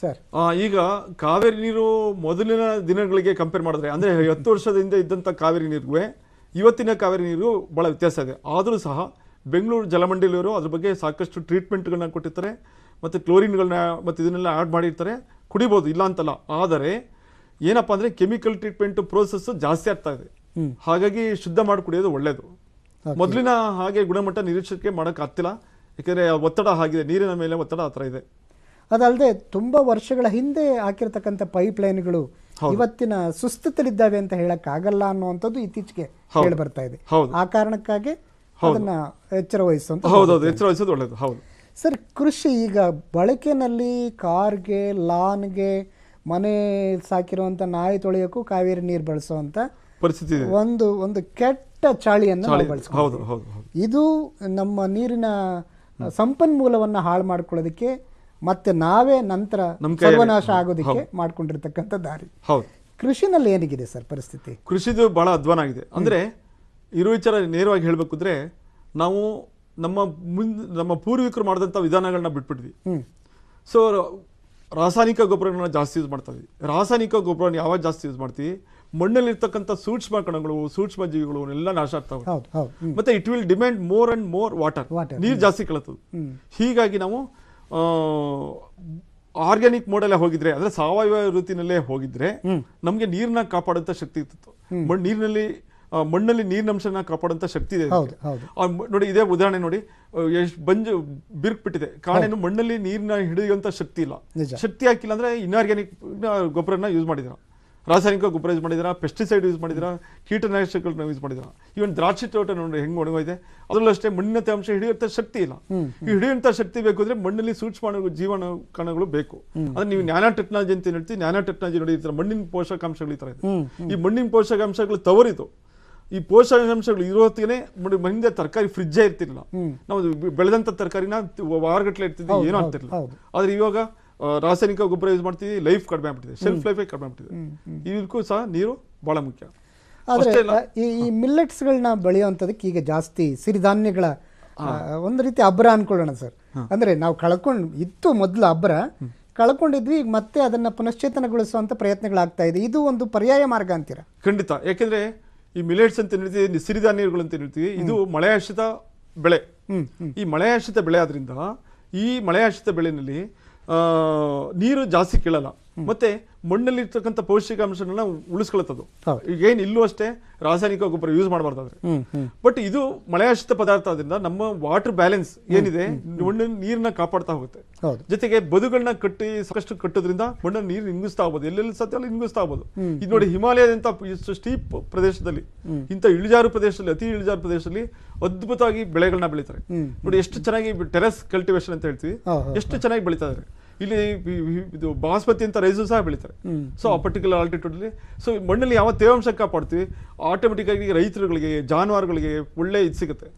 ಸರ್ ಈಗ ಕಾವೇರಿ ನೀರು ಮೊದಲಿನ ದಿನಗಳಿಗೆ ಕಂಪೇರ್ ಮಾಡಿದ್ರೆ ಅಂದ್ರೆ ಹತ್ತು ವರ್ಷದಿಂದ ಇದ್ದಂತ ಇದ್ದಂಥ ಕಾವೇರಿ ನೀರಿಗೂ ಇವತ್ತಿನ ಕಾವೇರಿ ನೀರು ಬಹಳ ವ್ಯತ್ಯಾಸ ಇದೆ ಆದರೂ ಸಹ ಬೆಂಗಳೂರು ಜಲಮಂಡಳಿಯವರು ಅದ್ರ ಬಗ್ಗೆ ಸಾಕಷ್ಟು ಟ್ರೀಟ್ಮೆಂಟ್ಗಳನ್ನ ಕೊಟ್ಟಿರ್ತಾರೆ ಮತ್ತು ಕ್ಲೋರಿನ್ಗಳನ್ನ ಮತ್ತು ಇದನ್ನೆಲ್ಲ ಆ್ಯಡ್ ಮಾಡಿರ್ತಾರೆ ಕುಡಿಬೋದು ಇಲ್ಲ ಅಂತಲ್ಲ ಆದರೆ ಏನಪ್ಪ ಅಂದರೆ ಕೆಮಿಕಲ್ ಟ್ರೀಟ್ಮೆಂಟ್ ಪ್ರೋಸೆಸ್ಸು ಜಾಸ್ತಿ ಆಗ್ತಾ ಇದೆ ಹಾಗಾಗಿ ಶುದ್ಧ ಮಾಡಿ ಕುಡಿಯೋದು ಒಳ್ಳೆಯದು ಮೊದಲಿನ ಹಾಗೆ ಗುಣಮಟ್ಟ ನಿರೀಕ್ಷಕ್ಕೆ ಮಾಡೋಕ್ಕಾಗ್ತಿಲ್ಲ ಯಾಕೆಂದರೆ ಒತ್ತಡ ಆಗಿದೆ ನೀರಿನ ಮೇಲೆ ಒತ್ತಡ ಆ ಇದೆ ಅದಲ್ಲದೆ ತುಂಬ ವರ್ಷಗಳ ಹಿಂದೆ ಹಾಕಿರ್ತಕ್ಕಂಥ ಲೈನ್ಗಳು ಇವತ್ತಿನ ಸುಸ್ಥಿತರಿದ್ದಾವೆ ಅಂತ ಹೇಳಕ್ಕಾಗಲ್ಲ ಅನ್ನುವಂಥದ್ದು ಇತ್ತೀಚೆಗೆ ಹೇಳಿ ಬರ್ತಾ ಇದೆ ಆ ಕಾರಣಕ್ಕಾಗಿ ಅದನ್ನ ಎಚ್ಚರ ವಹಿಸುವಂತ ಹೌದು ಎಚ್ಚರ ವಹಿಸೋದು ಒಳ್ಳೆಯದು ಹೌದು ಸರ್ ಕೃಷಿ ಈಗ ಬಳಕೆನಲ್ಲಿ ಕಾರ್ಗೆ ಲಾನ್ಗೆ ಮನೆ ಸಾಕಿರುವಂಥ ನಾಯಿ ತೊಳೆಯೋಕ್ಕೂ ಕಾವೇರಿ ನೀರು ಬಳಸುವಂಥ ಪರಿಸ್ಥಿತಿ ಒಂದು ಒಂದು ಕೆಟ್ಟ ಚಾಳಿಯನ್ನು ಬಳಸ್ಕೊಂಡು ಇದು ನಮ್ಮ ನೀರಿನ ಸಂಪನ್ಮೂಲವನ್ನು ಹಾಳು ಮಾಡ್ಕೊಳ್ಳೋದಕ್ಕೆ ಮತ್ತೆ ನಾವೇ ನಂತರ ಸರ್ವನಾಶ ಆಗೋದಕ್ಕೆ ಮಾಡ್ಕೊಂಡಿರ್ತಕ್ಕಂಥ ದಾರಿ ಹೌದು ಕೃಷಿನಲ್ಲಿ ಏನಿಗಿದೆ ಸರ್ ಪರಿಸ್ಥಿತಿ ಕೃಷಿದು ಬಹಳ ಅಧ್ವಾನ ಆಗಿದೆ ಅಂದ್ರೆ ಇರುವ ವಿಚಾರ ನೇರವಾಗಿ ಹೇಳಬೇಕು ನಾವು ನಮ್ಮ ಮುಂದೆ ನಮ್ಮ ಪೂರ್ವಿಕರು ಮಾಡಿದಂಥ ವಿಧಾನಗಳನ್ನ ಬಿಟ್ಬಿಟ್ವಿ ಸೊ ರಾಸಾಯನಿಕ ಗೊಬ್ಬರಗಳನ್ನ ಜಾಸ್ತಿ ಯೂಸ್ ಮಾಡ್ತಾ ಇದ್ವಿ ರಾಸಾಯನಿಕ ಗೊಬ್ಬರನ ಯಾವಾಗ ಜಾಸ್ತಿ ಯೂಸ್ ಮಾಡ್ತೀವಿ ಮಣ್ಣಲ್ಲಿರ್ತಕ್ಕಂಥ ಸೂಕ್ಷ್ಮ ಕಣಗಳು ಸೂಕ್ಷ್ಮ ಜೀವಿಗಳು ಎಲ್ಲ ನಾಶ ಆಗ್ತಾವೆ ಮತ್ತೆ it will demand more and more water ನೀರು ಜಾಸ್ತಿ ಕಳತದ ಹೀಗಾಗಿ ನಾವು ಆರ್ಗ್ಯಾನಿಕ್ ಮೋಡಲ್ಲೇ ಹೋಗಿದ್ರೆ ಅಂದ್ರೆ ಸಾವಯವ ಋತಿನಲ್ಲೇ ಹೋಗಿದ್ರೆ ನಮಗೆ ನೀರನ್ನ ಕಾಪಾಡುವಂಥ ಶಕ್ತಿ ಇರ್ತಿತ್ತು ಮಣ್ಣು ನೀರಿನಲ್ಲಿ ಮಣ್ಣಲ್ಲಿ ನೀರಿನ ಅಂಶನ ಕಾಪಾಡುವಂತ ಶಕ್ತಿ ಇದೆ ನೋಡಿ ಇದೇ ಉದಾಹರಣೆ ನೋಡಿ ಬಂಜು ಬಿರ್ಕ್ ಬಿಟ್ಟಿದೆ ಕಾರಣ ಮಣ್ಣಲ್ಲಿ ನೀರಿನ ಹಿಡಿಯುವಂತ ಶಕ್ತಿ ಇಲ್ಲ ಶಕ್ತಿ ಹಾಕಿಲ್ಲ ಅಂದ್ರೆ ಇನ್ಆರ್ಗ್ಯಾನಿಕ್ ಗೊಬ್ಬರನ ಯೂಸ್ ಮಾಡಿದಿರ ರಾಸಾಯನಿಕ ಗೊಬ್ಬರ ಯೂಸ್ ಮಾಡಿದಿರ ಪೆಸ್ಟಿಸೈಡ್ ಯೂಸ್ ಮಾಡಿದಿರ ಕೀಟನಾಶಕಗಳನ್ನ ಯೂಸ್ ಮಾಡಿದಿರ ಈವನ್ ದ್ರಾಕ್ಷಿ ತೋಟ ನೋಡಿ ಹೆಂಗ್ ಒಣಗೋಯ್ದೆ ಅದರಲ್ಲಷ್ಟೇ ಮಣ್ಣಿನ ತೇವಾಂಶ ಹಿಡಿಯುವಂತ ಶಕ್ತಿ ಇಲ್ಲ ಈ ಹಿಡಿಯುವಂತ ಶಕ್ತಿ ಬೇಕು ಅಂದ್ರೆ ಮಣ್ಣಲ್ಲಿ ಸೂಕ್ಷ್ಮ ಜೀವನ ಕಣಗಳು ಬೇಕು ಅಂದ್ರೆ ನೀವು ನ್ಯಾನೋ ಟೆಕ್ನಾಲಜಿ ಅಂತ ಹೇಳ್ತೀವಿ ನ್ಯಾನೋ ಟೆಕ್ನಾಲಜಿ ನೋಡಿ ಮಣ್ಣಿನ ಪೋಷಕಾಂಶಗಳು ಈ ತರ ಇದೆ ಈ ಮಣ್ಣಿನ ಪೋಷಕಾಂಶಗಳು ತವರಿದು ಈ ಪೋಷಕಾಂಶಗಳು ಇರೋ ಹೊತ್ತಿಗೆ ಹಿಂದೆ ತರಕಾರಿ ಫ್ರಿಜ್ಜೇ ಇರ್ತಿರ್ಲಿಲ್ಲ ನಾವು ಬೆಳೆದಂತ ತರಕಾರಿನ ವಾರಗಟ್ಟಲೆ ಇರ್ತಿದ್ವಿ ಏನೂ ಆಗ್ತಿರ್ಲಿಲ್ಲ ಆದ್ರೆ ಇವಾಗ ರಾಸಾಯನಿಕ ಗೊಬ್ಬರ ಯೂಸ್ ಮಾಡ್ತಿದ್ವಿ ಲೈಫ್ ಕಡಿಮೆ ಆಗ್ಬಿಟ್ಟಿದೆ ಸೆಲ್ಫ್ ಲೈಫೇ ಕಡಿಮೆ ಆಗ್ಬಿಟ್ಟಿದೆ ಇದಕ್ಕೂ ಸಹ ನೀರು ಬಹಳ ಮುಖ್ಯ ಆದರೆ ಈ ಮಿಲ್ಲೆಟ್ಸ್ಗಳನ್ನ ಬೆಳೆಯುವಂಥದಕ್ಕೆ ಈಗ ಜಾಸ್ತಿ ಸಿರಿಧಾನ್ಯಗಳ ಒಂದು ರೀತಿ ಅಬ್ಬರ ಅನ್ಕೊಳ್ಳೋಣ ಸರ್ ಅಂದ್ರೆ ನಾವು ಕಳ್ಕೊಂಡು ಇತ್ತು ಮೊದಲು ಅಬ್ಬರ ಕಳ್ಕೊಂಡಿದ್ವಿ ಈಗ ಮತ್ತೆ ಅದನ್ನ ಪುನಶ್ಚೇತನಗೊಳಿಸುವಂಥ ಪ್ರಯತ್ನಗಳಾಗ್ತಾ ಇದೆ ಇದು ಒಂದು ಪರ್ಯಾಯ ಮಾರ್ಗ ಅಂತೀರಾ ಖಂಡಿತ ಯಾಕೆಂದರೆ ಈ ಮಿಲೇಟ್ಸ್ ಅಂತ ಹೇಳ್ತೀವಿ ಸಿರಿಧಾನ್ಯಗಳು ಅಂತ ಹೇಳ್ತೀವಿ ಇದು ಮಳೆಯಾಶ್ರಿತ ಬೆಳೆ ಈ ಮಳೆಯಾಶ್ರಿತ ಬೆಳೆ ಆದ್ರಿಂದ ಈ ಮಳೆಯಾಶ್ರಿತ ಬೆಳೆಯಲ್ಲಿ ನೀರು ಜಾಸ್ತಿ ಕೀಳಲ್ಲ ಮತ್ತೆ ಮಣ್ಣಲ್ಲಿ ಇರ್ತಕ್ಕಂಥ ಪೌಷ್ಟಿಕಾಂಶಗಳನ್ನ ಉಳಿಸ್ಕೊಳ್ತದ್ದು ಏನ್ ಇಲ್ಲೂ ಅಷ್ಟೇ ರಾಸಾಯನಿಕ ಗೊಬ್ಬರ ಯೂಸ್ ಮಾಡಬಾರ್ದಾದ್ರೆ ಬಟ್ ಇದು ಮಳೆಯಾಶ್ರಿತ ಪದಾರ್ಥ ಆದ್ರಿಂದ ನಮ್ಮ ವಾಟರ್ ಬ್ಯಾಲೆನ್ಸ್ ಏನಿದೆ ಮಣ್ಣಿನ ನೀರನ್ನ ಕಾಪಾಡ್ತಾ ಹೋಗುತ್ತೆ ಜೊತೆಗೆ ಬದುಗಳನ್ನ ಕಟ್ಟಿ ಸಾಕಷ್ಟು ಕಟ್ಟೋದ್ರಿಂದ ಮಣ್ಣಿನ ನೀರು ಇಂಗಿಸ್ತಾ ಹೋಗ್ಬೋದು ಎಲ್ಲೆಲ್ಲಿ ಸತ್ಯ ಅಲ್ಲಿ ಇಂಗಿಸ್ತಾ ಹೋಗ್ಬೋದು ಇದು ನೋಡಿ ಹಿಮಾಲಯದಂತ ಸ್ಟೀಪ್ ಪ್ರದೇಶದಲ್ಲಿ ಇಂಥ ಇಳಿಜಾರು ಪ್ರದೇಶದಲ್ಲಿ ಅತಿ ಇಳಿಜಾರು ಪ್ರದೇಶದಲ್ಲಿ ಅದ್ಭುತವಾಗಿ ಬೆಳೆಗಳನ್ನ ಬೆಳೀತಾರೆ ನೋಡಿ ಎಷ್ಟು ಚೆನ್ನಾಗಿ ಟೆರೆಸ್ ಕಲ್ಟಿವೇಶನ್ ಅಂತ ಹೇಳ್ತೀವಿ ಎಷ್ಟು ಚೆನ್ನಾಗಿ ಬೆಳೀತಾ ಇದಾರೆ ಇಲ್ಲಿ ಇದು ಬಾಸ್ಮತಿ ಅಂತ ರೈಸು ಸಹ ಬೆಳೀತಾರೆ ಸೊ ಆ ಪರ್ಟಿಕ್ಯುಲರ್ ಆಲ್ಟಿಟ್ಯೂಡ್ಲಿ ಸೊ ಮಣ್ಣಲ್ಲಿ ಯಾವ ತೇವಾಂಶ ಕಾಪಾಡ್ತೀವಿ ಆಟೋಮೆಟಿಕ್ ಆಗಿ ರೈತರುಗಳಿಗೆ ಜಾನುವಾರುಗಳಿಗೆ ಒಳ್ಳೆ ಇದು ಸಿಗುತ್ತೆ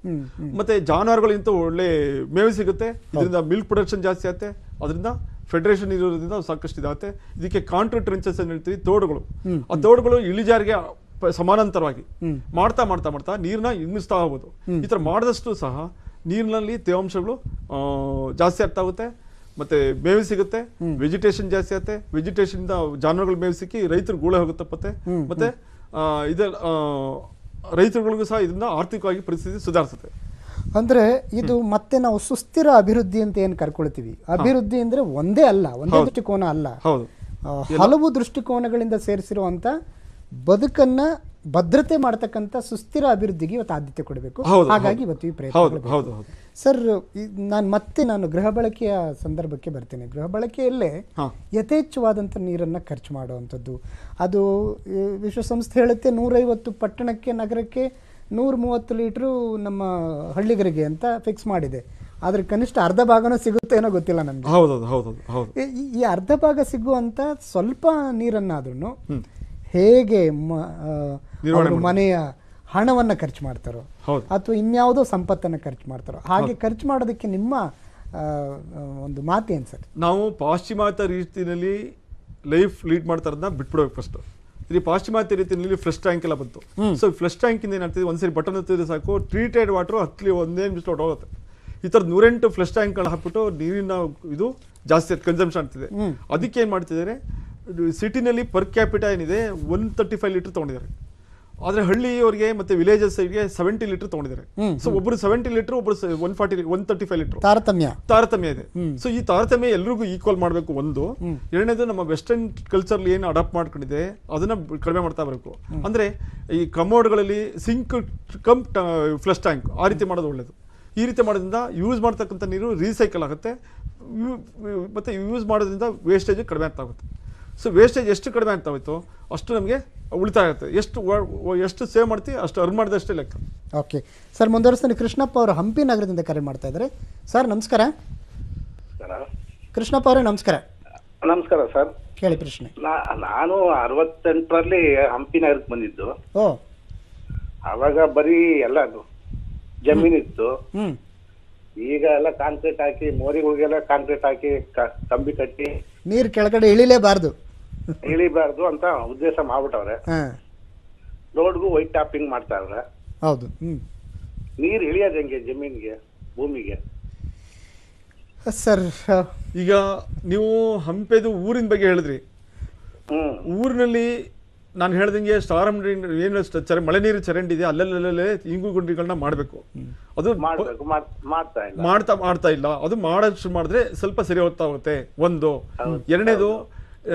ಮತ್ತೆ ಜಾನುವಾರುಗಳಿಂತ ಒಳ್ಳೆ ಮೇವು ಸಿಗುತ್ತೆ ಇದರಿಂದ ಮಿಲ್ಕ್ ಪ್ರೊಡಕ್ಷನ್ ಜಾಸ್ತಿ ಆಗುತ್ತೆ ಅದರಿಂದ ಫೆಡರೇಷನ್ ಇರೋದ್ರಿಂದ ಸಾಕಷ್ಟು ಇದಾಗುತ್ತೆ ಇದಕ್ಕೆ ಕಾಂಟ್ರಾಕ್ಟ್ ಟ್ರೆಂಚಸ್ ಅಂತ ಹೇಳ್ತೀವಿ ತೋಡುಗಳು ಆ ತೋಡುಗಳು ಇಳಿಜಾರಿಗೆ ಸಮಾನಾಂತರವಾಗಿ ಮಾಡ್ತಾ ಮಾಡ್ತಾ ಮಾಡ್ತಾ ನೀರನ್ನ ಇಮ್ಮಿಸ್ತಾ ಹೋಗ್ಬೋದು ಈ ಥರ ಮಾಡಿದಷ್ಟು ಸಹ ನೀರಿನಲ್ಲಿ ತೇವಾಂಶಗಳು ಜಾಸ್ತಿ ಆಗ್ತಾ ಹೋಗುತ್ತೆ ಮತ್ತೆ ಮೇವು ಸಿಗುತ್ತೆ ವೆಜಿಟೇಷನ್ ಜಾಸ್ತಿ ಆಗುತ್ತೆ ವೆಜಿಟೇಷನ್ ಇಂದ ಜಾನುವಾರುಗಳು ಮೇವು ಸಿಕ್ಕಿ ರೈತರು ಗೋಳೆ ಹೋಗುತ್ತಪ್ಪ ಮತ್ತೆ ಇದ ರೈತರುಗಳಿಗೂ ಸಹ ಇದರಿಂದ ಆರ್ಥಿಕವಾಗಿ ಪರಿಸ್ಥಿತಿ ಸುಧಾರಿಸುತ್ತೆ ಅಂದ್ರೆ ಇದು ಮತ್ತೆ ನಾವು ಸುಸ್ಥಿರ ಅಭಿವೃದ್ಧಿ ಅಂತ ಏನು ಕರ್ಕೊಳ್ತೀವಿ ಅಭಿವೃದ್ಧಿ ಅಂದ್ರೆ ಒಂದೇ ಅಲ್ಲ ಒಂದೇ ದೃಷ್ಟಿಕೋನ ಅಲ್ಲ ಹಲವು ದೃಷ್ಟಿಕೋನಗಳಿಂದ ಸೇರಿಸಿರುವಂತ ಬದುಕನ್ನ ಭದ್ರತೆ ಮಾಡ್ತಕ್ಕಂಥ ಸುಸ್ಥಿರ ಅಭಿವೃದ್ಧಿಗೆ ಇವತ್ತು ಆದ್ಯತೆ ಕೊಡಬೇಕು ಹಾಗಾಗಿ ಇವತ್ತು ಈ ಪ್ರಯತ್ನ ಸರ್ ನಾನು ಮತ್ತೆ ನಾನು ಗೃಹ ಬಳಕೆಯ ಸಂದರ್ಭಕ್ಕೆ ಬರ್ತೇನೆ ಗೃಹ ಬಳಕೆಯಲ್ಲೇ ಯಥೇಚ್ಛವಾದಂಥ ನೀರನ್ನು ಖರ್ಚು ಮಾಡುವಂಥದ್ದು ಅದು ವಿಶ್ವಸಂಸ್ಥೆ ಹೇಳುತ್ತೆ ನೂರೈವತ್ತು ಪಟ್ಟಣಕ್ಕೆ ನಗರಕ್ಕೆ ನೂರ ಮೂವತ್ತು ಲೀಟ್ರು ನಮ್ಮ ಹಳ್ಳಿಗರಿಗೆ ಅಂತ ಫಿಕ್ಸ್ ಮಾಡಿದೆ ಆದ್ರೆ ಕನಿಷ್ಠ ಅರ್ಧ ಭಾಗನೂ ಸಿಗುತ್ತೆ ಏನೋ ಗೊತ್ತಿಲ್ಲ ನಮ್ಗೆ ಈ ಅರ್ಧ ಭಾಗ ಸಿಗುವಂಥ ಸ್ವಲ್ಪ ನೀರನ್ನಾದ್ರೂ ಹೇಗೆ ಮನೆಯ ಹಣವನ್ನು ಖರ್ಚು ಮಾಡ್ತಾರೋ ಅಥವಾ ಇನ್ಯಾವುದೋ ಸಂಪತ್ತನ್ನು ಖರ್ಚು ಮಾಡ್ತಾರೋ ಹಾಗೆ ಖರ್ಚು ಮಾಡೋದಕ್ಕೆ ನಿಮ್ಮ ಒಂದು ಮಾತು ಸರ್ ನಾವು ಪಾಶ್ಚಿಮಾತ್ಯ ರೀತಿಯಲ್ಲಿ ಲೈಫ್ ಲೀಡ್ ಮಾಡ್ತಾರ ಬಿಟ್ಬಿಡ್ಬೇಕು ಫಸ್ಟ್ ಇಲ್ಲಿ ಪಾಶ್ಚಿಮಾತ್ಯ ರೀತಿಯಲ್ಲಿ ಫ್ಲಶ್ ಟ್ಯಾಂಕ್ ಎಲ್ಲ ಬಂತು ಸೊ ಫ್ಲಶ್ ಟ್ಯಾಂಕಿಂದ ಏನಾಗ್ತದೆ ಒಂದ್ಸರಿ ಬಟನ್ ಹತ್ತಿದ್ರೆ ಸಾಕು ಟ್ರೀಟೆಡ್ ವಾಟರ್ ಹತ್ತಲಿ ಒಂದೇ ನಿಮಿಷ ಈ ತರ ನೂರೆಂಟು ಫ್ಲಶ್ ಗಳು ಹಾಕ್ಬಿಟ್ಟು ನೀರಿನ ಇದು ಜಾಸ್ತಿ ಕನ್ಸಂಪ್ಷನ್ ಆಗ್ತಿದೆ ಅದಕ್ಕೆ ಏನು ಮಾಡ್ತಿದ್ದಾರೆ ಸಿಟಿನಲ್ಲಿ ಪರ್ ಕ್ಯಾಪಿಟಾ ಏನಿದೆ ಒನ್ ತರ್ಟಿ ಫೈವ್ ಲೀಟರ್ ತೊಗೊಂಡಿದ್ದಾರೆ ಆದರೆ ಹಳ್ಳಿಯವರಿಗೆ ಮತ್ತೆ ವಿಲೇಜಸ್ ಸೆವೆಂಟಿ ಲೀಟರ್ ತೊಗೊಂಡಿದ್ದಾರೆ ಸೊ ಒಬ್ರು ಸೆವೆಂಟಿ ಲೀಟರ್ ಒಬ್ರು one forty one thirty five litre ತಾರತಮ್ಯ ತಾರತಮ್ಯ ಇದೆ ಸೊ ಈ ತಾರತಮ್ಯ ಎಲ್ರಿಗೂ ಈಕ್ವಲ್ ಮಾಡಬೇಕು ಒಂದು ಎರಡನೇದು ನಮ್ಮ ವೆಸ್ಟರ್ನ್ ಕಲ್ಚರ್ ಏನು ಅಡಾಪ್ಟ್ ಮಾಡ್ಕೊಂಡಿದೆ ಅದನ್ನ ಕಡಿಮೆ ಮಾಡ್ತಾ ಬರಬೇಕು ಅಂದ್ರೆ ಈ ಕಮೋಡ್ಗಳಲ್ಲಿ ಸಿಂಕ್ ಕಂಪ್ ಫ್ಲಶ್ ಟ್ಯಾಂಕ್ ಆ ರೀತಿ ಮಾಡೋದು ಒಳ್ಳೇದು ಈ ರೀತಿ ಮಾಡೋದ್ರಿಂದ ಯೂಸ್ ಮಾಡ್ತಕ್ಕಂಥ ನೀರು ರೀಸೈಕಲ್ ಆಗುತ್ತೆ ಮತ್ತೆ ಯೂಸ್ ಮಾಡೋದ್ರಿಂದ ವೇಸ್ಟೇಜ್ ಕಡಿಮೆ ಆಗ್ತಾ ಆಗುತ್ತೆ ಸೊ ವೇಸ್ಟೇಜ್ ಎಷ್ಟು ಕಡಿಮೆ ಆಗ್ತಾ ಅಷ್ಟು ನಮಗೆ ಉಳಿತಾಯ ಆಗುತ್ತೆ ಎಷ್ಟು ಎಷ್ಟು ಸೇವ್ ಮಾಡ್ತೀವಿ ಅಷ್ಟು ಅರ್ನ್ ಮಾಡಿದಷ್ಟೇ ಲೆಕ್ಕ ಓಕೆ ಸರ್ ಮುಂದುವರಿಸ್ತಾನೆ ಕೃಷ್ಣಪ್ಪ ಅವರು ಹಂಪಿ ನಗರದಿಂದ ಕರೆ ಮಾಡ್ತಾ ಇದ್ದಾರೆ ಸರ್ ನಮಸ್ಕಾರ ಕೃಷ್ಣಪ್ಪ ಅವರೇ ನಮಸ್ಕಾರ ನಮಸ್ಕಾರ ಸರ್ ಕೇಳಿ ಪ್ರಶ್ನೆ ನಾನು ಅರವತ್ತೆಂಟರಲ್ಲಿ ಹಂಪಿ ನಗರಕ್ಕೆ ಬಂದಿದ್ದು ಅವಾಗ ಬರೀ ಎಲ್ಲ ಅದು ಇತ್ತು ಈಗ ಎಲ್ಲ ಕಾಂಕ್ರೀಟ್ ಹಾಕಿ ಮೋರಿಗಳಿಗೆಲ್ಲ ಕಾಂಕ್ರೀಟ್ ಹಾಕಿ ಕಂಬಿ ಕಟ್ಟಿ ನೀರು ಕೆಳಗಡೆ ಇಳಿಲೇಬಾರ್ದು ಇಳಿಬಾರ್ದು ಅಂತ ಉದ್ದೇಶ ಮಾಡ್ಬಿಟ್ಟವ್ರೆ ರೋಡ್ಗೂ ವೈಟ್ ಟಾಪಿಂಗ್ ಮಾಡ್ತಾ ಇದ್ರೆ ಹೌದು ಹ್ಞೂ ನೀರು ಇಳಿಯೋದು ಹೆಂಗೆ ಜಮೀನಿಗೆ ಭೂಮಿಗೆ ಸರ್ ಈಗ ನೀವು ಹಂಪೆದು ಊರಿನ ಬಗ್ಗೆ ಹೇಳಿದ್ರಿ ಊರಿನಲ್ಲಿ ನಾನು ಹೇಳ್ದಂಗೆ ಸ್ಟಾರಂ ಏನು ಮಳೆ ನೀರು ಚರಂಡಿ ಇದೆ ಅಲ್ಲಲ್ಲೇ ಇಂಗು ಗುಂಡಿಗಳನ್ನ ಮಾಡಬೇಕು ಅದು ಮಾಡ್ತಾ ಮಾಡ್ತಾ ಇಲ್ಲ ಅದು ಶುರು ಮಾಡಿದ್ರೆ ಸ್ವಲ್ಪ ಸರಿ ಹೋಗ್ತಾ ಹೋಗುತ್ತೆ ಒಂದು ಎರಡನೇದು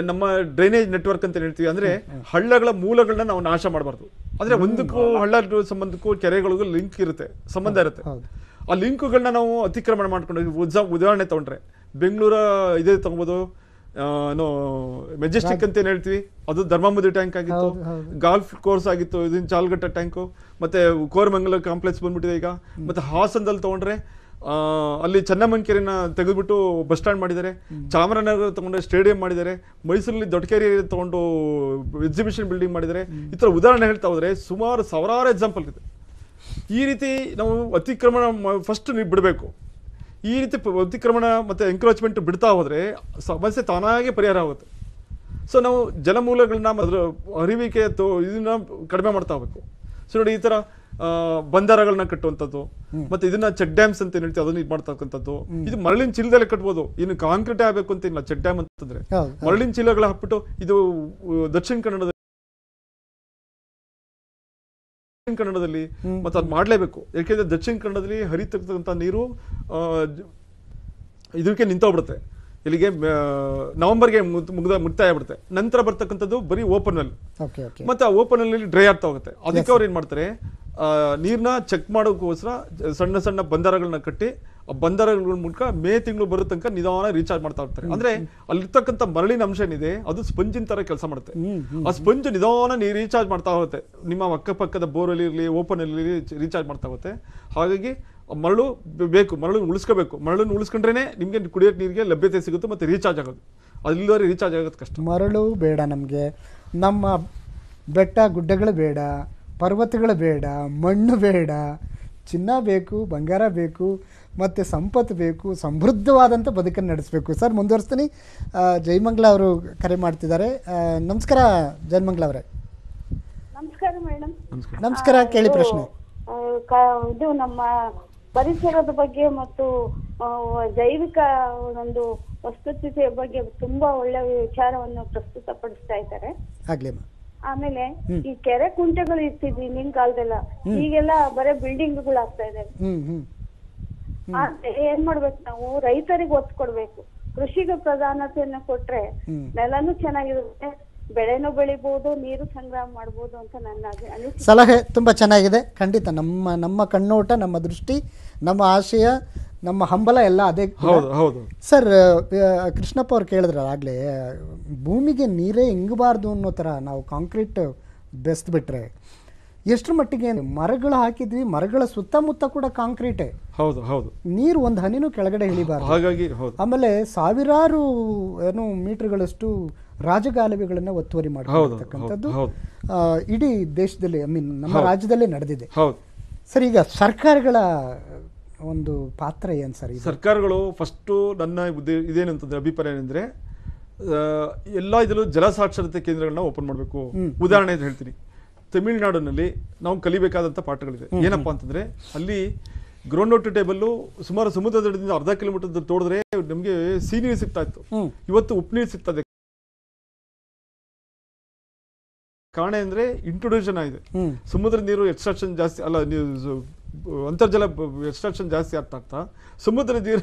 ನಮ್ಮ ಡ್ರೈನೇಜ್ ನೆಟ್ವರ್ಕ್ ಅಂತ ಹೇಳ್ತೀವಿ ಅಂದ್ರೆ ಹಳ್ಳಗಳ ಮೂಲಗಳನ್ನ ನಾವು ನಾಶ ಮಾಡಬಾರ್ದು ಅಂದ್ರೆ ಒಂದಕ್ಕೂ ಹಳ್ಳ ಸಂಬಂಧಕ್ಕೂ ಕೆರೆಗಳಿಗೂ ಲಿಂಕ್ ಇರುತ್ತೆ ಸಂಬಂಧ ಇರುತ್ತೆ ಆ ಲಿಂಕ್ಗಳನ್ನ ನಾವು ಅತಿಕ್ರಮಣ ಮಾಡ್ಕೊಂಡು ಉದಾಹರಣೆ ತಗೊಂಡ್ರೆ ಬೆಂಗಳೂರ ಇದೇ ತಗೋಬಹುದು ಮೆಜೆಸ್ಟಿಕ್ ಅಂತ ಏನು ಹೇಳ್ತೀವಿ ಅದು ಧರ್ಮಾಮುದಿ ಟ್ಯಾಂಕ್ ಆಗಿತ್ತು ಗಾಲ್ಫ್ ಕೋರ್ಸ್ ಆಗಿತ್ತು ಇದನ್ನ ಚಾಲ್ಗಟ್ಟ ಟ್ಯಾಂಕು ಮತ್ತೆ ಕೋರಮಂಗಲ ಕಾಂಪ್ಲೆಕ್ಸ್ ಬಂದ್ಬಿಟ್ಟಿದೆ ಈಗ ಮತ್ತೆ ಹಾಸನದಲ್ಲಿ ತಗೊಂಡ್ರೆ ಅಲ್ಲಿ ಚನ್ನಮಂಕೇರಿನ ತೆಗೆದುಬಿಟ್ಟು ಬಸ್ ಸ್ಟ್ಯಾಂಡ್ ಮಾಡಿದ್ದಾರೆ ಚಾಮರಾಜನಗರ ತಗೊಂಡ್ರೆ ಸ್ಟೇಡಿಯಂ ಮಾಡಿದ್ದಾರೆ ಮೈಸೂರಲ್ಲಿ ದೊಡ್ಡಕೇರಿ ತಗೊಂಡು ಎಕ್ಸಿಬಿಷನ್ ಬಿಲ್ಡಿಂಗ್ ಮಾಡಿದ್ದಾರೆ ಈ ಥರ ಉದಾಹರಣೆ ಹೇಳ್ತಾ ಹೋದ್ರೆ ಸುಮಾರು ಸಾವಿರಾರು ಎಕ್ಸಾಂಪಲ್ ಇದೆ ಈ ರೀತಿ ನಾವು ಅತಿಕ್ರಮಣ ಫಸ್ಟ್ ನೀವು ಬಿಡಬೇಕು ಈ ರೀತಿ ಅತಿಕ್ರಮಣ ಮತ್ತು ಎಂಕ್ರೋಚ್ಮೆಂಟ್ ಬಿಡ್ತಾ ಹೋದರೆ ಸಮಸ್ಯೆ ತಾನಾಗೆ ಪರಿಹಾರ ಆಗುತ್ತೆ ಸೊ ನಾವು ಜಲಮೂಲಗಳನ್ನ ಅದರ ಅರಿವಿಕೆ ಅಥವಾ ಇದನ್ನ ಕಡಿಮೆ ಮಾಡ್ತಾ ಹೋಗ್ಬೇಕು ಸೊ ನೋಡಿ ಈ ಥರ ಬಂದರಗಳನ್ನ ಕಟ್ಟುವಂಥದ್ದು ಮತ್ತೆ ಇದನ್ನ ಚೆಕ್ ಡ್ಯಾಮ್ಸ್ ಅಂತ ಏನು ಹೇಳ್ತೀವಿ ಅದನ್ನು ಇದು ಮಾಡ್ತಕ್ಕಂಥದ್ದು ಇದು ಮರಳಿನ ಚೀಲದಲ್ಲಿ ಕಟ್ಬೋದು ಇನ್ನು ಕಾಂಕ್ರೀಟ್ ಆಗಬೇಕು ಅಂತ ಇಲ್ಲ ಚೆಕ್ ಡ್ಯಾಮ್ ಅಂತಂದ್ರೆ ಮರಳಿನ ಚೀಲಗಳು ಹಾಕ್ಬಿಟ್ಟು ಇದು ದಕ್ಷಿಣ ಕನ್ನಡದ ಕನ್ನಡದಲ್ಲಿ ಮತ್ತೆ ಅದು ಮಾಡಲೇಬೇಕು ಯಾಕೆಂದ್ರೆ ದಕ್ಷಿಣ ಕನ್ನಡದಲ್ಲಿ ಹರಿತಿರ್ತಕ್ಕಂಥ ನೀರು ಇದಕ್ಕೆ ನಿಂತೋಗ್ಬಿಡುತ್ತೆ ಇಲ್ಲಿಗೆ ನವೆಂಬರ್ಗೆ ಮುಗ್ದ ಮುಟ್ತಾಯ ಬಿಡುತ್ತೆ ನಂತರ ಬರ್ತಕ್ಕಂಥದ್ದು ಬರೀ ಓಪನ್ ಅಲ್ಲಿ ಮತ್ತೆ ಆ ಓಪನ್ ಅಲ್ಲಿ ಡ್ರೈ ಆಗ್ತಾ ಹೋಗುತ್ತೆ ಅದಕ್ಕೆ ಅವ್ರು ಏನ್ ಮಾಡ್ತಾರೆ ನೀರನ್ನ ಚೆಕ್ ಮಾಡೋಕ್ಕೋಸ್ಕರ ಸಣ್ಣ ಸಣ್ಣ ಬಂದರಗಳನ್ನ ಕಟ್ಟಿ ಬಂದರಗಳ ಮೂಲಕ ಮೇ ತಿಂಗಳು ಬರೋ ತನಕ ನಿಧಾನ ರೀಚಾರ್ಜ್ ಮಾಡ್ತಾ ಇರ್ತಾರೆ ಅಂದ್ರೆ ಅಲ್ಲಿರ್ತಕ್ಕಂಥ ಮರಳಿನ ಅಂಶ ಏನಿದೆ ಅದು ಸ್ಪಂಜಿನ ತರ ಕೆಲಸ ಮಾಡುತ್ತೆ ಆ ಸ್ಪಂಜ್ ನಿಧಾನ ನೀ ರೀಚಾರ್ಜ್ ಮಾಡ್ತಾ ಹೋಗುತ್ತೆ ನಿಮ್ಮ ಅಕ್ಕಪಕ್ಕದ ಬೋರಲ್ಲಿ ಇರಲಿ ಓಪನ್ ಅಲ್ಲಿ ರೀಚಾರ್ಜ್ ಮಾಡ್ತಾ ಹೋಗುತ್ತೆ ಹಾಗಾಗಿ ಮರಳು ಬೇಕು ಮರಳು ಉಳಿಸ್ಕೋಬೇಕು ಮರಳನ್ನು ಉಳಿಸ್ಕೊಂಡ್ರೇ ನಿಮಗೆ ಕುಡಿಯೋ ನೀರಿಗೆ ಲಭ್ಯತೆ ಸಿಗುತ್ತೆ ಮತ್ತೆ ರೀಚಾರ್ಜ್ ಆಗೋದು ಅಲ್ಲಿವರೆ ರೀಚಾರ್ಜ್ ಆಗೋದು ಕಷ್ಟ ಮರಳು ಬೇಡ ನಮಗೆ ನಮ್ಮ ಬೆಟ್ಟ ಗುಡ್ಡಗಳು ಬೇಡ ಪರ್ವತಗಳು ಬೇಡ ಮಣ್ಣು ಬೇಡ ಚಿನ್ನ ಬೇಕು ಬಂಗಾರ ಬೇಕು ಮತ್ತು ಸಂಪತ್ತು ಬೇಕು ಸಮೃದ್ಧವಾದಂಥ ಬದುಕನ್ನು ನಡೆಸಬೇಕು ಸರ್ ಮುಂದುವರಿಸ್ತೀನಿ ಜಯಮಂಗ್ಲ ಅವರು ಕರೆ ಮಾಡ್ತಿದ್ದಾರೆ ನಮಸ್ಕಾರ ಜಯಮಂಗ್ಲ ಅವರೇ ನಮಸ್ಕಾರ ಮೇಡಮ್ ನಮಸ್ಕಾರ ಕೇಳಿ ಪ್ರಶ್ನೆ ಇದು ನಮ್ಮ ಪರಿಸರದ ಬಗ್ಗೆ ಮತ್ತು ಜೈವಿಕ ಒಂದು ವಸ್ತುಸ್ಥಿತಿಯ ಬಗ್ಗೆ ತುಂಬಾ ಒಳ್ಳೆ ವಿಚಾರವನ್ನು ಪ್ರಸ್ತುತಪಡಿಸ್ತಾ ಇದ್ದಾರೆ ಆಮೇಲೆ ಈ ಕೆರೆ ಕುಂಟೆಗಳು ಇರ್ತಿದ್ವಿ ನಿನ್ ಕಾಲದೆಲ್ಲ ಈಗೆಲ್ಲ ಬರೇ ಬಿಲ್ಡಿಂಗ್ಗಳು ಆಗ್ತಾ ಇದೆ ಏನ್ ಮಾಡ್ಬೇಕು ನಾವು ರೈತರಿಗೆ ಒತ್ತು ಕೊಡ್ಬೇಕು ಕೃಷಿಗೆ ಪ್ರಧಾನತೆಯನ್ನ ಕೊಟ್ರೆ ನೆಲನು ಚೆನ್ನಾಗಿರುತ್ತೆ ಬೆಳೆನೂ ಬೆಳಿಬಹುದು ನೀರು ಸಂಗ್ರಹ ಮಾಡಬಹುದು ಅಂತ ನನ್ನ ಸಲಹೆ ತುಂಬಾ ಚೆನ್ನಾಗಿದೆ ಖಂಡಿತ ನಮ್ಮ ನಮ್ಮ ಕಣ್ಣೋಟ ನಮ್ಮ ದೃಷ್ಟಿ ನಮ್ಮ ಆಶಯ ನಮ್ಮ ಹಂಬಲ ಎಲ್ಲ ಅದೇ ಸರ್ ಕೃಷ್ಣಪ್ಪ ಅವ್ರು ಕೇಳಿದ್ರೆ ಆಗ್ಲೇ ಭೂಮಿಗೆ ನೀರೇ ಇಂಗಬಾರ್ದು ಅನ್ನೋ ತರ ನಾವು ಕಾಂಕ್ರೀಟ್ ಬೆಸ್ತ್ ಬಿಟ್ರೆ ಎಷ್ಟು ಮಟ್ಟಿಗೆ ಮರಗಳು ಹಾಕಿದ್ವಿ ಮರಗಳ ಸುತ್ತಮುತ್ತ ಕೂಡ ಕಾಂಕ್ರೀಟ್ ಹೌದು ಹೌದು ನೀರು ಒಂದು ಹನಿನೂ ಕೆಳಗಡೆ ಇಳಿಬಾರ ಹಾಗಾಗಿ ಆಮೇಲೆ ಸಾವಿರಾರು ಏನು ಮೀಟರ್ಗಳಷ್ಟು ರಾಜಗಾಲುವೆಗಳನ್ನ ಒತ್ತುವರಿ ಮಾಡಿರ್ತಕ್ಕಂಥದ್ದು ಇಡೀ ದೇಶದಲ್ಲಿ ಐ ಮೀನ್ ನಮ್ಮ ರಾಜ್ಯದಲ್ಲೇ ನಡೆದಿದೆ ಸರ್ ಈಗ ಸರ್ಕಾರಗಳ ಒಂದು ಪಾತ್ರ ಏನು ಸರ್ ಸರ್ಕಾರಗಳು ಫಸ್ಟು ನನ್ನ ಇದೇನಂತಂದ್ರೆ ಅಭಿಪ್ರಾಯ ಏನಂದ್ರೆ ಎಲ್ಲ ಇದರಲ್ಲೂ ಸಾಕ್ಷರತೆ ಕೇಂದ್ರಗಳನ್ನ ಓಪನ್ ಮಾಡಬೇಕು ಉದಾಹರಣೆ ಹೇಳ್ತೀನಿ ತಮಿಳುನಾಡಿನಲ್ಲಿ ನಾವು ಕಲಿಬೇಕಾದಂಥ ಪಾಠಗಳಿವೆ ಏನಪ್ಪ ಅಂತಂದರೆ ಅಲ್ಲಿ ಗ್ರೌಂಡ್ ಟೇಬಲ್ಲು ಸುಮಾರು ಸಮುದ್ರ ದಡದಿಂದ ಅರ್ಧ ಕಿಲೋಮೀಟರ್ ತೋಡಿದ್ರೆ ನಮಗೆ ಸಿಹಿ ನೀರು ಸಿಗ್ತಾ ಇತ್ತು ಇವತ್ತು ಉಪ್ಪು ನೀರು ಸಿಗ್ತದೆ ಕಾರಣ ಅಂದರೆ ಇಂಟ್ರೊಡ್ಯೂಷನ್ ಆಗಿದೆ ಸಮುದ್ರ ನೀರು ಎಕ್ಸ್ಟ್ರಾಕ್ಷನ್ ಜಾಸ್ತಿ ಅಲ್ಲ ಅಂತರ್ಜಲ ಎಕ್ಸ್ಟ್ರಾಕ್ಷನ್ ಜಾಸ್ತಿ ಆಗ್ತಾ ಆಗ್ತಾ ಸಮುದ್ರ ನೀರು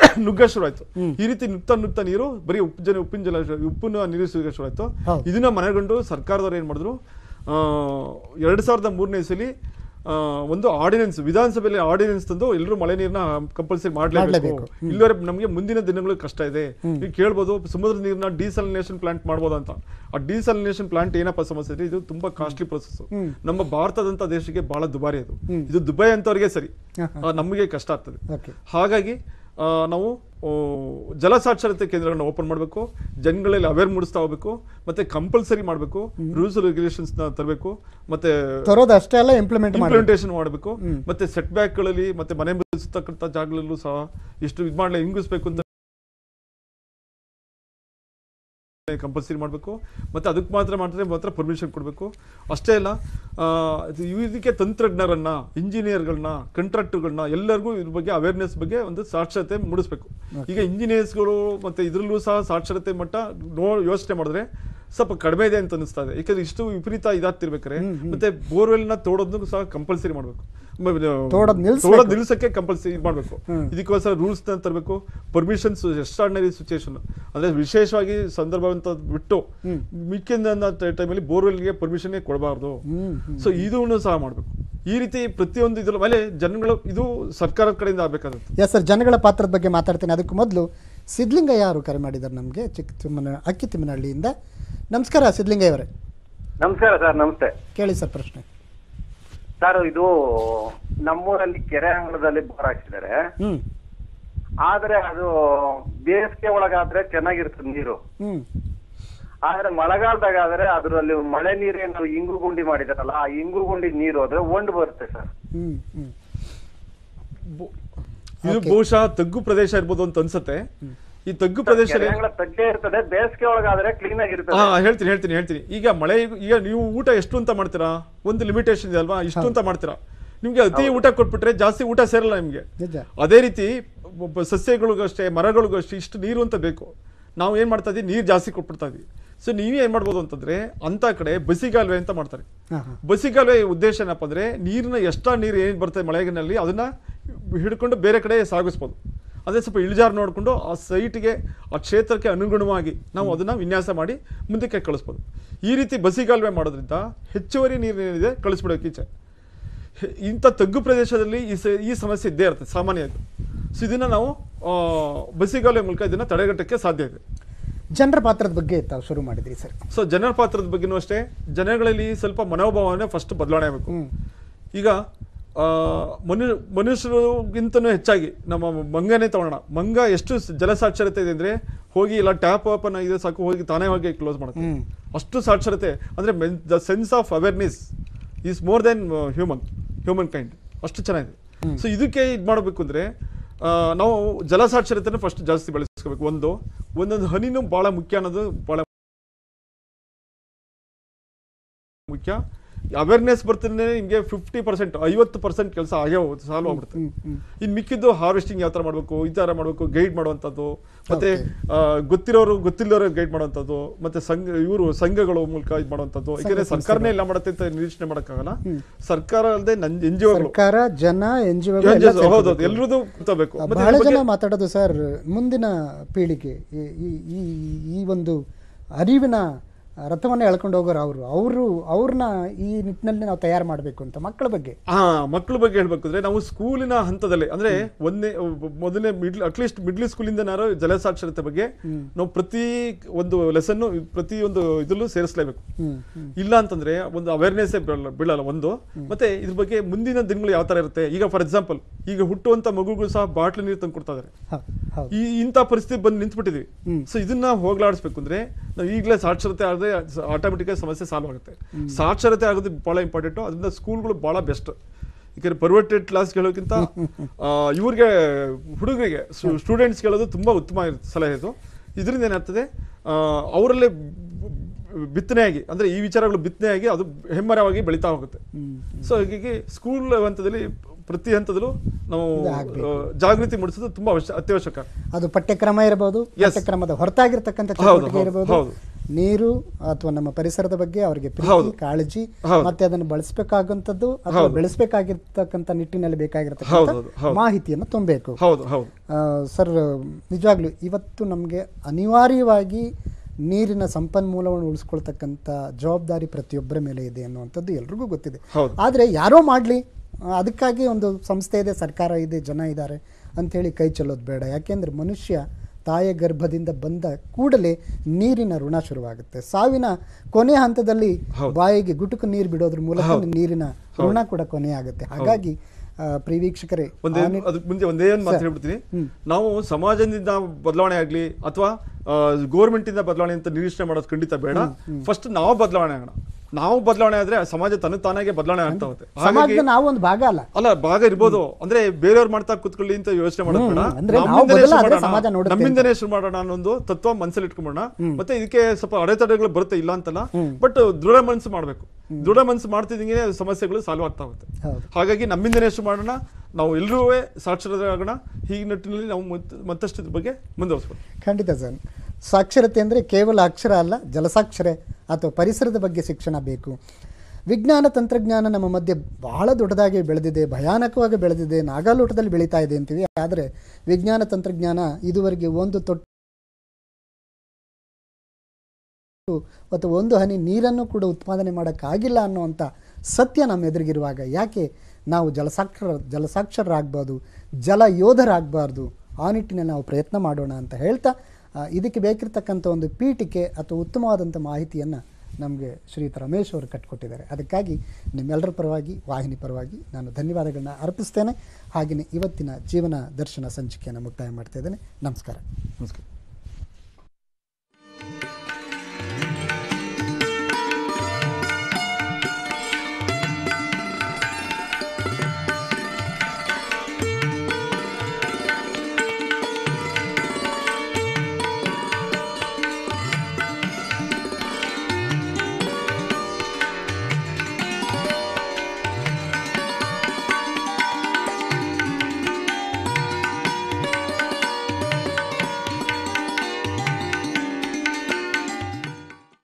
ನುಗ್ಗ ಶುರು ಆಯ್ತು ಈ ರೀತಿ ನುತ್ತ ನುತ್ತ ನೀರು ಬರೀ ಉಪ್ಪು ಜನ ಉಪ್ಪಿನ ಜಲ ಉಪ್ಪನ್ನು ನೀರು ಸಿಗ ಶುರು ಆಯ್ತು ಇದನ್ನ ಮನೆಗೊಂಡು ಸರ್ಕಾರದವ್ರು ಏನ್ ಮಾಡಿದ್ರು ಎರಡು ಸಾವಿರದ ಮೂರನೇ ಇಸಲಿ ಒಂದು ಆರ್ಡಿನೆನ್ಸ್ ವಿಧಾನಸಭೆಯಲ್ಲಿ ಆರ್ಡಿನೆನ್ಸ್ ತಂದು ಎಲ್ಲರೂ ಮಳೆ ನೀರನ್ನ ಕಂಪಲ್ಸರಿ ಮಾಡಲೇಬೇಕು ಇಲ್ಲಿವರೆ ನಮಗೆ ಮುಂದಿನ ದಿನಗಳು ಕಷ್ಟ ಇದೆ ಈಗ ಕೇಳ್ಬೋದು ಸಮುದ್ರ ನೀರನ್ನ ಡೀಸಲಿನೇಷನ್ ಪ್ಲಾಂಟ್ ಮಾಡ್ಬೋದು ಅಂತ ಆ ಡೀಸಲಿನೇಷನ್ ಪ್ಲಾಂಟ್ ಏನಪ್ಪ ಸಮಸ್ಯೆ ಇದೆ ಇದು ತುಂಬಾ ಕಾಸ್ಟ್ಲಿ ಪ್ರೊಸೆಸ್ ನಮ್ಮ ಭಾರತದಂತ ದೇಶಕ್ಕೆ ಬಹಳ ದುಬಾರಿ ಅದು ಇದು ದುಬೈ ಅಂತವ್ರಿಗೆ ಸರಿ ನಮಗೆ ಕಷ್ಟ ಆಗ್ತದೆ ಹಾಗಾಗಿ ನಾವು ಜಲಸಾಕ್ಷರತೆ ಕೇಂದ್ರಗಳನ್ನ ಓಪನ್ ಮಾಡಬೇಕು ಜನಗಳಲ್ಲಿ ಅವೇರ್ ಮೂಡಿಸ್ತಾ ಹೋಗಬೇಕು ಮತ್ತೆ ಕಂಪಲ್ಸರಿ ಮಾಡಬೇಕು ರೂಲ್ಸ್ ರೆಗ್ಯುಲೇಷನ್ಸ್ ನ ತರಬೇಕು ಮತ್ತೆ ತರೋದು ಅಲ್ಲ ಇಂಪ್ಲಿಮೆಂಟ್ ಇಂಪ್ಲಿಮೆಂಟೇಷನ್ ಮಾಡಬೇಕು ಮತ್ತೆ ಸೆಟ್ ಬ್ಯಾಕ್ಗಳಲ್ಲಿ ಮತ್ತೆ ಮನೆ ಮುಗಿಸ್ತಕ್ಕಂಥ ಜಾಗಗಳಲ್ಲೂ ಸಹ ಎಷ್ಟು ಇದು ಮಾಡಲಿ ಹಿಂಗಿಸ್ಬೇಕು ಅಂತ ಕಂಪಲ್ಸರಿ ಮಾಡಬೇಕು ಮತ್ತು ಅದಕ್ಕೆ ಮಾತ್ರ ಮಾಡಿದ್ರೆ ಮಾತ್ರ ಪರ್ಮಿಷನ್ ಕೊಡಬೇಕು ಅಷ್ಟೇ ಅಲ್ಲ ಇದಕ್ಕೆ ತಂತ್ರಜ್ಞರನ್ನು ಇಂಜಿನಿಯರ್ಗಳನ್ನ ಕಂಟ್ರಾಕ್ಟರ್ಗಳನ್ನ ಎಲ್ಲರಿಗೂ ಇದ್ರ ಬಗ್ಗೆ ಅವೇರ್ನೆಸ್ ಬಗ್ಗೆ ಒಂದು ಸಾಕ್ಷರತೆ ಮೂಡಿಸ್ಬೇಕು ಈಗ ಇಂಜಿನಿಯರ್ಸ್ಗಳು ಮತ್ತು ಇದರಲ್ಲೂ ಸಹ ಸಾಕ್ಷರತೆ ಮಟ್ಟ ನೋ ಯೋಚನೆ ಮಾಡಿದ್ರೆ ಸ್ವಲ್ಪ ಕಡಿಮೆ ಇದೆ ಅಂತ ಅನಿಸ್ತಾ ಇದೆ ಯಾಕಂದ್ರೆ ಇಷ್ಟು ವಿಪರೀತ ಇದಾಗ್ತಿರ್ಬೇಕಾರೆ ಮತ್ತೆ ಬೋರ್ವೆಲ್ನ ತೋಡೋದನ್ನು ಸಹ ಕಂಪಲ್ಸರಿ ಮಾಡಬೇಕು ತೋಡೋದ್ ನಿಲ್ಸಕ್ಕೆ ಕಂಪಲ್ಸರಿ ಇದು ಮಾಡಬೇಕು ಇದಕ್ಕೋಸ್ಕರ ರೂಲ್ಸ್ನ ತರಬೇಕು ಪರ್ಮಿಷನ್ಸ್ ಎಕ್ಸ್ಟ್ರಾರ್ಡಿನರಿ ಸಿಚುಯೇಷನ್ ಅಂದ್ರೆ ವಿಶೇಷವಾಗಿ ಸಂದರ್ಭ ಅಂತ ಬಿಟ್ಟು ಮಿಕ್ಕಿಂದ ಟೈಮಲ್ಲಿ ಬೋರ್ವೆಲ್ಗೆ ಪರ್ಮಿಷನ್ ಕೊಡಬಾರ್ದು ಸೊ ಇದನ್ನು ಸಹ ಮಾಡಬೇಕು ಈ ರೀತಿ ಪ್ರತಿಯೊಂದು ಇದ್ರ ಮೇಲೆ ಜನಗಳು ಇದು ಸರ್ಕಾರದ ಕಡೆಯಿಂದ ಆಗ್ಬೇಕಾದ್ರೆ ಎಸ್ ಸರ್ ಜನಗಳ ಪಾತ್ರದ ಬಗ್ಗೆ ಮಾತಾಡ್ತೇನೆ ಅದಕ್ಕೂ ಮೊದಲು ಸಿದ್ಲಿಂಗಯ್ಯ ಅವರು ಕರೆ ಮಾಡಿದ್ದಾರೆ ನಮಗೆ ಚಿಕ್ಕ ತಿಮ್ಮನ ಅಕ್ಕಿ ತಿಮ್ಮನಹಳ್ಳಿಯಿಂದ ನಮಸ್ಕಾರ ಸಿದ್ಲಿಂಗಯ್ಯ ಅವರೇ ನಮಸ್ಕಾರ ಸರ್ ನಮಸ್ತೆ ಕೇಳಿ ಸರ್ ಪ್ರಶ್ನೆ ಸರ್ ಇದು ನಮ್ಮೂರಲ್ಲಿ ಕೆರೆ ಅಂಗಳದಲ್ಲಿ ಬೋರ್ ಹಾಕ್ಸಿದ್ದಾರೆ ಆದ್ರೆ ಅದು ಬೇಸಿಗೆ ಒಳಗಾದ್ರೆ ಚೆನ್ನಾಗಿರ್ತದೆ ನೀರು ಆದರೆ ಆದ್ರೆ ಮಳೆಗಾಲದಾಗ ಅದರಲ್ಲಿ ಮಳೆ ನೀರೇನು ಇಂಗು ಗುಂಡಿ ಮಾಡಿದಾರಲ್ಲ ಆ ಇಂಗು ಗುಂಡಿ ನೀರು ಆದ್ರೆ ಒಂಡ್ ಬರುತ್ತೆ ಸರ್ ಇದು ಬಹುಶಃ ತಗ್ಗು ಪ್ರದೇಶ ಇರ್ಬೋದು ಅಂತ ಅನ್ಸುತ್ತೆ ಈ ತಗ್ಗು ಪ್ರದೇಶ ಒಳಗಾದ್ರೆ ಕ್ಲೀನ್ ಹಾ ಹೇಳ್ತೀನಿ ಹೇಳ್ತೀನಿ ಹೇಳ್ತೀನಿ ಈಗ ಮಳೆ ಈಗ ನೀವು ಊಟ ಎಷ್ಟು ಅಂತ ಮಾಡ್ತೀರಾ ಒಂದು ಲಿಮಿಟೇಷನ್ ಇದೆ ಅಲ್ವಾ ಇಷ್ಟು ಅಂತ ಮಾಡ್ತೀರಾ ನಿಮ್ಗೆ ಅತಿ ಊಟ ಕೊಟ್ಬಿಟ್ರೆ ಜಾಸ್ತಿ ಊಟ ಸೇರಲ್ಲ ನಿಮ್ಗೆ ಅದೇ ರೀತಿ ಸಸ್ಯಗಳಿಗೂ ಅಷ್ಟೇ ಮರಗಳಿಗೂ ಅಷ್ಟೇ ಇಷ್ಟು ನೀರು ಅಂತ ಬೇಕು ನಾವು ಏನ್ ಮಾಡ್ತಾ ಇದೀವಿ ನೀರು ಜಾಸ್ತಿ ಕೊಟ್ಬಿಡ್ತಾ ಇದೀವಿ ಸೊ ನೀವೇ ಏನ್ ಮಾಡ್ಬೋದು ಅಂತಂದ್ರೆ ಅಂತ ಕಡೆ ಬಸಿಗಾಲ್ವೆ ಅಂತ ಮಾಡ್ತಾರೆ ಬಸಿಗಾಲ್ವೆ ಉದ್ದೇಶ ಏನಪ್ಪ ಅಂದ್ರೆ ನೀರಿನ ಎಷ್ಟ ನೀರು ಏನ್ ಬರ್ತದೆ ಮಳೆಗಿನಲ್ಲಿ ಅದನ್ನ ಹಿಡ್ಕೊಂಡು ಬೇರೆ ಕಡೆ ಸಾಗಿಸ್ಬೋದು ಅದೇ ಸ್ವಲ್ಪ ಇಳಿಜಾರು ನೋಡಿಕೊಂಡು ಆ ಸೈಟ್ಗೆ ಆ ಕ್ಷೇತ್ರಕ್ಕೆ ಅನುಗುಣವಾಗಿ ನಾವು ಅದನ್ನು ವಿನ್ಯಾಸ ಮಾಡಿ ಮುಂದಕ್ಕೆ ಕಳಿಸ್ಬೋದು ಈ ರೀತಿ ಬಸಿಗಾಲುವೆ ಮಾಡೋದ್ರಿಂದ ಹೆಚ್ಚುವರಿ ನೀರಿನೇನಿದೆ ಕಳಿಸ್ಬಿಡೋಕೆ ಈಚೆ ಇಂಥ ತಗ್ಗು ಪ್ರದೇಶದಲ್ಲಿ ಈ ಸ ಈ ಸಮಸ್ಯೆ ಇದ್ದೇ ಇರುತ್ತೆ ಸಾಮಾನ್ಯವಾಗಿ ಸೊ ಇದನ್ನು ನಾವು ಬಸಿಗಾಲ್ವೆ ಮೂಲಕ ಇದನ್ನು ತಡೆಗಟ್ಟಕ್ಕೆ ಸಾಧ್ಯ ಇದೆ ಜನರ ಪಾತ್ರದ ಬಗ್ಗೆ ತಾವು ಶುರು ಮಾಡಿದ್ರಿ ಸರ್ ಸೊ ಜನರ ಪಾತ್ರದ ಬಗ್ಗೆನೂ ಅಷ್ಟೇ ಜನಗಳಲ್ಲಿ ಸ್ವಲ್ಪ ಮನೋಭಾವನೆ ಫಸ್ಟ್ ಬದಲಾವಣೆ ಆಗಬೇಕು ಈಗ ಮನು ಮನುಷ್ಯರಿಗಿಂತನೂ ಹೆಚ್ಚಾಗಿ ನಮ್ಮ ಮಂಗನೇ ತಗೊಳ್ಳೋಣ ಮಂಗ ಎಷ್ಟು ಜಲಸಾಕ್ಷರತೆ ಇದೆ ಅಂದರೆ ಹೋಗಿ ಇಲ್ಲ ಟ್ಯಾಪ್ ಓಪನ್ ಆಗಿದೆ ಸಾಕು ಹೋಗಿ ತಾನೇ ಹೋಗಿ ಕ್ಲೋಸ್ ಮಾಡ್ತೀವಿ ಅಷ್ಟು ಸಾಕ್ಷರತೆ ಅಂದರೆ the sense of awareness is more then human human kind ಅಷ್ಟು ಚೆನ್ನಾಗಿದೆ ಸೊ ಇದಕ್ಕೆ ಇದು ಮಾಡಬೇಕು ಅಂದರೆ ನಾವು ಜಲಸಾಕ್ಷರತೆಯನ್ನು ಫಸ್ಟ್ ಜಾಸ್ತಿ ಬೆಳೆಸ್ಕೋಬೇಕು ಒಂದು ಒಂದೊಂದು ಹನಿನೂ ಭಾಳ ಮುಖ್ಯ ಅನ್ನೋದು ಭಾಳ ಮುಖ್ಯ ಅವೇರ್ನೆಸ್ ಬರ್ತಿದ್ರೆ ನಿಮಗೆ ಫಿಫ್ಟಿ ಪರ್ಸೆಂಟ್ ಐವತ್ತು ಪರ್ಸೆಂಟ್ ಕೆಲಸ ಆಗೇ ಹೋಗುತ್ತೆ ಸಾಲ್ವ್ ಆಗ್ಬಿಡುತ್ತೆ ಇನ್ನು ಮಿಕ್ಕಿದ್ದು ಹಾರ್ವೆಸ್ಟಿಂಗ್ ಯಾವ ಥರ ಮಾಡಬೇಕು ಈ ಥರ ಮಾಡಬೇಕು ಗೈಡ್ ಮಾಡುವಂಥದ್ದು ಮತ್ತು ಗೊತ್ತಿರೋರು ಗೊತ್ತಿಲ್ಲೋರು ಗೈಡ್ ಮಾಡುವಂಥದ್ದು ಮತ್ತು ಸಂಘ ಇವರು ಸಂಘಗಳ ಮೂಲಕ ಇದು ಮಾಡುವಂಥದ್ದು ಯಾಕೆಂದರೆ ಸರ್ಕಾರನೇ ಇಲ್ಲ ಮಾಡುತ್ತೆ ಅಂತ ನಿರೀಕ್ಷಣೆ ಮಾಡೋಕ್ಕಾಗಲ್ಲ ಸರ್ಕಾರ ಅಲ್ಲದೆ ನನ್ನ ಎನ್ ಜಿ ಸರ್ಕಾರ ಜನ ಎನ್ ಜಿ ಹೌದು ಎಲ್ಲರದು ಗೊತ್ತಾಗಬೇಕು ಬಹಳ ಜನ ಮಾತಾಡೋದು ಸರ್ ಮುಂದಿನ ಪೀಳಿಗೆ ಈ ಈ ಒಂದು ಅರಿವಿನ ರಥವನ್ನು ಎಳ್ಕೊಂಡು ಹೋಗೋರು ಅವರು ಅವರು ಅವ್ರನ್ನ ಈ ನಿಟ್ಟಿನಲ್ಲಿ ನಾವು ತಯಾರು ಮಾಡಬೇಕು ಅಂತ ಮಕ್ಕಳ ಬಗ್ಗೆ ಹಾ ಮಕ್ಕಳ ಬಗ್ಗೆ ಹೇಳ್ಬೇಕು ಅಂದ್ರೆ ನಾವು ಸ್ಕೂಲಿನ ಹಂತದಲ್ಲಿ ಅಂದ್ರೆ ಒಂದೇ ಮೊದಲನೇ ಮಿಡ್ಲ್ ಅಟ್ಲೀಸ್ಟ್ ಮಿಡ್ಲ್ ಸ್ಕೂಲಿಂದ ನಾವು ಸಾಕ್ಷರತೆ ಬಗ್ಗೆ ನಾವು ಪ್ರತಿ ಒಂದು ಲೆಸನ್ ಪ್ರತಿ ಒಂದು ಇದರಲ್ಲೂ ಸೇರಿಸಲೇಬೇಕು ಇಲ್ಲ ಅಂತಂದ್ರೆ ಒಂದು ಅವೇರ್ನೆಸ್ ಬೀಳಲ್ಲ ಒಂದು ಮತ್ತೆ ಇದ್ರ ಬಗ್ಗೆ ಮುಂದಿನ ದಿನಗಳು ಯಾವ ತರ ಇರುತ್ತೆ ಈಗ ಫಾರ್ ಎಕ್ಸಾಂಪಲ್ ಈಗ ಹುಟ್ಟುವಂತ ಮಗುಗಳು ಸಹ ಬಾಟ್ಲಿ ನೀರು ತಂದು ಕೊಡ್ತಾ ಇದಾರೆ ಈ ಇಂತ ಪರಿಸ್ಥಿತಿ ಬಂದು ನಿಂತ್ಬಿಟ್ಟಿದ್ವಿ ಸೊ ಇದನ್ನ ಹೋಗ್ಲಾಡಿಸ್ಬೇಕು ಅಂದ್ರೆ ನಾವು ಈಗಲೇ ಸಾಕ್ಷರತೆ ಆದ್ರೆ ಮಾಡಿದ್ರೆ ಆಗಿ ಸಮಸ್ಯೆ ಸಾಲ್ವ್ ಆಗುತ್ತೆ ಸಾಕ್ಷರತೆ ಆಗೋದು ಭಾಳ ಇಂಪಾರ್ಟೆಂಟು ಅದರಿಂದ ಸ್ಕೂಲ್ಗಳು ಭಾಳ ಬೆಸ್ಟ್ ಯಾಕಂದ್ರೆ ಪರ್ವರ್ಟೆಡ್ ಕ್ಲಾಸ್ ಹೇಳೋಕ್ಕಿಂತ ಇವ್ರಿಗೆ ಹುಡುಗರಿಗೆ ಸ್ಟೂಡೆಂಟ್ಸ್ ಹೇಳೋದು ತುಂಬ ಉತ್ತಮ ಸಲಹೆ ಇದು ಇದರಿಂದ ಏನಾಗ್ತದೆ ಅವರಲ್ಲೇ ಬಿತ್ತನೆಯಾಗಿ ಅಂದ್ರೆ ಈ ವಿಚಾರಗಳು ಬಿತ್ತನೆಯಾಗಿ ಅದು ಹೆಮ್ಮರವಾಗಿ ಬೆಳೀತಾ ಹೋಗುತ್ತೆ ಸೊ ಹೀಗಾಗಿ ಸ್ಕೂಲ್ ಹಂತದಲ್ಲಿ ಪ್ರತಿ ಹಂತದಲ್ಲೂ ನಾವು ಜಾಗೃತಿ ಮೂಡಿಸೋದು ತುಂಬಾ ಅತ್ಯವಶ್ಯಕ ಅದು ಪಠ್ಯಕ್ರಮ ಇರಬಹುದು ಪಠ್ಯಕ್ರಮದ ಹೊರತಾಗಿರ್ತಕ್ಕಂಥ ಚಟುವಟಿಕೆ ಇರಬಹುದು ನೀರು ಅಥವಾ ನಮ್ಮ ಪರಿಸರದ ಬಗ್ಗೆ ಅವರಿಗೆ ಪ್ರೀತಿ ಕಾಳಜಿ ಮತ್ತೆ ಅದನ್ನು ಬಳಸಬೇಕಾಗಂತದ್ದು ಅಥವಾ ಬೆಳೆಸಬೇಕಾಗಿರ್ತಕ್ಕಂಥ ನಿಟ್ಟಿನಲ್ಲಿ ಬೇಕಾಗಿರ್ತಕ್ಕಂಥ ಮಾಹಿತಿಯನ್ನು ತುಂಬಬೇಕು ಸರ್ ನಿಜವಾಗ್ಲು ಇವತ್ತು ನಮಗೆ ಅನಿವಾರ್ಯವಾಗಿ ನೀರಿನ ಸಂಪನ್ಮೂಲವನ್ನು ಉಳಿಸ್ಕೊಳ್ತಕ್ಕಂಥ ಜವಾಬ್ದಾರಿ ಪ್ರತಿಯೊಬ್ಬರ ಮೇಲೆ ಇದೆ ಅನ್ನುವಂಥದ್ದು ಎಲ್ರಿಗೂ ಗೊತ್ತಿದೆ ಆದ್ರೆ ಯಾರೋ ಮಾಡ್ಲಿ ಅದಕ್ಕಾಗಿ ಒಂದು ಸಂಸ್ಥೆ ಇದೆ ಸರ್ಕಾರ ಇದೆ ಜನ ಇದ್ದಾರೆ ಅಂಥೇಳಿ ಕೈ ಚೆಲ್ಲೋದು ಬೇಡ ಯಾಕೆಂದರೆ ಮನುಷ್ಯ ತಾಯಿಯ ಗರ್ಭದಿಂದ ಬಂದ ಕೂಡಲೇ ನೀರಿನ ಋಣ ಶುರುವಾಗುತ್ತೆ ಸಾವಿನ ಕೊನೆ ಹಂತದಲ್ಲಿ ಬಾಯಿಗೆ ಗುಟುಕು ನೀರು ಬಿಡೋದ್ರ ಮೂಲಕ ನೀರಿನ ಋಣ ಕೂಡ ಕೊನೆಯಾಗುತ್ತೆ ಹಾಗಾಗಿ ಪ್ರಿಯ ಮುಂದೆ ಒಂದೇ ಒಂದು ಮಾತು ಹೇಳ್ಬಿಡ್ತೀನಿ ನಾವು ಸಮಾಜದಿಂದ ಬದಲಾವಣೆ ಆಗಲಿ ಅಥವಾ ಇಂದ ಬದಲಾವಣೆ ಅಂತ ನಿರೀಕ್ಷಣೆ ಮಾಡೋದು ಖಂಡಿತ ಬೇಡ ಫಸ್ಟ್ ನಾವು ಬದಲಾವಣೆ ಆಗೋಣ ನಾವು ಬದಲಾವಣೆ ಆದ್ರೆ ಸಮಾಜ ತನ್ನ ತಾನಾಗೆ ಬದಲಾವಣೆ ಆಗ್ತಾ ಹೋಗುತ್ತೆ ಸಮಾಜದ ನಾವು ಒಂದು ಭಾಗ ಅಲ್ಲ ಅಲ್ಲ ಭಾಗ ಇರ್ಬೋದು ಅಂದ್ರೆ ಬೇರೆಯವ್ರು ಮಾಡ್ತಾ ಕುತ್ಕೊಳ್ಳಿ ಅಂತ ಯೋಚನೆ ಮಾಡೋದು ಬೇಡ. ನಮ್ಮಿಂದನೇ ಶುರು ಮಾಡೋಣ. ಅನ್ನೋದು ಒಂದು ತತ್ವ ಮನಸ್ಸಲ್ಲಿ ಇಟ್ಕೊಂಬೋಣ ಮತ್ತೆ ಇದಕ್ಕೆ ಸ್ವಲ್ಪ ಅಡೆತಡೆಗಳು ಬರುತ್ತೆ ಇಲ್ಲ ಅಂತಲ್ಲ ಬಟ್ ದೃಢ ಮನಸ್ಸು ಮಾಡ್ಬೇಕು ದೃಢ ಮನಸ್ಸು ಮಾಡ್ತಿದ್ದಂಗೆ ಸಮಸ್ಯೆಗಳು ಸಾಲ್ವ್ ಆಗ್ತಾ ಹೋಗುತ್ತೆ ಹಾಗಾಗಿ ನಮ್ಮಿಂದನೇ ಶುರು ಮಾಡೋಣ ನಾವು ಎಲ್ಲರೂ ಆಗೋಣ ಈ ನಿಟ್ಟಿನಲ್ಲಿ ನಾವು ಮತ್ತಷ್ಟು ಬಗ್ಗೆ ಮುಂದುವರಿಸ್ಬೋದು ಖಂಡಿತ ಸರ್ ಸಾಕ್ಷರತೆ ಅಂದರೆ ಕೇವಲ ಅಕ್ಷರ ಅಲ್ಲ ಜಲಸಾಕ್ಷರೆ ಅಥವಾ ಪರಿಸರದ ಬಗ್ಗೆ ಶಿಕ್ಷಣ ಬೇಕು ವಿಜ್ಞಾನ ತಂತ್ರಜ್ಞಾನ ನಮ್ಮ ಮಧ್ಯೆ ಬಹಳ ದೊಡ್ಡದಾಗಿ ಬೆಳೆದಿದೆ ಭಯಾನಕವಾಗಿ ಬೆಳೆದಿದೆ ನಾಗಾಲೋಟದಲ್ಲಿ ಬೆಳೀತಾ ಇದೆ ಅಂತೀವಿ ಆದರೆ ವಿಜ್ಞಾನ ತಂತ್ರಜ್ಞಾನ ಇದುವರೆಗೆ ಒಂದು ತೊಟ್ಟು ಅಥವಾ ಒಂದು ಹನಿ ನೀರನ್ನು ಕೂಡ ಉತ್ಪಾದನೆ ಮಾಡೋಕ್ಕಾಗಿಲ್ಲ ಅನ್ನುವಂಥ ಸತ್ಯ ನಮ್ಮ ಎದುರಿಗಿರುವಾಗ ಯಾಕೆ ನಾವು ಜಲಸಾಕ್ಷರ ಜಲಸಾಕ್ಷರರಾಗಬಾರ್ದು ಜಲ ಯೋಧರಾಗಬಾರ್ದು ಆ ನಿಟ್ಟಿನಲ್ಲಿ ನಾವು ಪ್ರಯತ್ನ ಮಾಡೋಣ ಅಂತ ಹೇಳ್ತಾ ಇದಕ್ಕೆ ಬೇಕಿರತಕ್ಕಂಥ ಒಂದು ಪೀಠಿಕೆ ಅಥವಾ ಉತ್ತಮವಾದಂಥ ಮಾಹಿತಿಯನ್ನು ನಮಗೆ ಶ್ರೀಯುತ ರಮೇಶ್ ಅವರು ಕಟ್ಕೊಟ್ಟಿದ್ದಾರೆ ಅದಕ್ಕಾಗಿ ನಿಮ್ಮೆಲ್ಲರ ಪರವಾಗಿ ವಾಹಿನಿ ಪರವಾಗಿ ನಾನು ಧನ್ಯವಾದಗಳನ್ನ ಅರ್ಪಿಸ್ತೇನೆ ಹಾಗೆಯೇ ಇವತ್ತಿನ ಜೀವನ ದರ್ಶನ ಸಂಚಿಕೆಯನ್ನು ಮುಕ್ತಾಯ ಮಾಡ್ತಾ ಇದ್ದೇನೆ ನಮಸ್ಕಾರ ನಮಸ್ಕಾರ